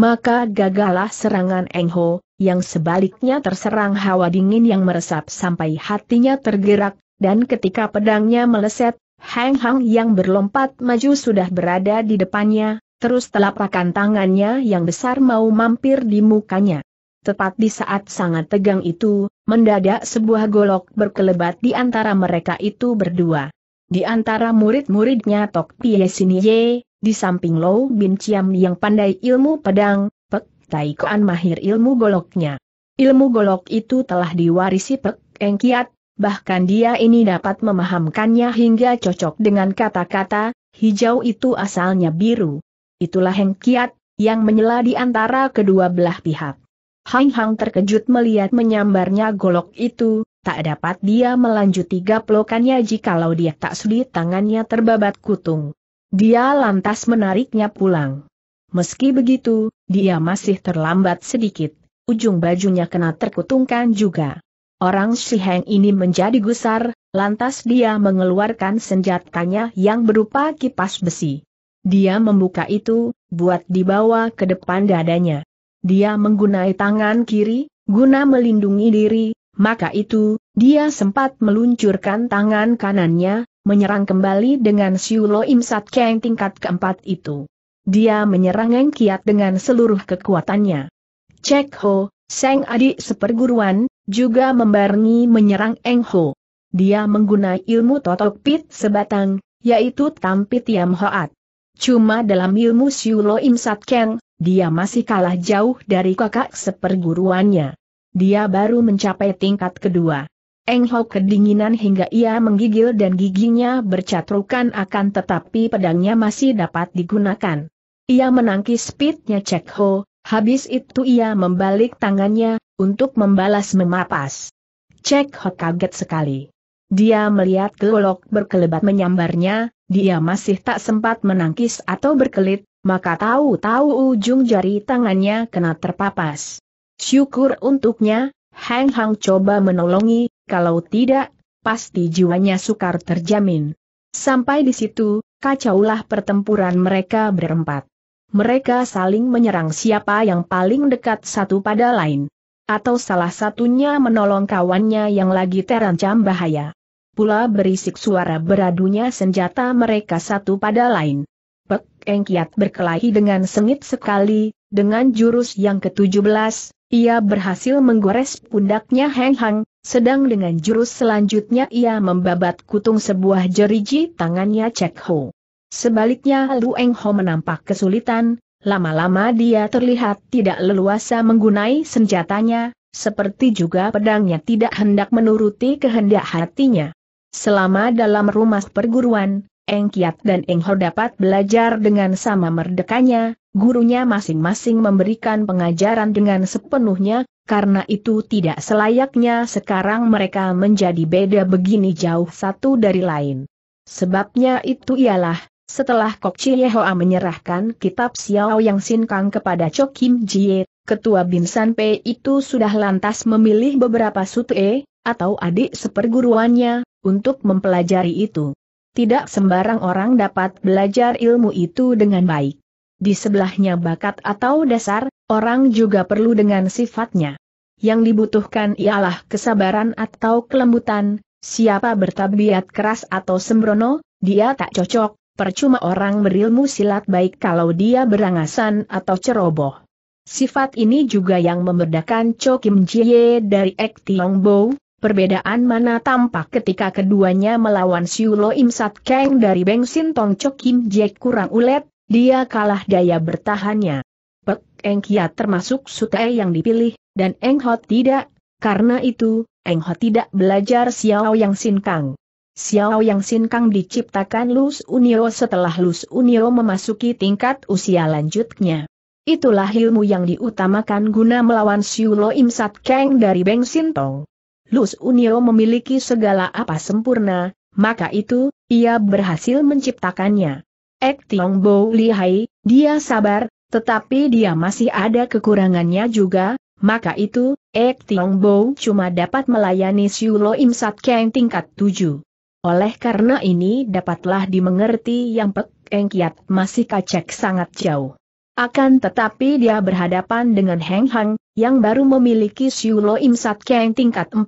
Maka gagalah serangan Eng Ho, yang sebaliknya terserang hawa dingin yang meresap sampai hatinya tergerak, dan ketika pedangnya meleset, Hang Hang yang berlompat maju sudah berada di depannya, Terus telapakan tangannya yang besar mau mampir di mukanya. Tepat di saat sangat tegang itu, mendadak sebuah golok berkelebat di antara mereka itu berdua. Di antara murid-muridnya Tok Pie Sinye, di samping Lou Bin Chiam yang pandai ilmu pedang, Pek Tai Kuan mahir ilmu goloknya. Ilmu golok itu telah diwarisi Pek Eng Kiat, bahkan dia ini dapat memahamkannya hingga cocok dengan kata-kata, hijau itu asalnya biru itulah Heng Kiat, yang menyela di antara kedua belah pihak. Hang Hang terkejut melihat menyambarnya golok itu, tak dapat dia melanjuti gaplokannya jikalau dia tak sudi tangannya terbabat kutung. Dia lantas menariknya pulang. Meski begitu, dia masih terlambat sedikit, ujung bajunya kena terkutungkan juga. Orang si Heng ini menjadi gusar, lantas dia mengeluarkan senjatanya yang berupa kipas besi. Dia membuka itu, buat dibawa ke depan dadanya. Dia menggunai tangan kiri, guna melindungi diri, maka itu, dia sempat meluncurkan tangan kanannya, menyerang kembali dengan Siulo imsat Sat Keng tingkat keempat itu. Dia menyerang Eng Kiat dengan seluruh kekuatannya. Cek Ho, Seng adik seperguruan, juga membarengi menyerang Eng Ho. Dia menggunai ilmu totok pit sebatang, yaitu Tampit Yam Hoat. Cuma dalam ilmu Siulo Im Keng, dia masih kalah jauh dari kakak seperguruannya. Dia baru mencapai tingkat kedua. Eng kedinginan hingga ia menggigil dan giginya bercatrukan akan tetapi pedangnya masih dapat digunakan. Ia menangkis speednya Cek Ho, habis itu ia membalik tangannya, untuk membalas memapas. Cek Ho kaget sekali. Dia melihat golok berkelebat menyambarnya, dia masih tak sempat menangkis atau berkelit, maka tahu-tahu ujung jari tangannya kena terpapas. Syukur untuknya, Hang Hang coba menolongi, kalau tidak, pasti jiwanya sukar terjamin. Sampai di situ, kacaulah pertempuran mereka berempat. Mereka saling menyerang siapa yang paling dekat satu pada lain. Atau salah satunya menolong kawannya yang lagi terancam bahaya pula berisik suara beradunya senjata mereka satu pada lain. Pek Eng Kiat berkelahi dengan sengit sekali, dengan jurus yang ke-17, ia berhasil menggores pundaknya Heng Hang, sedang dengan jurus selanjutnya ia membabat kutung sebuah jeriji tangannya Cek Ho. Sebaliknya Lu Eng Ho menampak kesulitan, lama-lama dia terlihat tidak leluasa menggunai senjatanya, seperti juga pedangnya tidak hendak menuruti kehendak hatinya. Selama dalam rumah perguruan, Eng Kiat dan Eng Ho dapat belajar dengan sama merdekanya, gurunya masing-masing memberikan pengajaran dengan sepenuhnya, karena itu tidak selayaknya sekarang mereka menjadi beda begini jauh satu dari lain. Sebabnya itu ialah, setelah Kok Chie Hoa menyerahkan kitab Xiao Yang Sin Kang kepada Cho Kim Jie, Ketua Binsan P itu sudah lantas memilih beberapa sute, atau adik seperguruannya, untuk mempelajari itu. Tidak sembarang orang dapat belajar ilmu itu dengan baik. Di sebelahnya bakat atau dasar, orang juga perlu dengan sifatnya. Yang dibutuhkan ialah kesabaran atau kelembutan, siapa bertabiat keras atau sembrono, dia tak cocok, percuma orang berilmu silat baik kalau dia berangasan atau ceroboh. Sifat ini juga yang membedakan Cho Kim Jie dari Ek Tiong Bo, Perbedaan mana tampak ketika keduanya melawan Siulo Im Sat Kang dari Beng Sin Tong Chok Kim Jek kurang ulet, dia kalah daya bertahannya. Pek Eng Kia termasuk sutai yang dipilih, dan Eng Hot tidak, karena itu, Eng Hot tidak belajar Xiao Yang Sin Kang. Xiao Yang Sin Kang diciptakan Lus Unio setelah Lus Unio memasuki tingkat usia lanjutnya. Itulah ilmu yang diutamakan guna melawan Siulo Im Sat Kang dari Beng Sin Tong. Lus Unio memiliki segala apa sempurna, maka itu, ia berhasil menciptakannya. Ek Tiong Bo lihai, dia sabar, tetapi dia masih ada kekurangannya juga, maka itu, Ek Tiong Bo cuma dapat melayani Siulo Im Sat tingkat 7. Oleh karena ini dapatlah dimengerti yang Pek Eng Kiat masih kacek sangat jauh. Akan tetapi dia berhadapan dengan Heng Hang, yang baru memiliki Siu Lo Im Sat tingkat 4,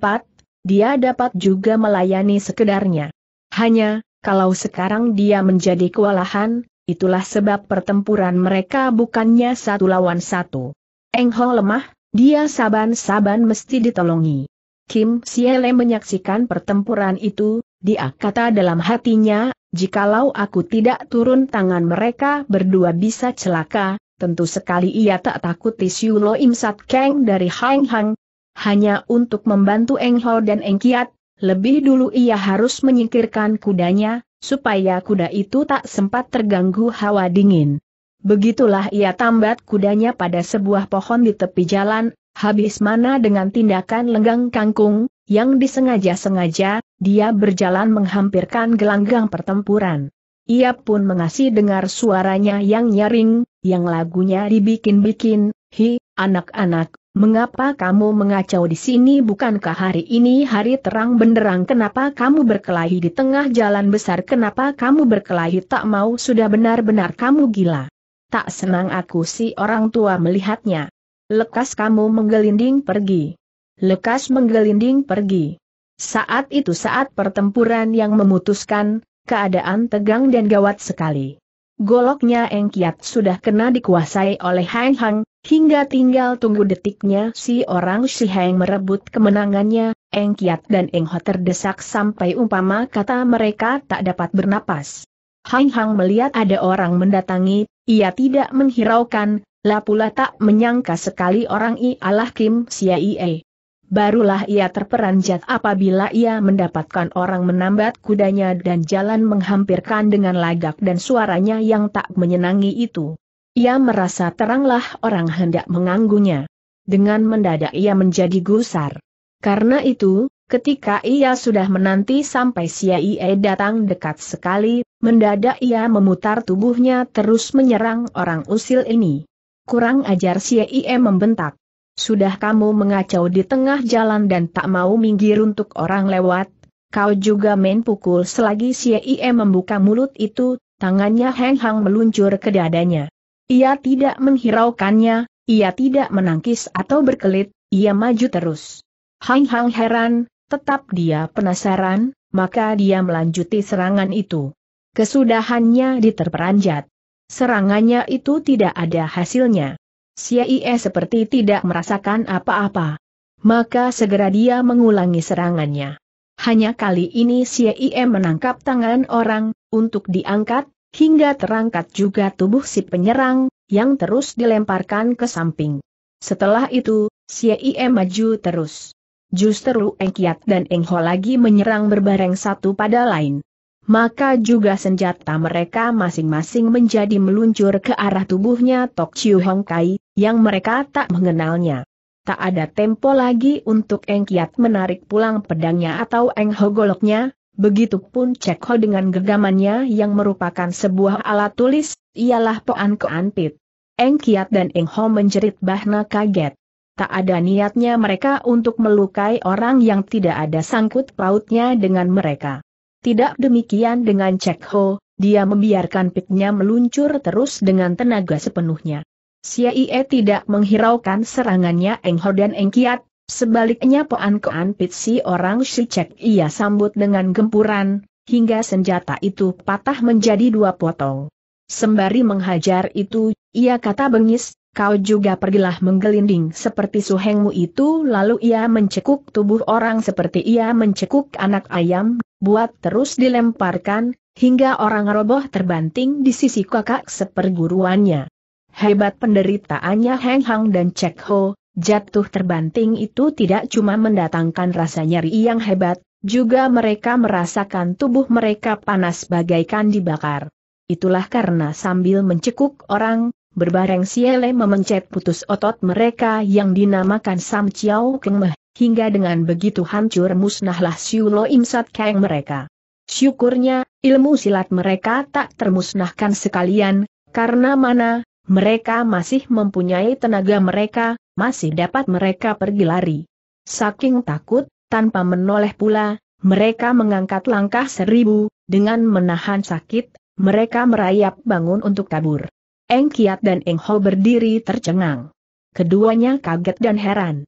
dia dapat juga melayani sekedarnya. Hanya, kalau sekarang dia menjadi kewalahan, itulah sebab pertempuran mereka bukannya satu lawan satu. Eng Ho lemah, dia saban-saban mesti ditolongi. Kim Siele menyaksikan pertempuran itu, dia kata dalam hatinya, Jikalau aku tidak turun tangan mereka berdua bisa celaka, tentu sekali ia tak takuti Siulo Im Sat Kang dari Hang Hang. Hanya untuk membantu Eng Ho dan Eng Kiat, lebih dulu ia harus menyingkirkan kudanya, supaya kuda itu tak sempat terganggu hawa dingin. Begitulah ia tambat kudanya pada sebuah pohon di tepi jalan, habis mana dengan tindakan lenggang kangkung, yang disengaja-sengaja, dia berjalan menghampirkan gelanggang pertempuran. Ia pun mengasih dengar suaranya yang nyaring, yang lagunya dibikin-bikin, hi, anak-anak, mengapa kamu mengacau di sini bukankah hari ini hari terang benderang kenapa kamu berkelahi di tengah jalan besar kenapa kamu berkelahi tak mau sudah benar-benar kamu gila. Tak senang aku si orang tua melihatnya lekas kamu menggelinding pergi. Lekas menggelinding pergi. Saat itu saat pertempuran yang memutuskan, keadaan tegang dan gawat sekali. Goloknya Engkiat sudah kena dikuasai oleh Hang Hang, hingga tinggal tunggu detiknya si orang si Hang merebut kemenangannya, Engkiat dan Engho terdesak sampai umpama kata mereka tak dapat bernapas. Hang Hang melihat ada orang mendatangi, ia tidak menghiraukan, La pula tak menyangka sekali orang I Allah Kim Siaie. Barulah ia terperanjat apabila ia mendapatkan orang menambat kudanya dan jalan menghampirkan dengan lagak dan suaranya yang tak menyenangi itu. Ia merasa teranglah orang hendak menganggunya. Dengan mendadak ia menjadi gusar. Karena itu, ketika ia sudah menanti sampai Siaie datang dekat sekali, mendadak ia memutar tubuhnya terus menyerang orang usil ini. Kurang ajar si IE membentak. Sudah kamu mengacau di tengah jalan dan tak mau minggir untuk orang lewat, kau juga main pukul selagi si IE membuka mulut itu, tangannya heng-hang meluncur ke dadanya. Ia tidak menghiraukannya, ia tidak menangkis atau berkelit, ia maju terus. Hang-hang heran, tetap dia penasaran, maka dia melanjuti serangan itu. Kesudahannya diterperanjat. Serangannya itu tidak ada hasilnya. Siaie seperti tidak merasakan apa-apa. Maka segera dia mengulangi serangannya. Hanya kali ini Siaie menangkap tangan orang, untuk diangkat, hingga terangkat juga tubuh si penyerang, yang terus dilemparkan ke samping. Setelah itu, Siaie maju terus. Justru Engkiat dan Engho lagi menyerang berbareng satu pada lain maka juga senjata mereka masing-masing menjadi meluncur ke arah tubuhnya Tok Chiu Hong Kai, yang mereka tak mengenalnya. Tak ada tempo lagi untuk Eng Kiat menarik pulang pedangnya atau Eng Ho goloknya, begitupun Cek Ho dengan genggamannya yang merupakan sebuah alat tulis, ialah Poan Koan Pit. Eng Kiat dan Eng Ho menjerit bahna kaget. Tak ada niatnya mereka untuk melukai orang yang tidak ada sangkut pautnya dengan mereka. Tidak demikian dengan Cek Ho, dia membiarkan piknya meluncur terus dengan tenaga sepenuhnya. Siaie tidak menghiraukan serangannya Eng Ho dan Eng Kiat, sebaliknya Poan Koan Pit si orang si Cek ia sambut dengan gempuran, hingga senjata itu patah menjadi dua potong. Sembari menghajar itu, ia kata bengis, kau juga pergilah menggelinding seperti suhengmu itu lalu ia mencekuk tubuh orang seperti ia mencekuk anak ayam buat terus dilemparkan, hingga orang roboh terbanting di sisi kakak seperguruannya. Hebat penderitaannya Heng Hang dan Cek Ho, jatuh terbanting itu tidak cuma mendatangkan rasa nyeri yang hebat, juga mereka merasakan tubuh mereka panas bagaikan dibakar. Itulah karena sambil mencekuk orang, berbareng Siele memencet putus otot mereka yang dinamakan Sam Chiao Keng Meh hingga dengan begitu hancur musnahlah Siulo Imsat Kang mereka. Syukurnya, ilmu silat mereka tak termusnahkan sekalian, karena mana, mereka masih mempunyai tenaga mereka, masih dapat mereka pergi lari. Saking takut, tanpa menoleh pula, mereka mengangkat langkah seribu, dengan menahan sakit, mereka merayap bangun untuk kabur. Eng Kiat dan Eng Ho berdiri tercengang. Keduanya kaget dan heran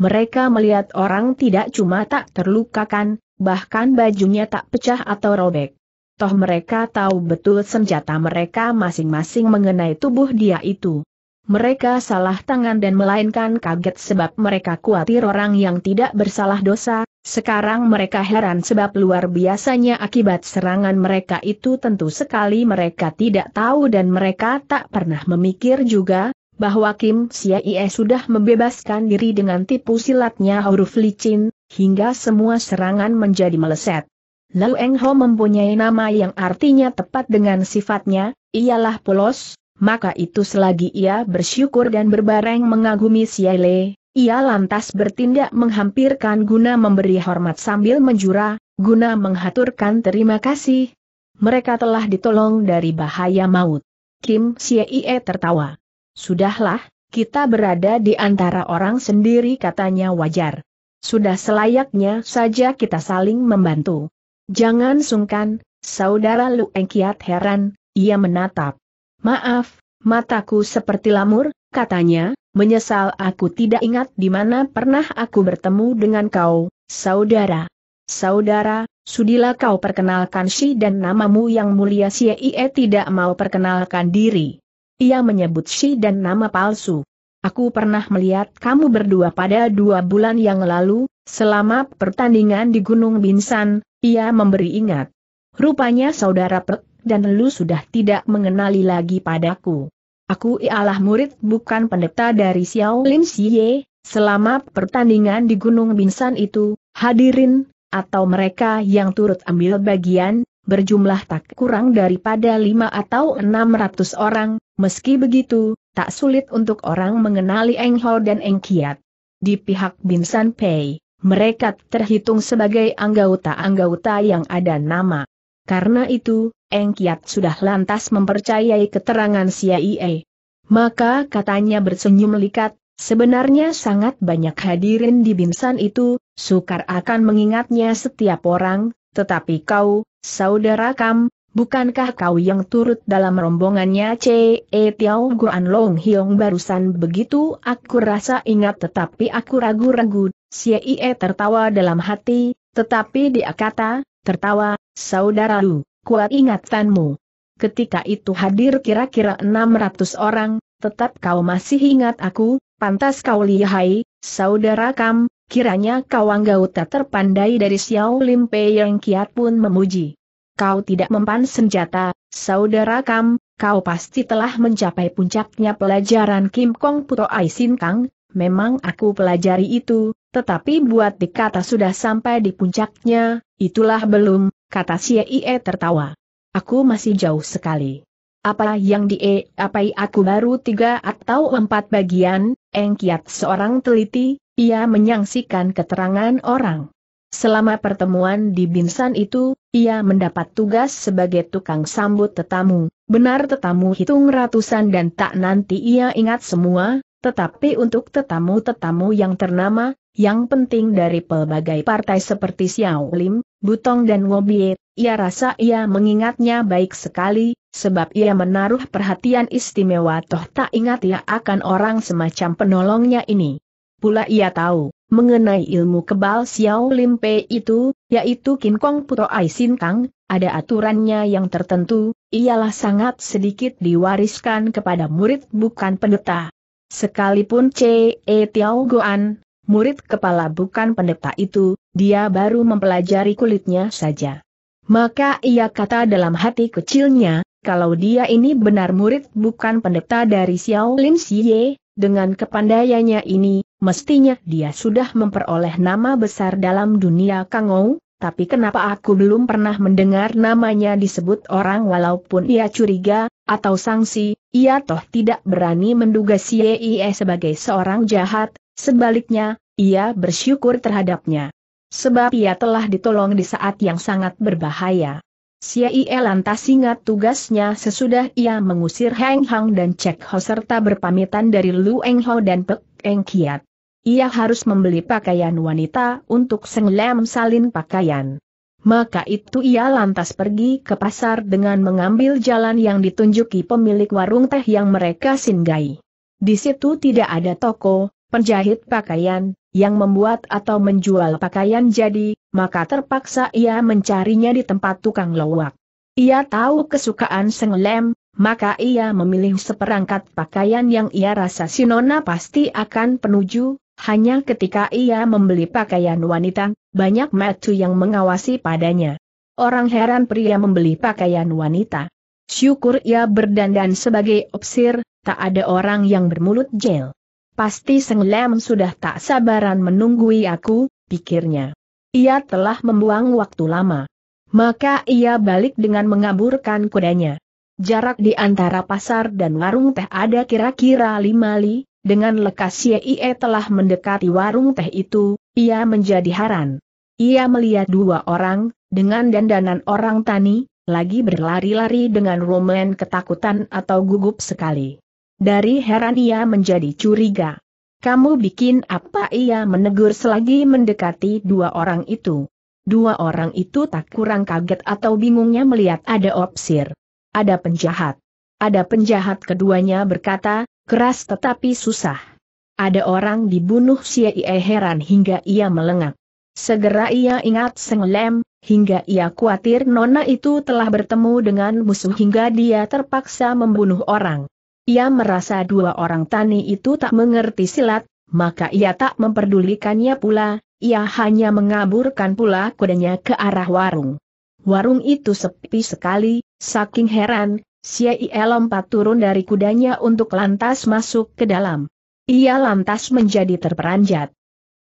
mereka melihat orang tidak cuma tak terlukakan, bahkan bajunya tak pecah atau robek. Toh mereka tahu betul senjata mereka masing-masing mengenai tubuh dia itu. Mereka salah tangan dan melainkan kaget sebab mereka khawatir orang yang tidak bersalah dosa, sekarang mereka heran sebab luar biasanya akibat serangan mereka itu tentu sekali mereka tidak tahu dan mereka tak pernah memikir juga, bahwa Kim Siaie sudah membebaskan diri dengan tipu silatnya huruf licin, hingga semua serangan menjadi meleset. Lalu Eng Ho mempunyai nama yang artinya tepat dengan sifatnya, ialah polos, maka itu selagi ia bersyukur dan berbareng mengagumi Siaile, ia lantas bertindak menghampirkan guna memberi hormat sambil menjura, guna menghaturkan terima kasih. Mereka telah ditolong dari bahaya maut. Kim Siaie tertawa. Sudahlah, kita berada di antara orang sendiri katanya wajar. Sudah selayaknya saja kita saling membantu. Jangan sungkan, saudara Lu Engkiat heran, ia menatap. Maaf, mataku seperti lamur, katanya, menyesal aku tidak ingat di mana pernah aku bertemu dengan kau, saudara. Saudara, sudilah kau perkenalkan si dan namamu yang mulia si ia tidak mau perkenalkan diri. Ia menyebut Shi dan nama palsu. Aku pernah melihat kamu berdua pada dua bulan yang lalu, selama pertandingan di Gunung Binsan, ia memberi ingat. Rupanya saudara Pek dan lu sudah tidak mengenali lagi padaku. Aku ialah murid bukan pendeta dari Xiao Lin Xie, selama pertandingan di Gunung Binsan itu, hadirin, atau mereka yang turut ambil bagian, berjumlah tak kurang daripada lima atau enam ratus orang, meski begitu, tak sulit untuk orang mengenali Eng Ho dan Eng Kiat. Di pihak Bin Pei, mereka terhitung sebagai anggota-anggota yang ada nama. Karena itu, Eng Kiat sudah lantas mempercayai keterangan CIA. Maka katanya bersenyum likat, sebenarnya sangat banyak hadirin di Binsan itu, sukar akan mengingatnya setiap orang, tetapi kau, Saudara Kam, bukankah kau yang turut dalam rombongannya C.E. Tiao Guan Long Hiong barusan begitu aku rasa ingat tetapi aku ragu-ragu, C.E. tertawa dalam hati, tetapi dia kata, tertawa, saudara lu, kuat ingatanmu. Ketika itu hadir kira-kira 600 orang, tetap kau masih ingat aku, pantas kau lihai, saudara Kam, Kiranya kau tak terpandai dari Xiao Lim Pei yang kiat pun memuji. Kau tidak mempan senjata, saudara Kam, kau pasti telah mencapai puncaknya pelajaran Kim Kong Puto Aisin Kang, memang aku pelajari itu, tetapi buat dikata sudah sampai di puncaknya, itulah belum, kata Xie tertawa. Aku masih jauh sekali. Apa yang die, Apai aku baru tiga atau empat bagian, Engkiat seorang teliti, ia menyangsikan keterangan orang. Selama pertemuan di Binsan itu, ia mendapat tugas sebagai tukang sambut tetamu. Benar tetamu hitung ratusan dan tak nanti ia ingat semua, tetapi untuk tetamu-tetamu yang ternama, yang penting dari pelbagai partai seperti Xiao Lim, Butong dan Wobie, ia rasa ia mengingatnya baik sekali, sebab ia menaruh perhatian istimewa toh tak ingat ia akan orang semacam penolongnya ini. Pula ia tahu, mengenai ilmu kebal Xiao Lim Pei itu, yaitu Kim Kong Puto Ai Sin Kang, ada aturannya yang tertentu, ialah sangat sedikit diwariskan kepada murid bukan pendeta. Sekalipun C.E. E Tiao Goan, murid kepala bukan pendeta itu, dia baru mempelajari kulitnya saja. Maka ia kata dalam hati kecilnya, kalau dia ini benar murid bukan pendeta dari Xiao Lim Siye, dengan kepandaiannya ini, mestinya dia sudah memperoleh nama besar dalam dunia Kangou, tapi kenapa aku belum pernah mendengar namanya disebut orang walaupun ia curiga, atau sangsi, ia toh tidak berani menduga si Yie sebagai seorang jahat, sebaliknya, ia bersyukur terhadapnya. Sebab ia telah ditolong di saat yang sangat berbahaya. Siai lantas ingat tugasnya sesudah ia mengusir Heng Hang dan Cek Ho serta berpamitan dari Lu Eng Ho dan Pek Eng Kiat. Ia harus membeli pakaian wanita untuk senglem salin pakaian. Maka itu ia lantas pergi ke pasar dengan mengambil jalan yang ditunjuki pemilik warung teh yang mereka singgahi. Di situ tidak ada toko, penjahit pakaian, yang membuat atau menjual pakaian jadi, maka terpaksa ia mencarinya di tempat tukang lowak. Ia tahu kesukaan Seng Lem, maka ia memilih seperangkat pakaian yang ia rasa Sinona pasti akan penuju, hanya ketika ia membeli pakaian wanita, banyak metu yang mengawasi padanya. Orang heran pria membeli pakaian wanita. Syukur ia berdandan sebagai opsir, tak ada orang yang bermulut jel. Pasti Seng Lem sudah tak sabaran menunggui aku, pikirnya. Ia telah membuang waktu lama. Maka ia balik dengan mengaburkan kudanya. Jarak di antara pasar dan warung teh ada kira-kira lima li, dengan lekas Ie telah mendekati warung teh itu, ia menjadi haran. Ia melihat dua orang, dengan dandanan orang tani, lagi berlari-lari dengan romen ketakutan atau gugup sekali. Dari heran ia menjadi curiga. Kamu bikin apa ia menegur selagi mendekati dua orang itu. Dua orang itu tak kurang kaget atau bingungnya melihat ada opsir. Ada penjahat. Ada penjahat keduanya berkata, keras tetapi susah. Ada orang dibunuh si ia heran hingga ia melengak. Segera ia ingat senglem, hingga ia khawatir nona itu telah bertemu dengan musuh hingga dia terpaksa membunuh orang. Ia merasa dua orang tani itu tak mengerti silat, maka ia tak memperdulikannya pula, ia hanya mengaburkan pula kudanya ke arah warung. Warung itu sepi sekali, saking heran, Siai lompat turun dari kudanya untuk lantas masuk ke dalam. Ia lantas menjadi terperanjat.